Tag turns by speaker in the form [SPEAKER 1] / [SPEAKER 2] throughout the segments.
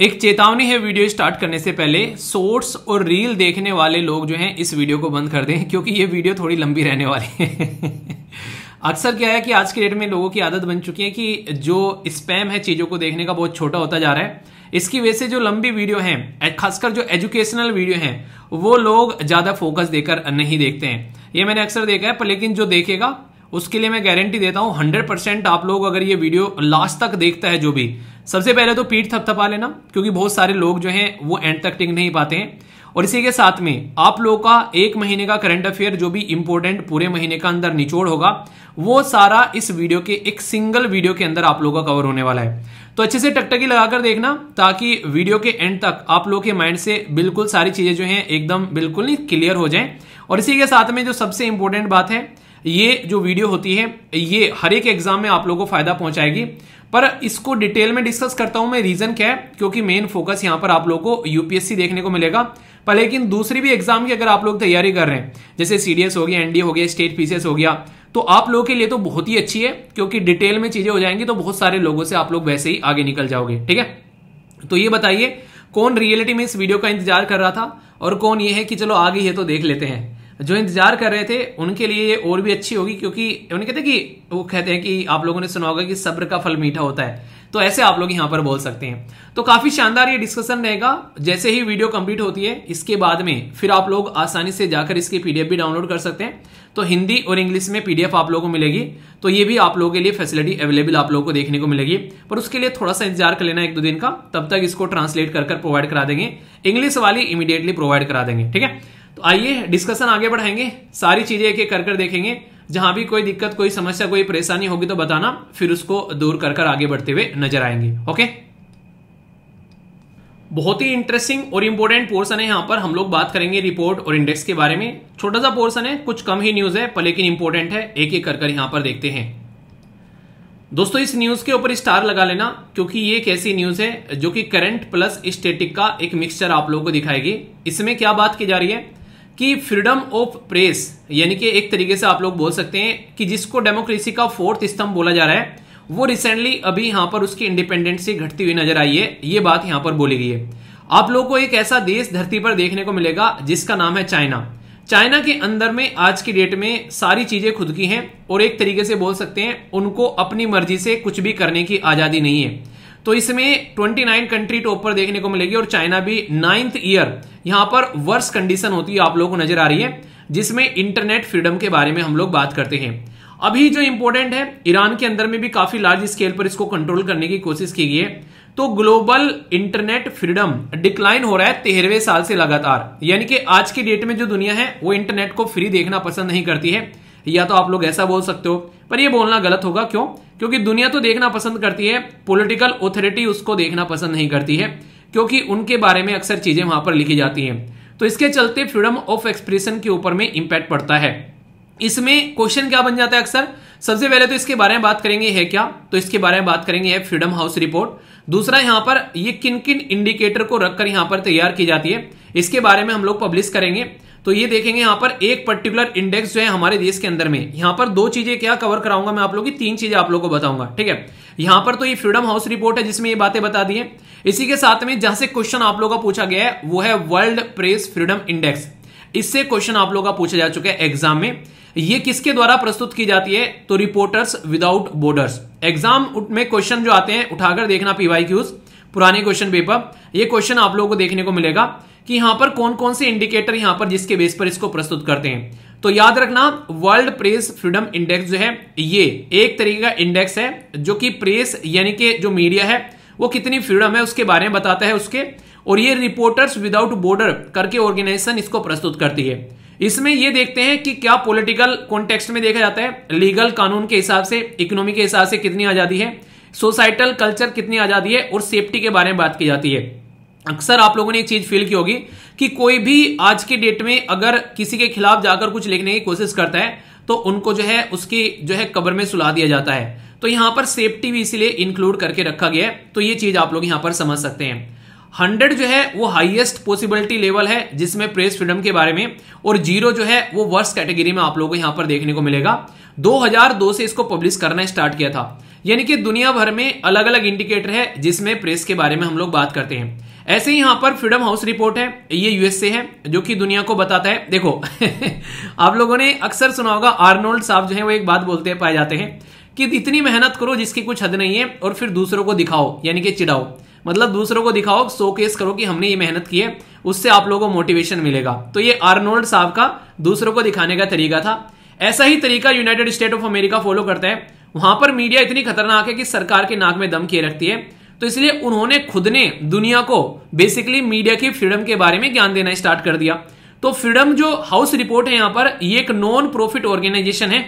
[SPEAKER 1] एक चेतावनी है वीडियो स्टार्ट करने से पहले सोर्स और रील देखने वाले लोग जो हैं इस वीडियो को बंद कर दें क्योंकि ये वीडियो थोड़ी लंबी रहने वाली है अक्सर क्या है कि आज के डेट में लोगों की आदत बन चुकी है कि जो स्पैम है चीज़ों को देखने का बहुत छोटा होता जा रहा है इसकी वजह से जो लंबी वीडियो है खासकर जो एजुकेशनल वीडियो है वो लोग ज़्यादा फोकस देकर नहीं देखते हैं ये मैंने अक्सर देखा है पर लेकिन जो देखेगा उसके लिए मैं गारंटी देता हूं हंड्रेड परसेंट आप लोग अगर ये वीडियो लास्ट तक देखता है जो भी सबसे पहले तो पीठ थपथपा लेना क्योंकि बहुत सारे लोग जो हैं वो एंड तक टिक नहीं पाते हैं और इसी के साथ में आप लोगों का एक महीने का करंट अफेयर जो भी इंपोर्टेंट पूरे महीने का अंदर निचोड़ होगा वो सारा इस वीडियो के एक सिंगल वीडियो के अंदर आप लोगों का कवर होने वाला है तो अच्छे से टकटकी लगाकर देखना ताकि वीडियो के एंड तक आप लोगों के माइंड से बिल्कुल सारी चीजें जो है एकदम बिल्कुल ही क्लियर हो जाए और इसी के साथ में जो सबसे इंपोर्टेंट बात है ये जो वीडियो होती है ये हर एक एग्जाम में आप लोगों को फायदा पहुंचाएगी पर इसको डिटेल में डिस्कस करता हूं मैं रीजन क्या है क्योंकि मेन फोकस यहां पर आप लोगों को यूपीएससी देखने को मिलेगा पर लेकिन दूसरी भी एग्जाम की अगर आप लोग तैयारी कर रहे हैं जैसे सीडीएस हो गया एनडीए हो गया स्टेट पीसीएस हो गया तो आप लोगों के लिए तो बहुत ही अच्छी है क्योंकि डिटेल में चीजें हो जाएंगी तो बहुत सारे लोगों से आप लोग वैसे ही आगे निकल जाओगे ठीक है तो ये बताइए कौन रियलिटी में इस वीडियो का इंतजार कर रहा था और कौन ये है कि चलो आगे ये तो देख लेते हैं जो इंतजार कर रहे थे उनके लिए ये और भी अच्छी होगी क्योंकि उन्हें कहते हैं कि वो कहते हैं कि आप लोगों ने सुना होगा कि सब्र का फल मीठा होता है तो ऐसे आप लोग यहां पर बोल सकते हैं तो काफी शानदार ये डिस्कशन रहेगा जैसे ही वीडियो कंप्लीट होती है इसके बाद में फिर आप लोग आसानी से जाकर इसकी पीडीएफ भी डाउनलोड कर सकते हैं तो हिंदी और इंग्लिश में पीडीएफ आप लोगों को मिलेगी तो ये भी आप लोगों के लिए फैसिलिटी अवेलेबल आप लोगों को देखने को मिलेगी पर उसके लिए थोड़ा सा इंतजार कर लेना एक दो दिन का तब तक इसको ट्रांसलेट कर प्रोवाइड करा देंगे इंग्लिश वाली इमीडिएटली प्रोवाइड करा देंगे ठीक है तो आइए डिस्कशन आगे बढ़ाएंगे सारी चीजें एक एक कर कर देखेंगे जहां भी कोई दिक्कत कोई समस्या कोई परेशानी होगी तो बताना फिर उसको दूर कर कर आगे बढ़ते हुए नजर आएंगे ओके बहुत ही इंटरेस्टिंग और इंपॉर्टेंट पोर्सन है यहां पर हम लोग बात करेंगे रिपोर्ट और इंडेक्स के बारे में छोटा सा पोर्सन है कुछ कम ही न्यूज है पर लेकिन इंपॉर्टेंट है एक एक कर कर यहां पर देखते हैं दोस्तों इस न्यूज के ऊपर स्टार लगा लेना क्योंकि ये एक ऐसी न्यूज है जो कि करंट प्लस स्टेटिक का एक मिक्सचर आप लोगों को दिखाएगी इसमें क्या बात की जा रही है कि फ्रीडम ऑफ प्रेस यानी कि एक तरीके से आप लोग बोल सकते हैं कि जिसको डेमोक्रेसी का फोर्थ स्तंभ बोला जा रहा है वो रिसेंटली अभी यहां पर उसकी इंडिपेंडेंसी घटती हुई नजर आई है ये बात यहां पर बोली गई है आप लोगों को एक ऐसा देश धरती पर देखने को मिलेगा जिसका नाम है चाइना चाइना के अंदर में आज की डेट में सारी चीजें खुद की हैं और एक तरीके से बोल सकते हैं उनको अपनी मर्जी से कुछ भी करने की आजादी नहीं है तो इसमें 29 कंट्री टॉप पर देखने को मिलेगी और चाइना भी नाइन्थ ईयर यहां पर वर्ष कंडीशन होती है आप लोगों को नजर आ रही है जिसमें इंटरनेट फ्रीडम के बारे में हम लोग बात करते हैं अभी जो इंपॉर्टेंट है ईरान के अंदर में भी काफी लार्ज स्केल पर इसको कंट्रोल करने की कोशिश की गई है तो ग्लोबल इंटरनेट फ्रीडम डिक्लाइन हो रहा है तेरहवें साल से लगातार यानी कि आज की डेट में जो दुनिया है वो इंटरनेट को फ्री देखना पसंद नहीं करती है या तो आप लोग ऐसा बोल सकते हो पर यह बोलना गलत होगा क्यों क्योंकि दुनिया तो देखना पसंद करती है पॉलिटिकल ऑथोरिटी उसको देखना पसंद नहीं करती है क्योंकि उनके बारे में अक्सर चीजें वहां पर लिखी जाती हैं तो इसके चलते फ्रीडम ऑफ एक्सप्रेशन के ऊपर में इंपैक्ट पड़ता है इसमें क्वेश्चन क्या बन जाता है अक्सर सबसे पहले तो इसके बारे में बात करेंगे है क्या तो इसके बारे में बात करेंगे है फ्रीडम हाउस रिपोर्ट दूसरा यहां पर ये किन किन इंडिकेटर को रखकर यहां पर तैयार की जाती है इसके बारे में हम लोग पब्लिश करेंगे तो ये देखेंगे यहां पर एक पर्टिकुलर इंडेक्स जो है हमारे देश के अंदर में यहां पर दो चीजें क्या कवर कराऊंगा मैं आप लोगों की तीन चीजें आप लोगों को बताऊंगा ठीक है यहां पर तो ये फ्रीडम हाउस रिपोर्ट है जिसमें ये बातें बता दी है इसी के साथ में जहां से क्वेश्चन आप लोग का पूछा गया है वो है वर्ल्ड प्रेस फ्रीडम इंडेक्स इससे क्वेश्चन आप लोग का पूछा जा चुका है एग्जाम में ये किसके द्वारा प्रस्तुत की जाती है तो रिपोर्टर्स विदाउट बोर्डर्स एग्जाम में क्वेश्चन जो आते हैं उठाकर देखना पीवाई क्यूज पुराने क्वेश्चन पेपर ये क्वेश्चन आप लोगों को देखने को मिलेगा कि यहां पर कौन कौन से इंडिकेटर यहां पर जिसके बेस पर इसको प्रस्तुत करते हैं तो याद रखना वर्ल्ड प्रेस फ्रीडम इंडेक्स जो है ये एक तरीके का इंडेक्स है जो कि प्रेस यानी कि जो मीडिया है वो कितनी फ्रीडम है उसके बारे में बताता है उसके और ये रिपोर्टर्स विदाउट बॉर्डर करके ऑर्गेनाइजेशन इसको प्रस्तुत करती है इसमें ये देखते हैं कि क्या पॉलिटिकल कॉन्टेक्स्ट में देखा जाता है लीगल कानून के हिसाब से इकोनॉमी के हिसाब से कितनी आजादी है सोसाइटल कल्चर कितनी आजादी है और सेफ्टी के बारे में बात की जाती है अक्सर आप लोगों ने एक चीज फील की होगी कि कोई भी आज के डेट में अगर किसी के खिलाफ जाकर कुछ लिखने की कोशिश करता है तो उनको जो है उसकी जो है कबर में सुला दिया जाता है तो यहां पर सेफ्टी भी इसीलिए इंक्लूड करके रखा गया है तो ये चीज आप लोग यहां पर समझ सकते हैं हंड्रेड जो है वो हाइएस्ट पॉसिबिलिटी लेवल है जिसमें प्रेस फ्रीडम के बारे में और जीरो जो है वो वर्स्ट कैटेगरी में आप लोगों को यहां पर देखने को मिलेगा 2002 से इसको पब्लिश करना स्टार्ट किया था यानी कि दुनिया भर में अलग अलग इंडिकेटर है जिसमें प्रेस के बारे में हम लोग बात करते हैं ऐसे ही यहां पर फ्रीडम हाउस रिपोर्ट है ये यूएसए है जो कि दुनिया को बताता है देखो आप लोगों ने अक्सर सुना होगा आर्नोल्ड साहब जो है वो एक बात बोलते हैं पाए जाते हैं कि इतनी मेहनत करो जिसकी कुछ हद नहीं है और फिर दूसरों को दिखाओ यानी कि चिड़ाओ मतलब दूसरों को दिखाओ सो केस करो कि हमने ये मेहनत की है उससे आप लोगों को मोटिवेशन मिलेगा तो ये आर्नोल्ड साहब का दूसरों को दिखाने का तरीका था ऐसा ही तरीका United State of America follow करता है वहां पर मीडिया इतनी खतरनाक है कि सरकार के नाक में दम किए रखती है तो इसलिए उन्होंने खुद ने दुनिया को बेसिकली मीडिया की फ्रीडम के बारे में ज्ञान देना स्टार्ट कर दिया तो फ्रीडम जो हाउस रिपोर्ट है यहां पर ये एक नॉन प्रॉफिट ऑर्गेनाइजेशन है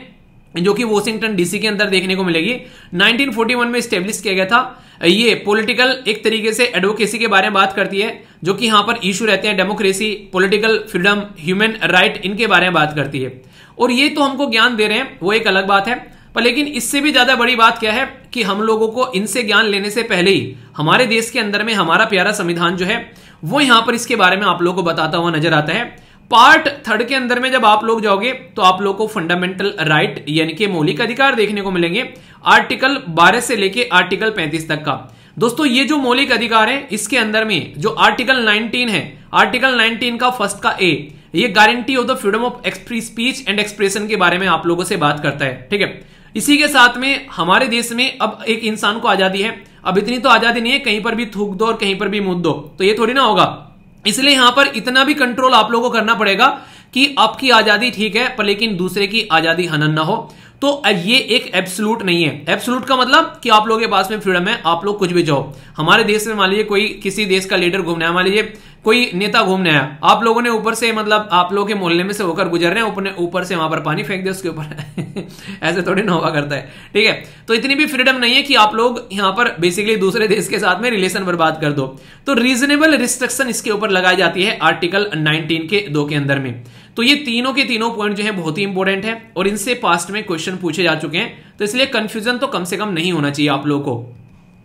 [SPEAKER 1] जो कि वॉशिंगटन डीसी के अंदर देखने को मिलेगी 1941 में स्टेब्लिश किया गया था ये पॉलिटिकल एक तरीके से एडवोकेसी के बारे में बात करती है जो कि यहां पर इशू रहते हैं democracy political freedom human right इनके बारे में बात करती है और ये तो हमको ज्ञान दे रहे हैं वो एक अलग बात है पर लेकिन इससे भी ज्यादा बड़ी बात क्या है कि हम लोगों को इनसे ज्ञान लेने से पहले ही हमारे देश के अंदर में हमारा प्यारा संविधान जो है वो यहां पर इसके बारे में आप लोगों को बताता हुआ नजर आता है पार्ट थर्ड के अंदर में जब आप लोग जाओगे तो आप लोग को फंडामेंटल राइट यानी कि मौलिक अधिकार देखने को मिलेंगे आर्टिकल 12 से लेके आर्टिकल 35 तक का दोस्तों ये जो मौलिक अधिकार है इसके अंदर में जो आर्टिकल 19 है आर्टिकल 19 का फर्स्ट का ए ये guarantee of the freedom of एक्सप्री स्पीच एंड एक्सप्रेशन के बारे में आप लोगों से बात करता है ठीक है इसी के साथ में हमारे देश में अब एक इंसान को आजादी है अब इतनी तो आजादी नहीं है कहीं पर भी थूक दो और कहीं पर भी मुद दो तो ये थोड़ी ना होगा इसलिए यहां पर इतना भी कंट्रोल आप लोगों को करना पड़ेगा कि आपकी आजादी ठीक है पर लेकिन दूसरे की आजादी हनन ना हो तो ये एक एब्सोलूट नहीं है एब्सोलूट का मतलब कि आप लोगों के पास में फ्रीडम है आप लोग कुछ भी जाओ हमारे देश में मान लीजिए कोई किसी देश का लीडर घूमने मान लीजिए कोई नेता घूमने आया आप लोगों ने ऊपर से मतलब आप लोगों के मोहल्ले में से होकर गुजर रहे हैं ऊपर से वहां पर पानी फेंक दे उसके ऊपर ऐसे थोड़ी ना हुआ करता है ठीक है तो इतनी भी फ्रीडम नहीं है कि आप लोग यहाँ पर बेसिकली दूसरे देश के साथ में रिलेशन बर्बाद कर दो तो रीजनेबल रिस्ट्रिक्शन इसके ऊपर लगाई जाती है आर्टिकल नाइनटीन के दो के अंदर में तो ये तीनों के तीनों पॉइंट जो है बहुत ही इंपॉर्टेंट है और इनसे पास्ट में क्वेश्चन पूछे जा चुके हैं तो इसलिए कंफ्यूजन तो कम से कम नहीं होना चाहिए आप लोगों को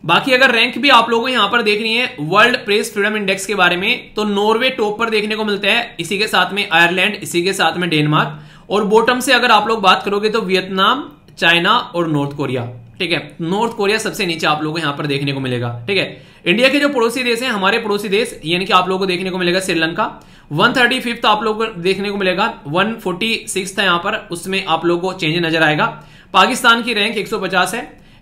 [SPEAKER 1] बाकी अगर रैंक भी आप लोगों को यहां पर देखनी है वर्ल्ड प्रेस फ्रीडम इंडेक्स के बारे में तो नॉर्वे टॉप पर देखने को मिलता है इसी के साथ में आयरलैंड इसी के साथ में डेनमार्क और बॉटम से अगर आप लोग बात करोगे तो वियतनाम चाइना और नॉर्थ कोरिया ठीक है नॉर्थ कोरिया सबसे नीचे आप लोगों को यहां पर देखने को मिलेगा ठीक है इंडिया के जो पड़ोसी देश हैं हमारे पड़ोसी देश यानी कि आप लोगों को देखने को मिलेगा श्रीलंका वन थर्टी फिफ्थ आप लोगों को देखने को मिलेगा वन फोर्टी सिक्स है यहां पर उसमें आप लोगों को चेंज नजर आएगा पाकिस्तान की रैंक 150 है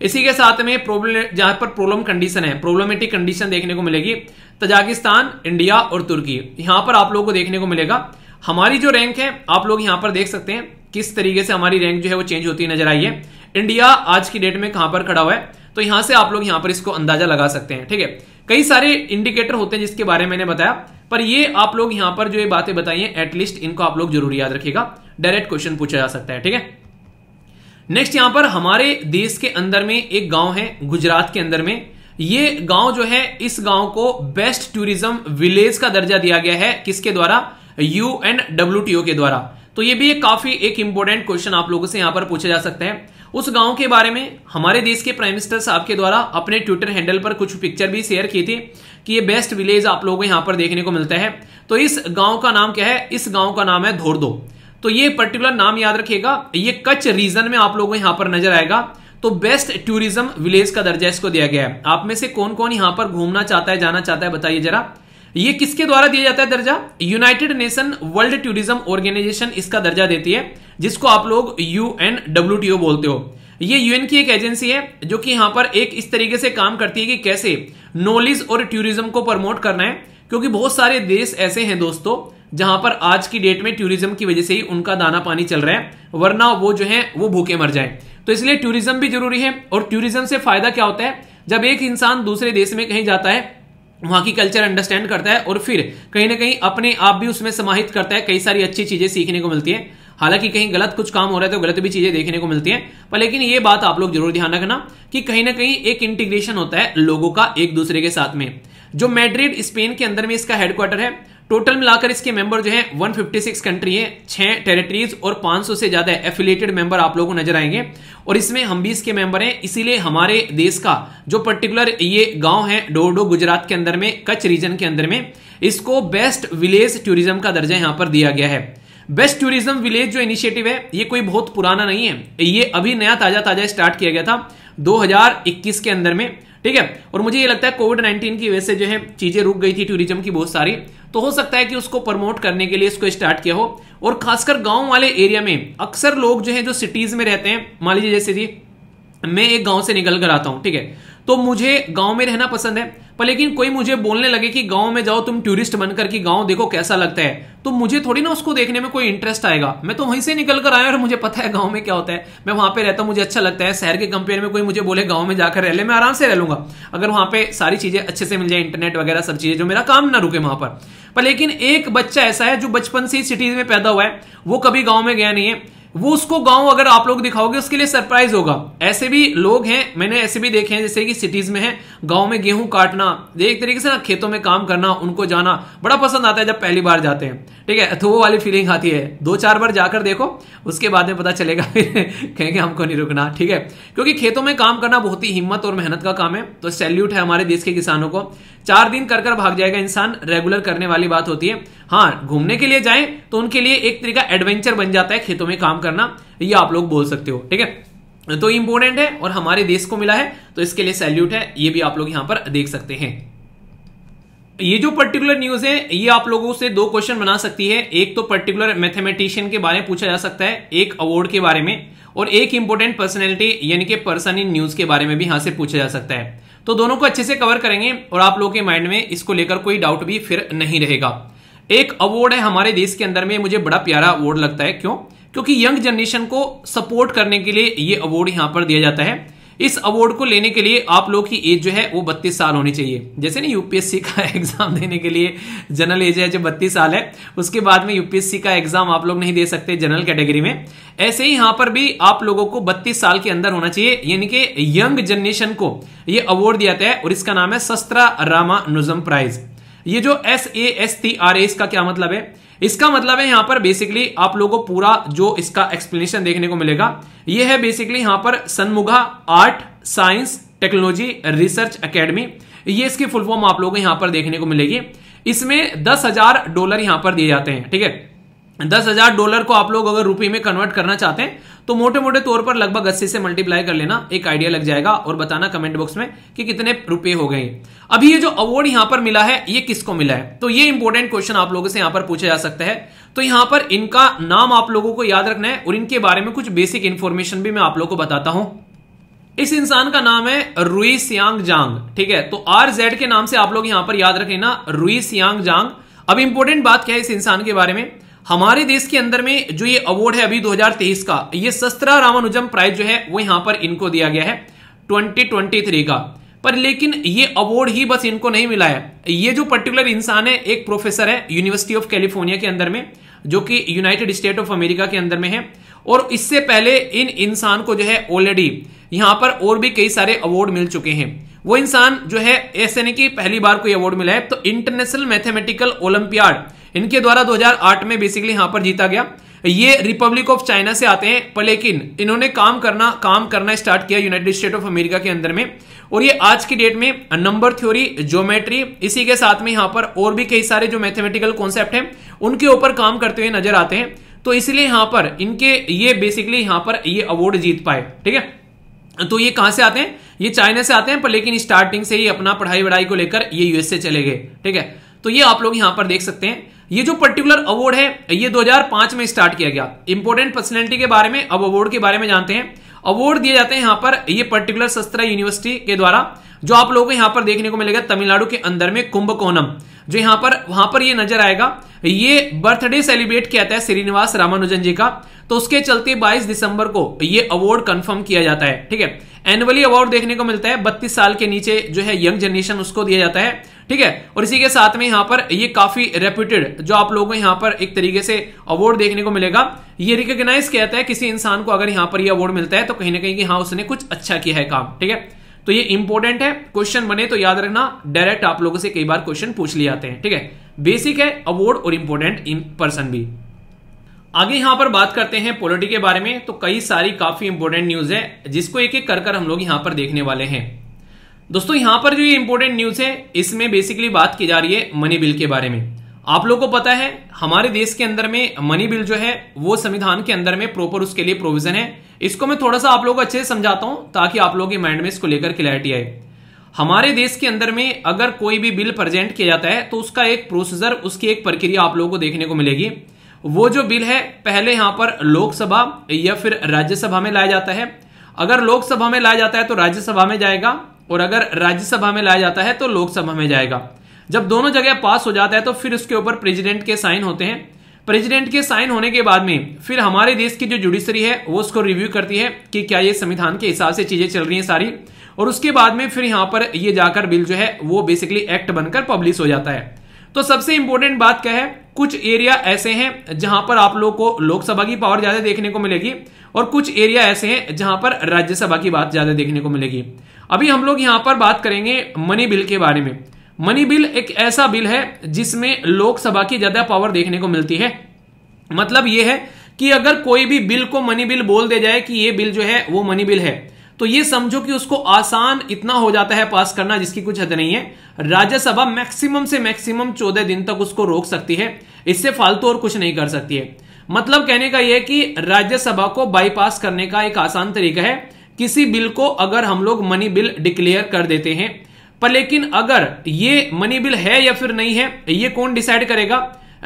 [SPEAKER 1] इसी के साथ में प्रॉब्लम जहां पर प्रॉब्लम कंडीशन है प्रॉब्लमेटिक कंडीशन देखने को मिलेगी तजाकिस्तान इंडिया और तुर्की यहां पर आप लोगों को देखने को मिलेगा हमारी जो रैंक है आप लोग यहां पर देख सकते हैं किस तरीके से हमारी रैंक जो है वो चेंज होती नजर आई है इंडिया आज की डेट में कहां पर खड़ा हुआ है तो यहां से आप लोग यहां पर इसको अंदाजा लगा सकते हैं ठीक है कई सारे इंडिकेटर होते हैं जिसके बारे में मैंने बताया पर ये आप लोग यहां पर जो ये बातें बताइए एटलीस्ट इनको आप लोग जरूर याद रखिएगा डायरेक्ट क्वेश्चन पूछा जा सकता है ठीक है नेक्स्ट यहां पर हमारे देश के अंदर में एक गांव है गुजरात के अंदर में ये गांव जो है इस गांव को बेस्ट टूरिज्म विलेज का दर्जा दिया गया है किसके द्वारा यूएनडब्ल्यूटीओ के द्वारा तो ये भी एक काफी एक इंपॉर्टेंट क्वेश्चन आप लोगों से यहां पर पूछे जा सकते हैं उस गांव के बारे में हमारे देश के प्राइम मिनिस्टर साहब के द्वारा अपने ट्विटर हैंडल पर कुछ पिक्चर भी शेयर की थी कि ये बेस्ट विलेज आप लोगों को यहां पर देखने को मिलता है तो इस गांव का नाम क्या है इस गांव का नाम है धोरदो तो ये पर्टिकुलर नाम याद रखिएगा ये कच्छ रीजन में आप लोगों को यहां पर नजर आएगा तो बेस्ट टूरिज्म विलेज का दर्जा इसको दिया गया है आप में से कौन कौन यहां पर घूमना चाहता है जाना चाहता है बताइए जरा ये किसके द्वारा दिया जाता है दर्जा United Nation World Tourism Organisation इसका दर्जा देती है जिसको आप लोग यू एन डब्ल्यू बोलते हो ये यूएन की एक एजेंसी है जो कि यहां पर एक इस तरीके से काम करती है कि कैसे नॉलेज और टूरिज्म को प्रमोट करना है क्योंकि बहुत सारे देश ऐसे हैं दोस्तों जहां पर आज की डेट में टूरिज्म की वजह से ही उनका दाना पानी चल रहा है वरना वो जो है वो भूखे मर जाए तो इसलिए टूरिज्म भी जरूरी है और टूरिज्म से फायदा क्या होता है जब एक इंसान दूसरे देश में कहीं जाता है वहां की कल्चर अंडरस्टैंड करता है और फिर कहीं ना कहीं अपने आप भी उसमें समाहित करता है कई सारी अच्छी चीजें सीखने को मिलती है हालांकि कहीं गलत कुछ काम हो रहा है तो गलत भी चीजें देखने को मिलती हैं पर लेकिन ये बात आप लोग जरूर ध्यान रखना कि कहीं ना कहीं एक इंटीग्रेशन होता है लोगों का एक दूसरे के साथ में जो मैड्रिड स्पेन के अंदर में इसका हेडक्वार्टर है टोटल मिलाकर इसके मेंबर जो हैं 156 कंट्री हैं छह टेरिटरीज और 500 से ज्यादा एफिलेटेड मेंबर आप लोगों को नजर आएंगे और इसमें हम भी इसके मेंबर हैं इसीलिए हमारे देश का जो पर्टिकुलर ये गांव है डोडो गुजरात के अंदर में कच्छ रीजन के अंदर में इसको बेस्ट विलेज टूरिज्म का दर्जा यहां पर दिया गया है बेस्ट टूरिज्म विलेज जो इनिशिएटिव है ये कोई बहुत पुराना नहीं है ये अभी नया ताजा ताजा स्टार्ट किया गया था 2021 के अंदर में ठीक है और मुझे ये लगता है कोविड नाइन्टीन की वजह से जो है चीजें रुक गई थी टूरिज्म की बहुत सारी तो हो सकता है कि उसको प्रमोट करने के लिए इसको स्टार्ट किया हो और खासकर गांव वाले एरिया में अक्सर लोग जो है जो सिटीज में रहते हैं मान लीजिए जैसे जी मैं एक गांव से निकल कर आता हूं ठीक है तो मुझे गांव में रहना पसंद है पर लेकिन कोई मुझे बोलने लगे कि गांव में जाओ तुम टूरिस्ट बनकर कि गांव देखो कैसा लगता है तो मुझे थोड़ी ना उसको देखने में कोई इंटरेस्ट आएगा मैं तो वहीं से निकल कर आया और मुझे पता है गांव में क्या होता है मैं वहां पे रहता हूं मुझे अच्छा लगता है शहर के कंपेयर में कोई मुझे बोले गांव में जाकर रह ले मैं आराम से रह लूंगा अगर वहां पे सारी चीजें अच्छे से मिल जाए इंटरनेट वगैरह सब चीजें जो मेरा काम ना रुके वहां पर पर लेकिन एक बच्चा ऐसा है जो बचपन से ही सिटीज में पैदा हुआ है वो कभी गांव में गया नहीं है वो उसको गांव अगर आप लोग दिखाओगे उसके लिए सरप्राइज होगा ऐसे भी लोग हैं मैंने ऐसे भी देखे हैं जैसे कि सिटीज में है गांव में गेहूं काटना एक तरीके से ना खेतों में काम करना उनको जाना बड़ा पसंद आता है जब पहली बार जाते हैं ठीक है तो वो वाली फीलिंग आती है दो चार बार जाकर देखो उसके बाद में पता चलेगा कहेंगे हमको नहीं रुकना ठीक है क्योंकि खेतों में काम करना बहुत ही हिम्मत और मेहनत का काम है तो सैल्यूट है हमारे देश के किसानों को चार दिन कर कर भाग जाएगा इंसान रेगुलर करने वाली बात होती है हाँ घूमने के लिए जाए तो उनके लिए एक तरीका एडवेंचर बन जाता है खेतों में काम करना ये आप लोग बोल सकते हो ठीक है तो इंपॉर्टेंट है और हमारे देश को मिला है तो इसके लिए सैल्यूट है ये भी आप लोग यहां पर देख सकते हैं ये जो पर्टिकुलर न्यूज है ये आप लोगों से दो क्वेश्चन बना सकती है एक तो पर्टिकुलर मैथमेटिशियन के बारे में पूछा जा सकता है एक अवार्ड के बारे में और एक इंपॉर्टेंट पर्सनैलिटी यानी कि पर्सन इन न्यूज के बारे में भी यहां से पूछा जा सकता है तो दोनों को अच्छे से कवर करेंगे और आप लोगों के माइंड में इसको लेकर कोई डाउट भी फिर नहीं रहेगा एक अवार्ड है हमारे देश के अंदर में मुझे बड़ा प्यारा अवार्ड लगता है क्यों क्योंकि यंग जनरेशन को सपोर्ट करने के लिए ये अवार्ड यहां पर दिया जाता है इस अवार्ड को लेने के लिए आप लोग की एज जो है वो 32 साल होनी चाहिए जैसे ना यूपीएससी का एग्जाम देने के लिए जनरल एज है जो बत्तीस साल है उसके बाद में यूपीएससी का एग्जाम आप लोग नहीं दे सकते जनरल कैटेगरी में ऐसे ही यहां पर भी आप लोगों को बत्तीस साल के अंदर होना चाहिए यानी कि यंग जनरेशन को यह अवार्ड दिया जाता है और इसका नाम है शस्त्रा नुजम प्राइज ये जो S A S T R A इसका क्या मतलब है इसका मतलब है यहां पर बेसिकली आप लोगों को पूरा जो इसका एक्सप्लेनेशन देखने को मिलेगा ये है बेसिकली यहां पर Shanmugha art science technology research academy ये इसकी फुल फॉर्म आप लोगों को यहां पर देखने को मिलेगी इसमें दस हजार डॉलर यहां पर दिए जाते हैं ठीक है दस हजार डॉलर को आप लोग अगर रुपए में कन्वर्ट करना चाहते हैं तो मोटे मोटे तौर पर लगभग अस्सी से मल्टीप्लाई कर लेना एक आइडिया लग जाएगा और बताना कमेंट बॉक्स में कि कितने रुपए हो गए अभी ये जो अवार्ड यहां पर मिला है ये किसको मिला है तो ये इंपॉर्टेंट क्वेश्चन आप लोगों से यहां पर पूछा जा सकता है तो यहां पर इनका नाम आप लोगों को याद रखना है और इनके बारे में कुछ बेसिक इंफॉर्मेशन भी मैं आप लोगों को बताता हूं इस इंसान का नाम है रुई सियांग जांग ठीक है तो आर जेड के नाम से आप लोग यहां पर याद रखें ना रुई सियांग जांग अब इंपोर्टेंट बात क्या है इस इंसान के बारे में हमारे देश के अंदर में जो ये अवार्ड है अभी 2023 का ये सस्त्रा रामानुजम प्राइज जो है वो यहां पर इनको दिया गया है 2023 का पर लेकिन ये अवार्ड ही बस इनको नहीं मिला है ये जो पर्टिकुलर इंसान है एक प्रोफेसर है यूनिवर्सिटी ऑफ कैलिफोर्निया के अंदर में जो कि यूनाइटेड स्टेट ऑफ अमेरिका के अंदर में है और इससे पहले इन इंसान को जो है ऑलरेडी यहां पर और भी कई सारे अवार्ड मिल चुके हैं वो इंसान जो है ऐसे नहीं कि पहली बार कोई अवार्ड मिला है तो इंटरनेशनल मैथमेटिकल ओलंपियाड इनके द्वारा 2008 में बेसिकली यहां पर जीता गया ये रिपब्लिक ऑफ चाइना से आते हैं पर लेकिन इन्होंने काम करना काम करना स्टार्ट किया यूनाइटेड स्टेट ऑफ अमेरिका के अंदर में और ये आज की डेट में नंबर थ्योरी ज्योमेट्री इसी के साथ में यहां पर और भी कई सारे जो मैथमेटिकल कॉन्सेप्ट हैं उनके ऊपर काम करते हुए नजर आते हैं तो इसलिए यहां पर इनके ये बेसिकली यहां पर ये अवार्ड जीत पाए ठीक है तो ये कहां से आते हैं ये चाइना से आते हैं पर लेकिन स्टार्टिंग से ही अपना पढ़ाई वढ़ाई को लेकर ये यूएसए चले गए ठीक है तो ये आप लोग यहां पर देख सकते हैं ये जो पर्टिकुलर अवार्ड है ये 2005 में स्टार्ट किया गया इंपोर्टेंट पर्सनैलिटी के बारे में अब अवार्ड के बारे में जानते हैं अवार्ड दिए जाते हैं यहां पर ये पर्टिकुलर सस्त्रा यूनिवर्सिटी के द्वारा जो आप लोगों को यहां पर देखने को मिलेगा तमिलनाडु के अंदर में कुंभकोणम जो यहां पर वहां पर ये नजर आएगा ये बर्थडे सेलिब्रेट किया जाता है श्रीनिवास रामानुजन जी का तो उसके चलते 22 दिसंबर को ये अवार्ड कंफर्म किया जाता है ठीक है एनुअली अवार्ड देखने को मिलता है बत्तीस साल के नीचे जो है यंग जनरेशन उसको दिया जाता है ठीक है और इसी के साथ में यहां पर ये काफी रेप्यूटेड जो आप लोगों को यहां पर एक तरीके से अवार्ड देखने को मिलेगा ये रिकग्नाइज कहता है किसी इंसान को अगर यहां पर ये अवार्ड मिलता है तो कहीं ना कहीं कि हाँ उसने कुछ अच्छा किया है काम ठीक है तो ये इंपॉर्टेंट है क्वेश्चन बने तो याद रखना डायरेक्ट आप लोगों से कई बार क्वेश्चन पूछ लिया जाते हैं ठीक है बेसिक है अवार्ड और इंपॉर्टेंट इन पर्सन भी आगे यहां पर बात करते हैं पॉलिटी के बारे में तो कई सारी काफी इंपोर्टेंट न्यूज है जिसको एक एक कर कर हम लोग यहां पर देखने वाले हैं दोस्तों यहां पर जो ये इंपोर्टेंट न्यूज है इसमें बेसिकली बात की जा रही है मनी बिल के बारे में आप लोगों को पता है हमारे देश के अंदर में मनी बिल जो है वो संविधान के अंदर में प्रॉपर उसके लिए प्रोविजन है इसको मैं थोड़ा सा आप लोगों को अच्छे से समझाता हूं ताकि आप लोगों के माइंड में इसको लेकर क्लैरिटी आए हमारे देश के अंदर में अगर कोई भी बिल प्रेजेंट किया जाता है तो उसका एक प्रोसीजर उसकी एक प्रक्रिया आप लोगों को देखने को मिलेगी वो जो बिल है पहले यहां पर लोकसभा या फिर राज्यसभा में लाया जाता है अगर लोकसभा में लाया जाता है तो राज्यसभा में जाएगा और अगर राज्यसभा में लाया जाता है तो लोकसभा में जाएगा जब दोनों जगह पास हो जाता है तो फिर उसके ऊपर प्रेसिडेंट के साइन होते हैं प्रेसिडेंट के साइन होने के बाद में फिर हमारे देश की जो जुडिशरी है वो उसको रिव्यू करती है कि क्या ये संविधान के हिसाब से चीजें चल रही हैं सारी और उसके बाद में फिर यहाँ पर ये जाकर बिल जो है वो बेसिकली एक्ट बनकर पब्लिश हो जाता है तो सबसे इंपॉर्टेंट बात क्या है कुछ एरिया ऐसे हैं जहां पर आप लोगों को लोकसभा की पावर ज्यादा देखने को मिलेगी और कुछ एरिया ऐसे हैं जहां पर राज्यसभा की बात ज्यादा देखने को मिलेगी अभी हम लोग यहां पर बात करेंगे मनी बिल के बारे में मनी बिल एक ऐसा बिल है जिसमें लोकसभा की ज्यादा पावर देखने को मिलती है मतलब यह है कि अगर कोई भी बिल को मनी बिल बोल दिया जाए कि यह बिल जो है वो मनी बिल है तो ये समझो कि उसको आसान इतना हो जाता है पास करना जिसकी कुछ हद नहीं है राज्यसभा मैक्सिमम से मैक्सिमम चौदह दिन तक उसको रोक सकती है इससे फालतू और कुछ नहीं कर सकती है मतलब कहने का यह कि राज्यसभा को बाईपास करने का एक आसान तरीका है किसी बिल को अगर हम लोग मनी बिल डिक्लेयर कर देते हैं पर लेकिन अगर ये मनी बिल है या फिर नहीं है ये कौन डिसाइड करेगा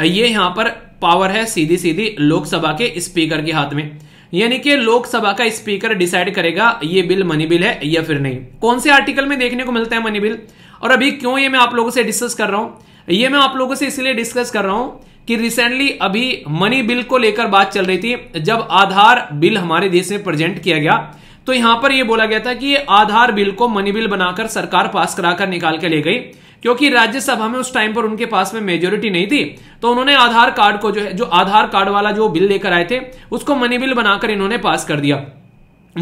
[SPEAKER 1] ये यहां पर पावर है सीधी सीधी लोकसभा के स्पीकर के हाथ में यानी कि लोकसभा का स्पीकर डिसाइड करेगा ये बिल मनी बिल है या फिर नहीं कौन से आर्टिकल में देखने को मिलता है मनी बिल और अभी क्यों ये मैं आप लोगों से डिस्कस कर रहा हूं ये मैं आप लोगों से इसलिए डिस्कस कर रहा हूं कि रिसेंटली अभी मनी बिल को लेकर बात चल रही थी जब आधार बिल हमारे देश में प्रेजेंट किया गया तो यहां पर यह बोला गया था कि आधार बिल को मनी बिल बनाकर सरकार पास कराकर निकाल के ले गई क्योंकि राज्यसभा में उस टाइम पर उनके पास में मेजोरिटी नहीं थी तो उन्होंने आधार कार्ड को जो है जो आधार कार्ड वाला जो बिल लेकर आए थे उसको मनी बिल बनाकर इन्होंने पास कर दिया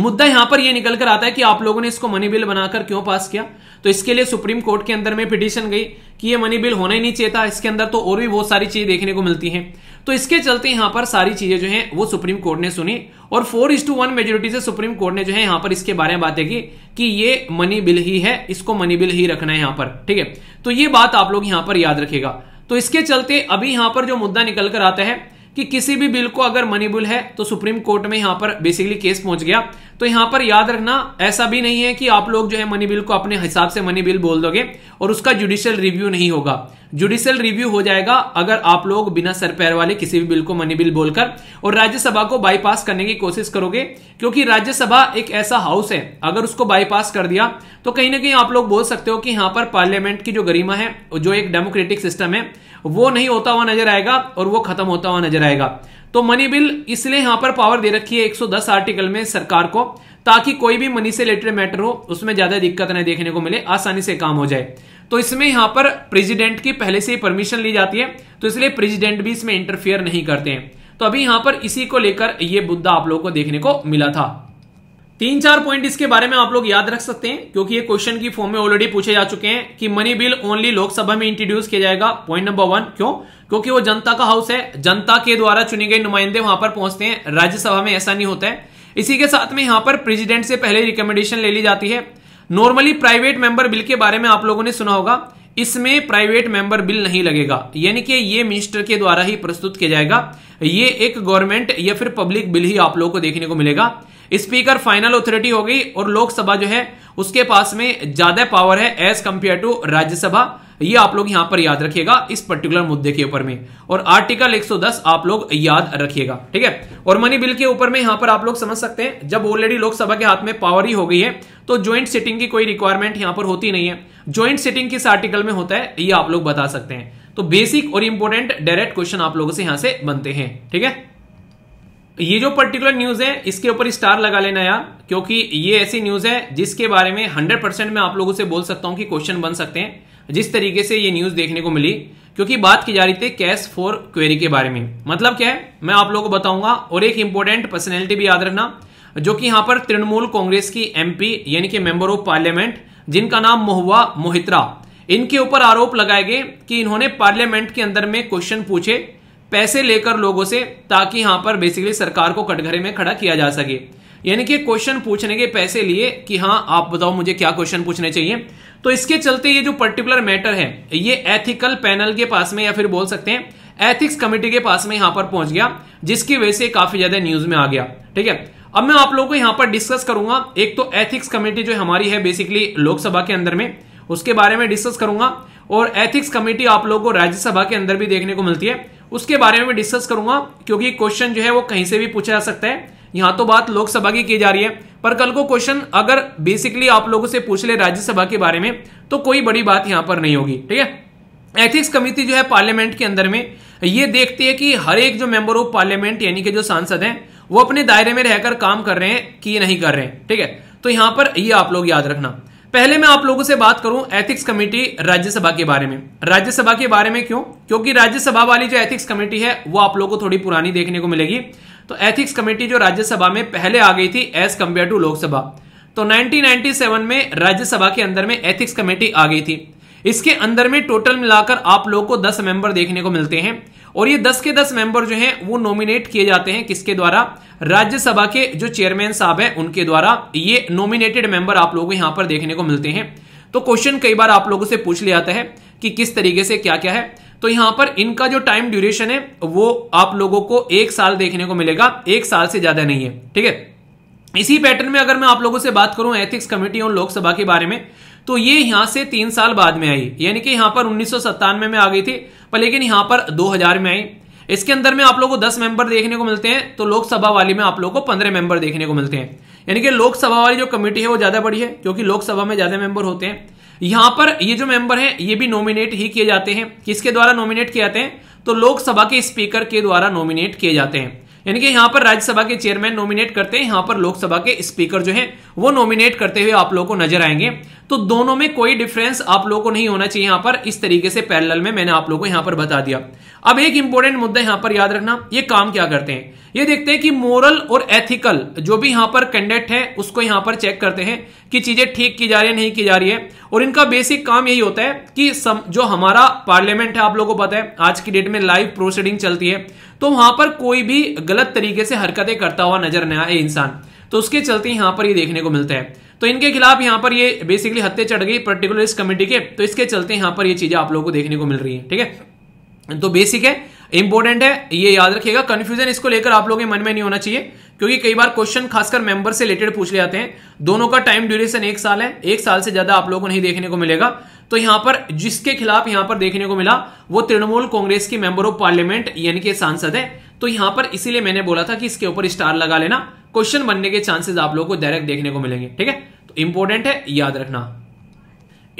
[SPEAKER 1] मुद्दा यहां पर यह निकल कर आता है कि आप लोगों ने इसको मनी बिल बनाकर क्यों पास किया तो इसके लिए सुप्रीम कोर्ट के अंदर में पिटिशन गई कि ये मनी बिल होना ही नहीं चाहिए था इसके अंदर तो और भी बहुत सारी चीजें देखने को मिलती हैं तो इसके चलते यहां पर सारी चीजें जो है वो सुप्रीम कोर्ट ने सुनी और four is to one majority से सुप्रीम कोर्ट ने जो है यहां पर इसके बारे में बातें की कि ये मनी बिल ही है इसको मनी बिल ही रखना है यहां पर ठीक है तो ये बात आप लोग यहां पर याद रखेगा तो इसके चलते अभी यहां पर जो मुद्दा निकलकर आता है कि किसी भी बिल को अगर मनीबुल है तो सुप्रीम कोर्ट में यहां पर बेसिकली केस पहुंच गया तो यहां पर याद रखना ऐसा भी नहीं है कि आप लोग जो है मनी बिल को अपने हिसाब से मनी बिल बोल दोगे और उसका जुडिशियल रिव्यू नहीं होगा जुडिशियल रिव्यू हो जाएगा अगर आप लोग बिना सर पैर वाले किसी भी बिल को मनी बिल बोलकर और राज्यसभा को बाईपास करने की कोशिश करोगे क्योंकि राज्यसभा एक ऐसा हाउस है अगर उसको बाईपास कर दिया तो कहीं ना कहीं आप लोग बोल सकते हो कि यहां पर पार्लियामेंट की जो गरिमा है जो एक डेमोक्रेटिक सिस्टम है वो नहीं होता हुआ नजर आएगा और वो खत्म होता हुआ नजर आएगा तो मनी बिल इसलिए यहां पर पावर दे रखी है 110 आर्टिकल में सरकार को ताकि कोई भी मनी से रिलेटेड मैटर हो उसमें ज्यादा दिक्कत नहीं देखने को मिले आसानी से काम हो जाए तो इसमें यहां पर प्रेसिडेंट की पहले से ही परमिशन ली जाती है तो इसलिए प्रेसिडेंट भी इसमें इंटरफेयर नहीं करते हैं तो अभी यहां पर इसी को लेकर यह मुद्दा आप लोगों को देखने को मिला था तीन चार पॉइंट इसके बारे में आप लोग याद रख सकते हैं क्योंकि ये क्वेश्चन की फॉर्म में ऑलरेडी पूछे जा चुके हैं कि मनी बिल ओनली लोकसभा में इंट्रोड्यूस किया जाएगा पॉइंट नंबर वन क्यों क्योंकि वो जनता का हाउस है जनता के द्वारा चुने गए नुमाइंदे वहां पर पहुंचते हैं राज्यसभा में ऐसा नहीं होता है इसी के साथ में यहां पर प्रेजिडेंट से पहले रिकमेंडेशन ले ली जाती है नॉर्मली प्राइवेट मेंबर बिल के बारे में आप लोगों ने सुना होगा इसमें प्राइवेट मेंबर बिल नहीं लगेगा यानी कि ये मिनिस्टर के द्वारा ही प्रस्तुत किया जाएगा ये एक गवर्नमेंट या फिर पब्लिक बिल ही आप लोगों को देखने को मिलेगा स्पीकर फाइनल अथॉरिटी हो गई और लोकसभा जो है उसके पास में ज्यादा पावर है एज कंपेयर टू राज्यसभा ये आप लोग यहां पर याद रखिएगा इस पर्टिकुलर मुद्दे के ऊपर में और आर्टिकल 110 आप लोग याद रखिएगा ठीक है और मनी बिल के ऊपर में यहां पर आप लोग समझ सकते हैं जब ऑलरेडी लोकसभा के हाथ में पावर ही हो गई है तो ज्वाइंट सिटिंग की कोई रिक्वायरमेंट यहां पर होती नहीं है ज्वाइंट सिटिंग किस आर्टिकल में होता है ये आप लोग बता सकते हैं तो बेसिक और इंपोर्टेंट डायरेक्ट क्वेश्चन आप लोगों से यहां से बनते हैं ठीक है ये जो पर्टिकुलर न्यूज है इसके ऊपर स्टार लगा लेना यार क्योंकि ये ऐसी न्यूज है जिसके बारे में 100 परसेंट मैं आप लोगों से बोल सकता हूं कि क्वेश्चन बन सकते हैं जिस तरीके से ये न्यूज देखने को मिली क्योंकि बात की जा रही थी कैश फॉर क्वेरी के बारे में मतलब क्या है मैं आप लोगों को बताऊंगा और एक इंपॉर्टेंट पर्सनैलिटी भी याद रखना जो कि यहां पर तृणमूल कांग्रेस की एमपी यानी कि मेंबर ऑफ पार्लियामेंट जिनका नाम मोहुआ मोहित्रा इनके ऊपर आरोप लगाए गए कि इन्होंने पार्लियामेंट के अंदर में क्वेश्चन पूछे पैसे लेकर लोगों से ताकि यहां पर बेसिकली सरकार को कटघरे में खड़ा किया जा सके यानी कि क्वेश्चन पूछने के पैसे लिए कि हाँ आप बताओ मुझे क्या क्वेश्चन पूछने चाहिए तो इसके चलते ये जो पर्टिकुलर मैटर है ये एथिकल पैनल के पास में या फिर बोल सकते हैं एथिक्स कमेटी के पास में यहां पर पहुंच गया जिसकी वजह से काफी ज्यादा न्यूज में आ गया ठीक है अब मैं आप लोगों को यहां पर डिस्कस करूंगा एक तो एथिक्स कमेटी जो हमारी है बेसिकली लोकसभा के अंदर में उसके बारे में डिस्कस करूंगा और एथिक्स कमेटी आप लोगों को राज्यसभा के अंदर भी देखने को मिलती है उसके बारे में डिस्कस करूंगा क्योंकि क्वेश्चन जो है वो कहीं से भी पूछा जा सकता है यहां तो बात लोकसभा की की जा रही है पर कल को क्वेश्चन अगर बेसिकली आप लोगों से पूछ ले राज्यसभा के बारे में तो कोई बड़ी बात यहां पर नहीं होगी ठीक है एथिक्स कमिटी जो है पार्लियामेंट के अंदर में ये देखती है कि हर एक जो मेंबर ऑफ पार्लियामेंट यानी कि जो सांसद हैं वो अपने दायरे में रहकर काम कर रहे हैं कि नहीं कर रहे हैं ठीक है तो यहां पर ये आप लोग याद रखना पहले मैं आप लोगों से बात करूं एथिक्स कमेटी राज्यसभा के बारे में राज्यसभा के बारे में क्यों क्योंकि राज्यसभा वाली जो एथिक्स कमेटी है वो आप लोगों को थोड़ी पुरानी देखने को मिलेगी तो एथिक्स कमेटी जो राज्यसभा में पहले आ गई थी एज कंपेयर टू लोकसभा तो 1997 में राज्यसभा के अंदर में एथिक्स कमेटी आ गई थी इसके अंदर में टोटल मिलाकर आप लोगों को 10 मेंबर देखने को मिलते हैं और ये 10 के 10 मेंबर जो हैं वो नॉमिनेट किए जाते हैं किसके द्वारा राज्यसभा के जो चेयरमैन साहब हैं उनके द्वारा ये नॉमिनेटेड मेंबर आप लोगों को यहां पर देखने को मिलते हैं तो क्वेश्चन कई बार आप लोगों से पूछ लिया जाता है कि किस तरीके से क्या क्या है तो यहां पर इनका जो टाइम ड्यूरेशन है वो आप लोगों को एक साल देखने को मिलेगा एक साल से ज्यादा नहीं है ठीक है इसी पैटर्न में अगर मैं आप लोगों से बात करूं एथिक्स कमेटी और लोकसभा के बारे में तो ये यहां से तीन साल बाद में आई यानी कि यहां पर उन्नीस में आ गई थी पर लेकिन यहां पर 2000 में आई इसके अंदर में आप लोगों को 10 मेंबर देखने को मिलते हैं तो लोकसभा वाली में आप लोगों को 15 मेंबर देखने को मिलते हैं यानी कि लोकसभा वाली जो कमेटी है वो ज्यादा बड़ी है क्योंकि लोकसभा में ज्यादा मेंबर होते हैं यहां पर ये जो मेंबर हैं ये भी नॉमिनेट ही किए जाते हैं किसके द्वारा नॉमिनेट किए जाते हैं तो लोकसभा के स्पीकर के द्वारा नॉमिनेट किए जाते हैं यानी कि यहां पर राज्यसभा के चेयरमैन नॉमिनेट करते हैं यहां पर लोकसभा के स्पीकर जो है वो नॉमिनेट करते हुए आप लोगों को नजर आएंगे तो दोनों में कोई डिफरेंस आप लोगों को नहीं होना चाहिए यहां पर इस तरीके से पैरल में मैंने आप लोगों को यहां पर बता दिया अब एक इंपॉर्टेंट मुद्दा यहां पर याद रखना ये काम क्या करते हैं ये देखते हैं कि मोरल और एथिकल जो भी यहां पर कंडक्ट है उसको यहां पर चेक करते हैं कि चीजें ठीक की जा रही है नहीं की जा रही है और इनका बेसिक काम यही होता है कि सम, जो हमारा पार्लियामेंट है आप लोगों को पता है आज की डेट में लाइव प्रोसीडिंग चलती है तो वहां पर कोई भी गलत तरीके से हरकतें करता हुआ नजर न आए इंसान तो उसके चलते यहां पर ये देखने को मिलता है तो इनके खिलाफ यहां पर ये बेसिकली हत्या चढ़ गई पर्टिकुलर इस कमेटी के तो इसके चलते यहां पर ये चीजें आप लोगों को देखने को मिल रही है ठीक है तो बेसिक है इंपॉर्टेंट है ये याद रखिएगा कंफ्यूजन इसको लेकर आप लोगों के मन में नहीं होना चाहिए क्योंकि कई बार क्वेश्चन खासकर मेंबर से रिलेटेड पूछ ले जाते हैं दोनों का टाइम ड्यूरेशन एक साल है एक साल से ज्यादा आप लोगों को नहीं देखने को मिलेगा तो यहां पर जिसके खिलाफ यहां पर देखने को मिला वो तृणमूल कांग्रेस की मेंबर ऑफ पार्लियामेंट यानी कि सांसद है तो यहां पर इसीलिए मैंने बोला था कि इसके ऊपर स्टार लगा लेना क्वेश्चन बनने के चांसेस आप लोगों को डायरेक्ट देखने को मिलेंगे ठीक है तो इंपॉर्टेंट है याद रखना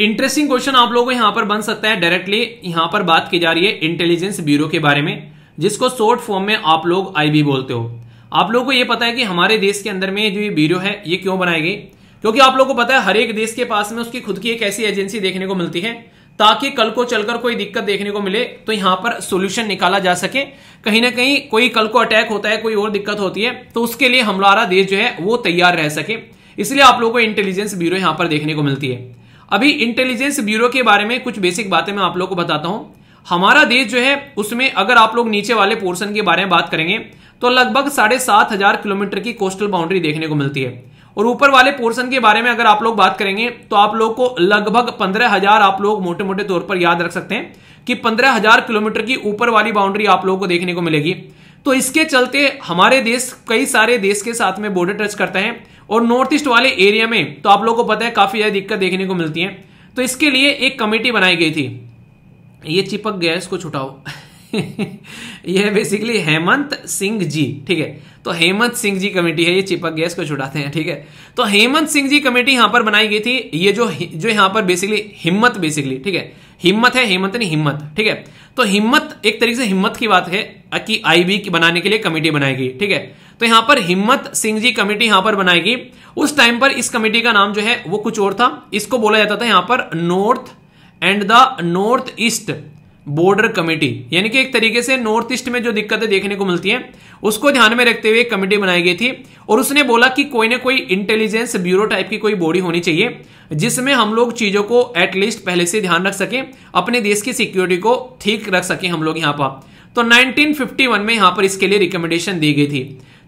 [SPEAKER 1] इंटरेस्टिंग क्वेश्चन आप लोगों को यहां पर बन सकता है डायरेक्टली यहां पर बात की जा रही है इंटेलिजेंस ब्यूरो के बारे में जिसको शॉर्ट फॉर्म में आप लोग आईबी बोलते हो आप लोगों को ये पता है कि हमारे देश के अंदर में जो ये ब्यूरो है ये क्यों बनाई गई क्योंकि आप लोगों को पता है हर एक देश के पास में उसकी खुद की एक ऐसी एजेंसी देखने को मिलती है ताकि कल को चलकर कोई दिक्कत देखने को मिले तो यहां पर सोल्यूशन निकाला जा सके कहीं ना कहीं कोई कल को अटैक होता है कोई और दिक्कत होती है तो उसके लिए हमारा देश जो है वो तैयार रह सके इसलिए आप लोगों को इंटेलिजेंस ब्यूरो यहां पर देखने को मिलती है अभी इंटेलिजेंस ब्यूरो के बारे में कुछ बेसिक बातें मैं आप लोग को बताता हूं हमारा देश जो है उसमें अगर आप लोग नीचे वाले पोर्शन के बारे में बात करेंगे तो लगभग साढ़े सात हजार किलोमीटर की कोस्टल बाउंड्री देखने को मिलती है और ऊपर वाले पोर्शन के बारे में अगर आप लोग बात करेंगे तो आप लोग को लगभग पंद्रह हजार आप लोग मोटे मोटे तौर पर याद रख सकते हैं कि पंद्रह हजार किलोमीटर की ऊपर वाली बाउंड्री आप लोगों को देखने को मिलेगी तो इसके चलते हमारे देश कई सारे देश के साथ में बॉर्डर टच करते हैं और नॉर्थ ईस्ट वाले एरिया में तो आप लोग को पता है काफी ज्यादा दिक्कत देखने को मिलती है तो इसके लिए एक कमेटी बनाई गई थी ये चिपक गया इसको छुटाओ ये है बेसिकली हेमंत सिंह जी ठीक है तो हेमंत सिंह जी कमेटी है ये चिपक गया इसको छुटाते हैं ठीक है तो हेमंत सिंह जी कमेटी यहां पर बनाई गई थी ये जो जो यहां पर बेसिकली हिम्मत बेसिकली ठीक है हिम्मत है हेमंत नहीं हिम्मत ठीक है तो हिम्मत एक तरीके से हिम्मत की बात है कि आईबी की बनाने के लिए कमेटी बनाई गई ठीक है तो यहां पर हिम्मत सिंह जी कमेटी यहां पर बनाएगी उस टाइम पर इस कमेटी का नाम जो है वो कुछ और था इसको बोला जाता था यहां पर north and the north east border committee यानी कि एक तरीके से नॉर्थ ईस्ट में जो दिक्कतें देखने को मिलती हैं उसको ध्यान में रखते हुए कमेटी बनाई गई थी और उसने बोला कि कोई ना कोई इंटेलिजेंस ब्यूरो टाइप की कोई बॉडी होनी चाहिए जिसमें हम लोग चीजों को एटलीस्ट पहले से ध्यान रख सके अपने देश की सिक्योरिटी को ठीक रख सके हम लोग यहाँ पर तो 1951 में यहां पर इसके लिए रिकमेंडेशन दी गई थी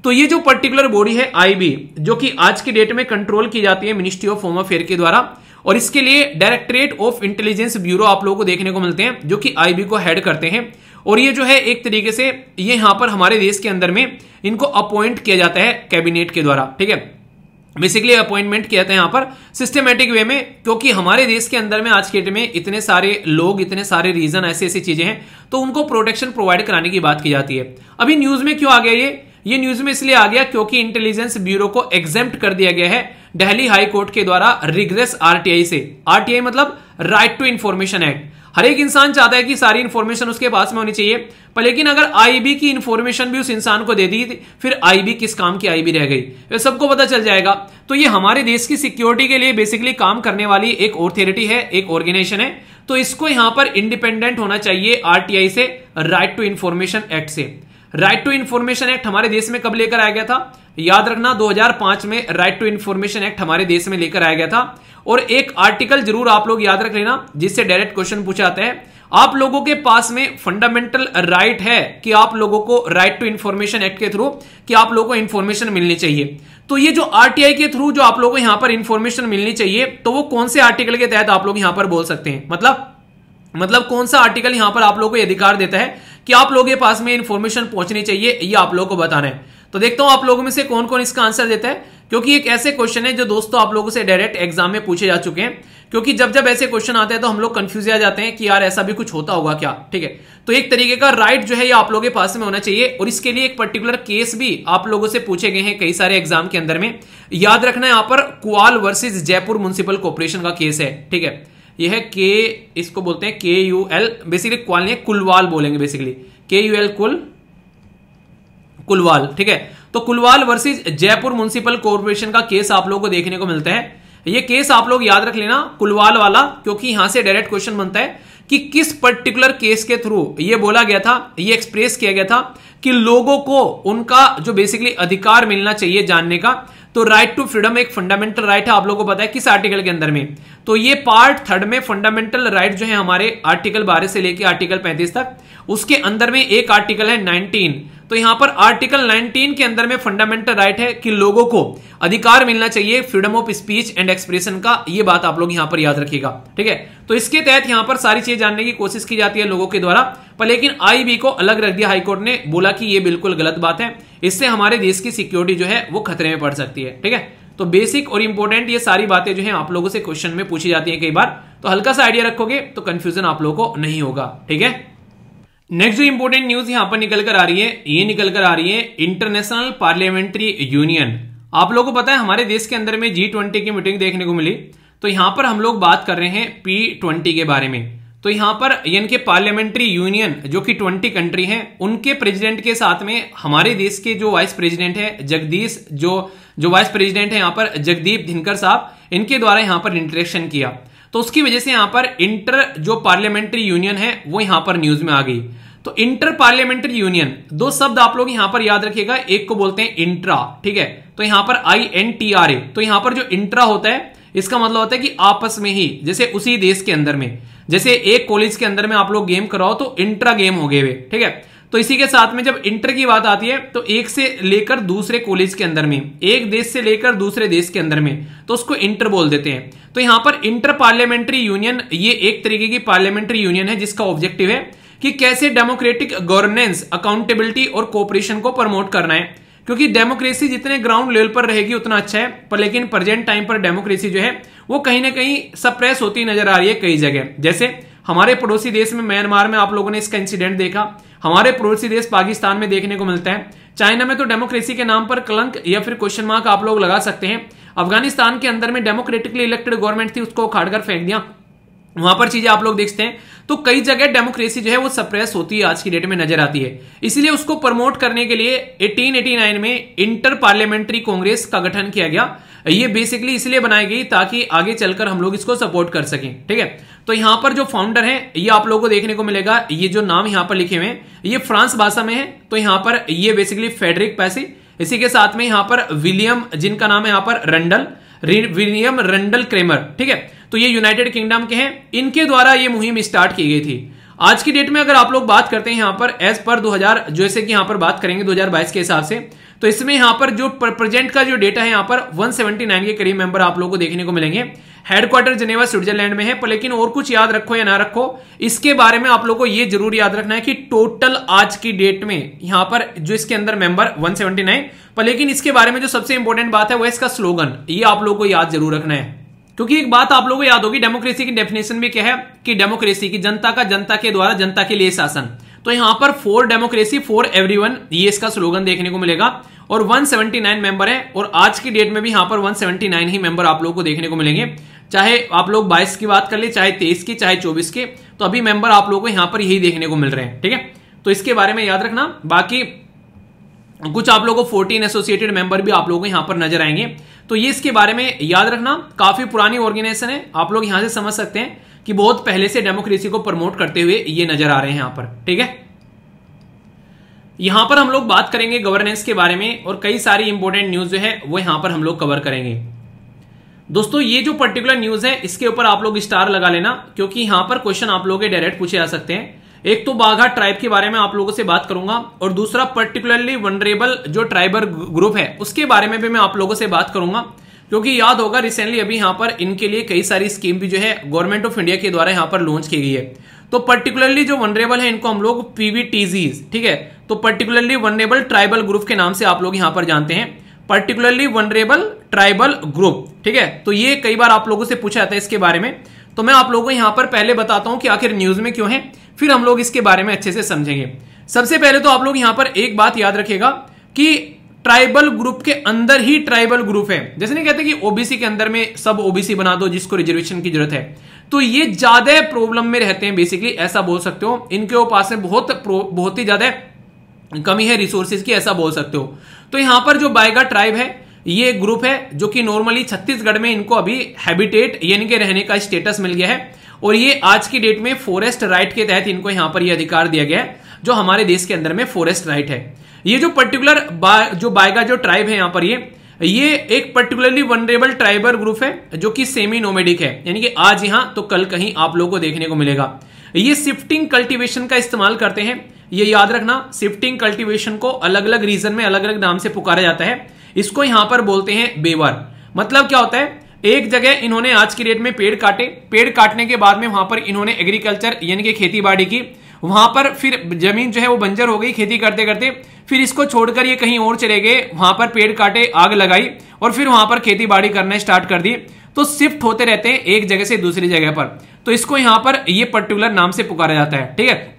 [SPEAKER 1] तो ये जो पर्टिकुलर बॉडी है आईबी जो कि आज की डेट में कंट्रोल की जाती है मिनिस्ट्री ऑफ होम अफेयर के द्वारा और इसके लिए डायरेक्टरेट ऑफ इंटेलिजेंस ब्यूरो आप लोगों को देखने को मिलते हैं जो कि आईबी को हेड करते हैं और ये जो है एक तरीके से ये यहां पर हमारे देश के अंदर में इनको अपॉइंट किया जाता है कैबिनेट के द्वारा ठीक है बेसिकली अपॉइंटमेंट किया जाता है यहां पर सिस्टमेटिक वे में क्योंकि हमारे देश के अंदर में आज के डेट में इतने सारे लोग इतने सारे रीजन ऐसी ऐसी चीजें हैं तो उनको प्रोटेक्शन प्रोवाइड कराने की बात की जाती है अभी न्यूज में क्यों आ गया ये ये न्यूज में इसलिए आ गया क्योंकि इंटेलिजेंस ब्यूरो को एग्जेम्प्ट कर दिया गया है दिल्ली हाई कोर्ट के द्वारा रिग्रेस आरटीआई से आरटीआई मतलब राइट टू इंफॉर्मेशन एक्ट हर एक इंसान चाहता है कि सारी इंफॉर्मेशन उसके पास में होनी चाहिए पर लेकिन अगर आईबी की इंफॉर्मेशन भी उस इंसान को दे दी फिर आईबी किस काम की आईबी रह गई तो सबको पता चल जाएगा तो ये हमारे देश की सिक्योरिटी के लिए बेसिकली काम करने वाली एक ऑथोरिटी है एक ऑर्गेनाइजेशन है तो इसको यहां पर इंडिपेंडेंट होना चाहिए आरटीआई से राइट टू इंफॉर्मेशन एक्ट से राइट टू इंफॉर्मेशन एक्ट हमारे देश में कब लेकर आया गया था याद रखना 2005 में राइट टू इंफॉर्मेशन एक्ट हमारे देश में लेकर आया गया था और एक आर्टिकल जरूर आप लोग याद रख लेना जिससे डायरेक्ट क्वेश्चन पूछा जाता है आप लोगों के पास में फंडामेंटल राइट है कि आप लोगों को राइट टू इंफॉर्मेशन एक्ट के थ्रू कि आप लोगों को इंफॉर्मेशन मिलनी चाहिए तो ये जो आरटीआई के थ्रू जो आप लोगों को यहां पर इंफॉर्मेशन मिलनी चाहिए तो वो कौन से आर्टिकल के तहत आप लोग यहां पर बोल सकते हैं मतलब मतलब कौन सा आर्टिकल यहां पर आप लोग को अधिकार देता है कि आप लोगों के पास में इंफॉर्मेशन पहुंचनी चाहिए ये आप लोगों को बताना है तो देखता हूं आप लोगों में से कौन कौन इसका आंसर देता है क्योंकि एक ऐसे क्वेश्चन है जो दोस्तों आप लोगों से डायरेक्ट एग्जाम में पूछे जा चुके हैं क्योंकि जब जब ऐसे क्वेश्चन आते हैं तो हम लोग कंफ्यूज आ जाते हैं कि यार ऐसा भी कुछ होता होगा क्या ठीक है तो एक तरीके का राइट जो है ये आप लोगों के पास में होना चाहिए और इसके लिए एक पर्टिकुलर केस भी आप लोगों से पूछे गए हैं कई सारे एग्जाम के अंदर में याद रखना यहां पर Kulwal versus Jaipur municipal corporation का केस है ठीक है यह है के इसको बोलते हैं के यू एल बेसिकली क्वाल नहीं कुलवाल बोलेंगे बेसिकली के यू एल कुल कुलवाल ठीक है तो Kulwal versus Jaipur municipal corporation का केस आप लोगों को देखने को मिलता है ये केस आप लोग याद रख लेना कुलवाल वाला क्योंकि यहां से डायरेक्ट क्वेश्चन बनता है कि किस पर्टिकुलर केस के थ्रू ये बोला गया था ये एक्सप्रेस किया गया था कि लोगों को उनका जो बेसिकली अधिकार मिलना चाहिए जानने का तो राइट टू फ्रीडम एक फंडामेंटल राइट है आप लोगों को पता है किस आर्टिकल के अंदर में तो ये पार्ट थर्ड में फंडामेंटल राइट जो है हमारे आर्टिकल बारह से लेकर आर्टिकल पैंतीस तक उसके अंदर में एक आर्टिकल है नाइनटीन तो यहां पर आर्टिकल 19 के अंदर में फंडामेंटल राइट है कि लोगों को अधिकार मिलना चाहिए freedom of speech and expression का ये बात आप लोग यहां पर याद रखिएगा ठीक है तो इसके तहत यहां पर सारी चीज जानने की कोशिश की जाती है लोगों के द्वारा पर लेकिन आईबी को अलग रख दिया हाईकोर्ट ने बोला कि यह बिल्कुल गलत बात है इससे हमारे देश की सिक्योरिटी जो है वो खतरे में पड़ सकती है ठीक है तो बेसिक और इंपॉर्टेंट ये सारी बातें जो है आप लोगों से क्वेश्चन में पूछी जाती है कई बार तो हल्का सा आइडिया रखोगे तो कंफ्यूजन आप लोगों को नहीं होगा ठीक है नेक्स्ट जो इंपोर्टेंट न्यूज यहां पर निकल कर आ रही है ये निकल कर आ रही है इंटरनेशनल पार्लियामेंट्री यूनियन आप लोगों को पता है हमारे देश के अंदर में जी ट्वेंटी की मीटिंग देखने को मिली तो यहां पर हम लोग बात कर रहे हैं पी ट्वेंटी के बारे में तो यहां पर इनके पार्लियामेंट्री यूनियन जो कि ट्वेंटी कंट्री हैं उनके प्रेसिडेंट के साथ में हमारे देश के जो वाइस प्रेसिडेंट है जगदीश जो जो वाइस प्रेसिडेंट है यहां पर जगदीप धिनकर साहब इनके द्वारा यहां पर इंटरेक्शन किया तो उसकी वजह से यहां पर इंटर जो पार्लियामेंट्री यूनियन है वो यहां पर न्यूज में आ गई तो इंटर पार्लियामेंट्री यूनियन दो शब्द आप लोग यहां पर याद रखिएगा एक को बोलते हैं इंट्रा ठीक है तो यहां पर I N T R A तो यहां पर जो इंट्रा होता है इसका मतलब होता है कि आपस में ही जैसे उसी देश के अंदर में जैसे एक कॉलेज के अंदर में आप लोग गेम कराओ तो इंट्रा गेम हो गए ठीक है तो इसी के साथ में जब इंटर की बात आती है तो एक से लेकर दूसरे कॉलेज के अंदर में एक देश से लेकर दूसरे देश के अंदर में तो उसको इंटर बोल देते हैं तो यहां पर इंटर पार्लियामेंट्री यूनियन ये एक तरीके की पार्लियामेंट्री यूनियन है जिसका ऑब्जेक्टिव है कि कैसे डेमोक्रेटिक गवर्नेंस अकाउंटेबिलिटी और कोऑपरेशन को प्रमोट करना है क्योंकि डेमोक्रेसी जितने ग्राउंड लेवल पर रहेगी उतना अच्छा है पर लेकिन प्रेजेंट टाइम पर डेमोक्रेसी जो है वो कहीं ना कहीं सप्रेस होती नजर आ रही है कई जगह जैसे हमारे पड़ोसी देश में म्यांमार में आप लोगों ने इसका इंसिडेंट देखा हमारे पड़ोसी देश पाकिस्तान में देखने को मिलता है चाइना में तो डेमोक्रेसी के नाम पर कलंक या फिर क्वेश्चन मार्क आप लोग लगा सकते हैं अफगानिस्तान के अंदर में डेमोक्रेटिकली इलेक्टेड गवर्नमेंट थी उसको उखाड़ कर फेंक दिया वहां पर चीजें आप लोग देखते हैं तो कई जगह डेमोक्रेसी जो है वो सप्रेस होती है आज की डेट में नजर आती है इसलिए उसको प्रमोट करने के लिए 1889 में इंटर पार्लियामेंट्री कांग्रेस का गठन किया गया ये बेसिकली इसलिए बनाई गई ताकि आगे चलकर हम लोग इसको सपोर्ट कर सकें ठीक है तो यहां पर जो फाउंडर है ये आप लोगों को देखने को मिलेगा ये जो नाम यहां पर लिखे हुए हैं ये फ्रांस भाषा में है तो यहां पर ये बेसिकली फेडरिक पैसी इसी के साथ में यहां पर विलियम जिनका नाम है यहां पर रंडल विलियम रंडल क्रेमर ठीक है तो ये यूनाइटेड किंगडम के हैं इनके द्वारा ये मुहिम स्टार्ट की गई थी आज की डेट में अगर आप लोग बात करते हैं यहां पर एज पर 2000 जैसे कि यहां पर बात करेंगे 2022 के हिसाब से तो इसमें यहां पर जो प्रेजेंट का जो डेटा है यहां पर 179 के करीब मेंबर आप लोगों को देखने को मिलेंगे हेडक्वार्टर जनेवा स्विट्जरलैंड में है पर लेकिन और कुछ याद रखो या ना रखो इसके बारे में आप लोगों को ये जरूर याद रखना है कि टोटल आज की डेट में यहां पर जो इसके अंदर मेंबर 179 पर लेकिन इसके बारे में जो सबसे इंपॉर्टेंट बात है वह इसका स्लोगन ये आप लोगों को याद जरूर रखना है क्योंकि एक बात आप लोगों को याद होगी डेमोक्रेसी की डेफिनेशन में क्या है कि डेमोक्रेसी की जनता का जनता के द्वारा जनता के लिए शासन तो यहां पर फोर डेमोक्रेसी फॉर वन ये इसका स्लोगन देखने को मिलेगा और 179 मेंबर है और आज की डेट में भी यहां पर 179 ही मेंबर आप लोगों को देखने को मिलेंगे चाहे आप लोग 22 की बात कर ले चाहे 23 की चाहे 24 के तो अभी मेंबर आप लोगों को यहां पर यही देखने को मिल रहे हैं ठीक है तो इसके बारे में याद रखना बाकी कुछ आप लोगों को फोर्टीन एसोसिएटेड मेंबर भी आप लोगों को यहां पर नजर आएंगे तो ये इसके बारे में याद रखना काफी पुरानी ऑर्गेनाइजेशन है आप लोग यहां से समझ सकते हैं कि बहुत पहले से डेमोक्रेसी को प्रमोट करते हुए ये नजर आ रहे हैं यहां पर ठीक है यहां पर हम लोग बात करेंगे गवर्नेंस के बारे में और कई सारी इंपॉर्टेंट न्यूज जो है वो यहां पर हम लोग कवर करेंगे दोस्तों ये जो पर्टिकुलर न्यूज है इसके ऊपर आप लोग स्टार लगा लेना क्योंकि यहां पर क्वेश्चन आप लोग डायरेक्ट पूछे जा सकते हैं एक तो बाघा ट्राइब के बारे में आप लोगों से बात करूंगा और दूसरा पर्टिकुलरली वनरेबल जो ट्राइबर ग्रुप है उसके बारे में भी मैं आप लोगों से बात करूंगा क्योंकि याद होगा रिसेंटली अभी यहाँ पर इनके लिए कई सारी स्कीम भी जो है गवर्नमेंट ऑफ इंडिया के द्वारा यहाँ पर लॉन्च की गई है तो पर्टिकुलरली जो वनरेबल है इनको हम लोग पीवीटीजीज ठीक है तो पर्टिकुलरली वनरेबल ट्राइबल ग्रुप के नाम से आप लोग यहाँ पर जानते हैं पर्टिकुलरली वनरेबल ट्राइबल ग्रुप ठीक है तो ये कई बार आप लोगों से पूछा जाता है इसके बारे में तो मैं आप लोगों को यहाँ पर पहले बताता हूँ कि आखिर न्यूज में क्यों है फिर हम लोग इसके बारे में अच्छे से समझेंगे सबसे पहले तो आप लोग यहां पर एक बात याद रखेगा कि ट्राइबल ग्रुप के अंदर ही ट्राइबल ग्रुप है जैसे नहीं कहते कि ओबीसी के अंदर में सब ओबीसी बना दो जिसको रिजर्वेशन की जरूरत है तो ये ज्यादा प्रॉब्लम में रहते हैं बेसिकली ऐसा बोल सकते हो इनके पास में बहुत बहुत ही ज्यादा कमी है रिसोर्सेज की ऐसा बोल सकते हो तो यहां पर जो बायगा ट्राइब है ये ग्रुप है जो कि नॉर्मली छत्तीसगढ़ में इनको अभी हैबिटेट यानी के रहने का स्टेटस मिल गया है और ये आज की डेट में फॉरेस्ट राइट के तहत इनको यहां पर ये अधिकार दिया गया है जो हमारे देश के अंदर में फॉरेस्ट राइट है ये जो पर्टिकुलर बा, जो बायगा जो ट्राइब है यहां पर ये ये एक पर्टिकुलरली वनरेबल ट्राइबर ग्रुप है जो कि सेमी नोमेडिक है यानी कि आज यहां तो कल कहीं आप लोगों को देखने को मिलेगा ये शिफ्टिंग कल्टिवेशन का इस्तेमाल करते हैं ये याद रखना शिफ्टिंग कल्टिवेशन को अलग अलग रीजन में अलग अलग नाम से पुकारा जाता है इसको यहां पर बोलते हैं बेवर मतलब क्या होता है एक जगह इन्होंने आज की डेट में पेड़ काटे पेड़ काटने के बाद में वहां पर इन्होंने एग्रीकल्चर यानी कि खेती बाड़ी की वहां पर फिर जमीन जो है वो बंजर हो गई खेती करते करते फिर इसको छोड़कर ये कहीं और चले गए वहां पर पेड़ काटे आग लगाई और फिर वहां पर खेती बाड़ी करना स्टार्ट कर दी तो शिफ्ट होते रहते हैं एक जगह से दूसरी जगह पर तो इसको यहां पर ये पर्टिकुलर नाम से पुकारा जाता है ठीक है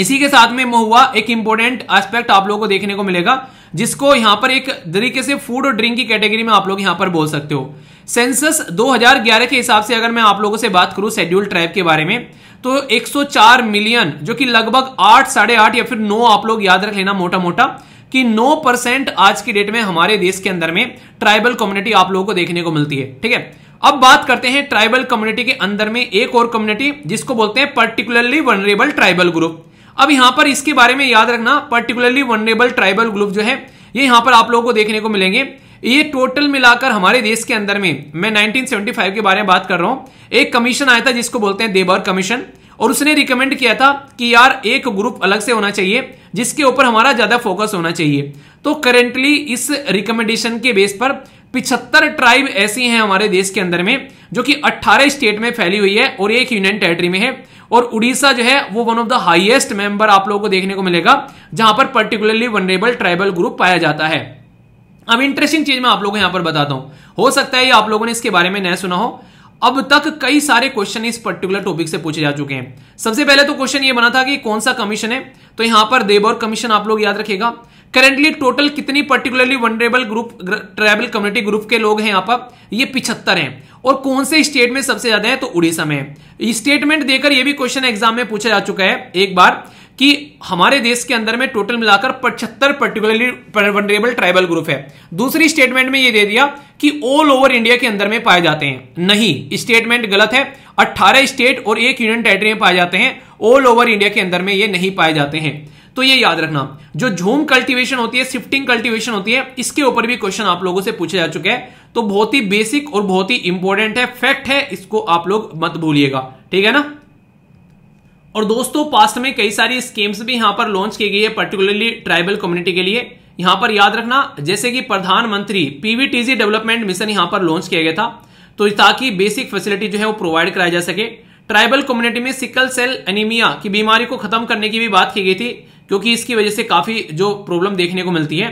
[SPEAKER 1] इसी के साथ में हुआ एक इंपॉर्टेंट एस्पेक्ट आप लोगों को देखने को मिलेगा जिसको यहां पर एक तरीके से फूड और ड्रिंक की कैटेगरी में आप लोग यहां पर बोल सकते हो सेंसस 2011 के हिसाब से अगर मैं आप लोगों से बात करूं शेड्यूल ट्राइब के बारे में तो 104 मिलियन जो कि लगभग आठ साढ़े आठ या फिर नौ आप लोग याद रख लेना मोटा मोटा कि नौ परसेंट आज की डेट में हमारे देश के अंदर में ट्राइबल कम्युनिटी आप लोगों को देखने को मिलती है ठीक है अब बात करते हैं ट्राइबल कम्युनिटी के अंदर में एक और कम्युनिटी जिसको बोलते हैं पर्टिकुलरली वनरेबल ट्राइबल ग्रुप अब यहां पर इसके बारे में याद रखना पर्टिकुलरली वनरेबल ट्राइबल ग्रुप जो है ये यहां पर आप लोगों को देखने को मिलेंगे ये टोटल मिलाकर हमारे देश के अंदर में मैं 1975 के बारे में बात कर रहा हूं एक कमीशन आया था जिसको बोलते हैं देबर कमीशन और उसने रिकमेंड किया था कि यार एक ग्रुप अलग से होना चाहिए जिसके ऊपर हमारा ज्यादा फोकस होना चाहिए तो करेंटली इस रिकमेंडेशन के बेस पर पिछहत्तर ट्राइब ऐसी हैं हमारे देश के अंदर में जो कि 18 स्टेट में फैली हुई है और एक यूनियन टेरिटरी में है और उड़ीसा जो है वो one of the highest member आप लोगों को देखने को मिलेगा जहां पर पर्टिकुलरली वनरेबल ट्राइबल ग्रुप पाया जाता है अब इंटरेस्टिंग चीज मैं आप लोगों को यहां पर बताता हूं हो सकता है ये आप लोगों ने इसके बारे में न सुना हो अब तक कई सारे क्वेश्चन इस पर्टिकुलर टॉपिक से पूछे जा चुके हैं सबसे पहले तो क्वेश्चन ये बना था कि कौन सा कमीशन है तो यहां पर देबोर कमीशन आप लोग याद रखेगा करेंटली टोटल कितनी particularly vulnerable group tribal community group के लोग हैं यहाँ पर ये पिछहत्तर हैं और कौन से स्टेट में सबसे ज्यादा है तो उड़ीसा में स्टेटमेंट देकर ये भी क्वेश्चन एग्जाम में पूछा जा चुका है एक बार कि हमारे देश के अंदर में टोटल मिलाकर पचहत्तर पर्टिकुलरली वनरेबल ट्राइबल ग्रुप है दूसरी स्टेटमेंट में यह दे दिया कि ऑल ओवर इंडिया के अंदर में पाए जाते हैं नहीं स्टेटमेंट गलत है 18 स्टेट और एक यूनियन टेरिटरी में पाए जाते हैं ऑल ओवर इंडिया के अंदर में ये नहीं पाए जाते हैं तो ये याद रखना जो झूम कल्टीवेशन होती है शिफ्टिंग कल्टीवेशन होती है इसके ऊपर भी क्वेश्चन आप लोगों से पूछे जा चुके हैं तो बहुत ही बेसिक और बहुत ही इंपॉर्टेंट है फैक्ट है इसको आप लोग मत भूलिएगा ठीक है ना और दोस्तों पास्ट में कई सारी स्कीम्स भी यहां पर लॉन्च की गई है पर्टिकुलरली ट्राइबल कम्युनिटी के लिए यहां पर याद रखना जैसे कि प्रधानमंत्री पीवीटीजी डेवलपमेंट मिशन यहां पर लॉन्च किया गया था तो ताकि बेसिक फैसिलिटी जो है वो प्रोवाइड कराया जा सके ट्राइबल कम्युनिटी में सिकल सेल एनीमिया की बीमारी को खत्म करने की भी बात की गई थी क्योंकि इसकी वजह से काफी जो प्रॉब्लम देखने को मिलती है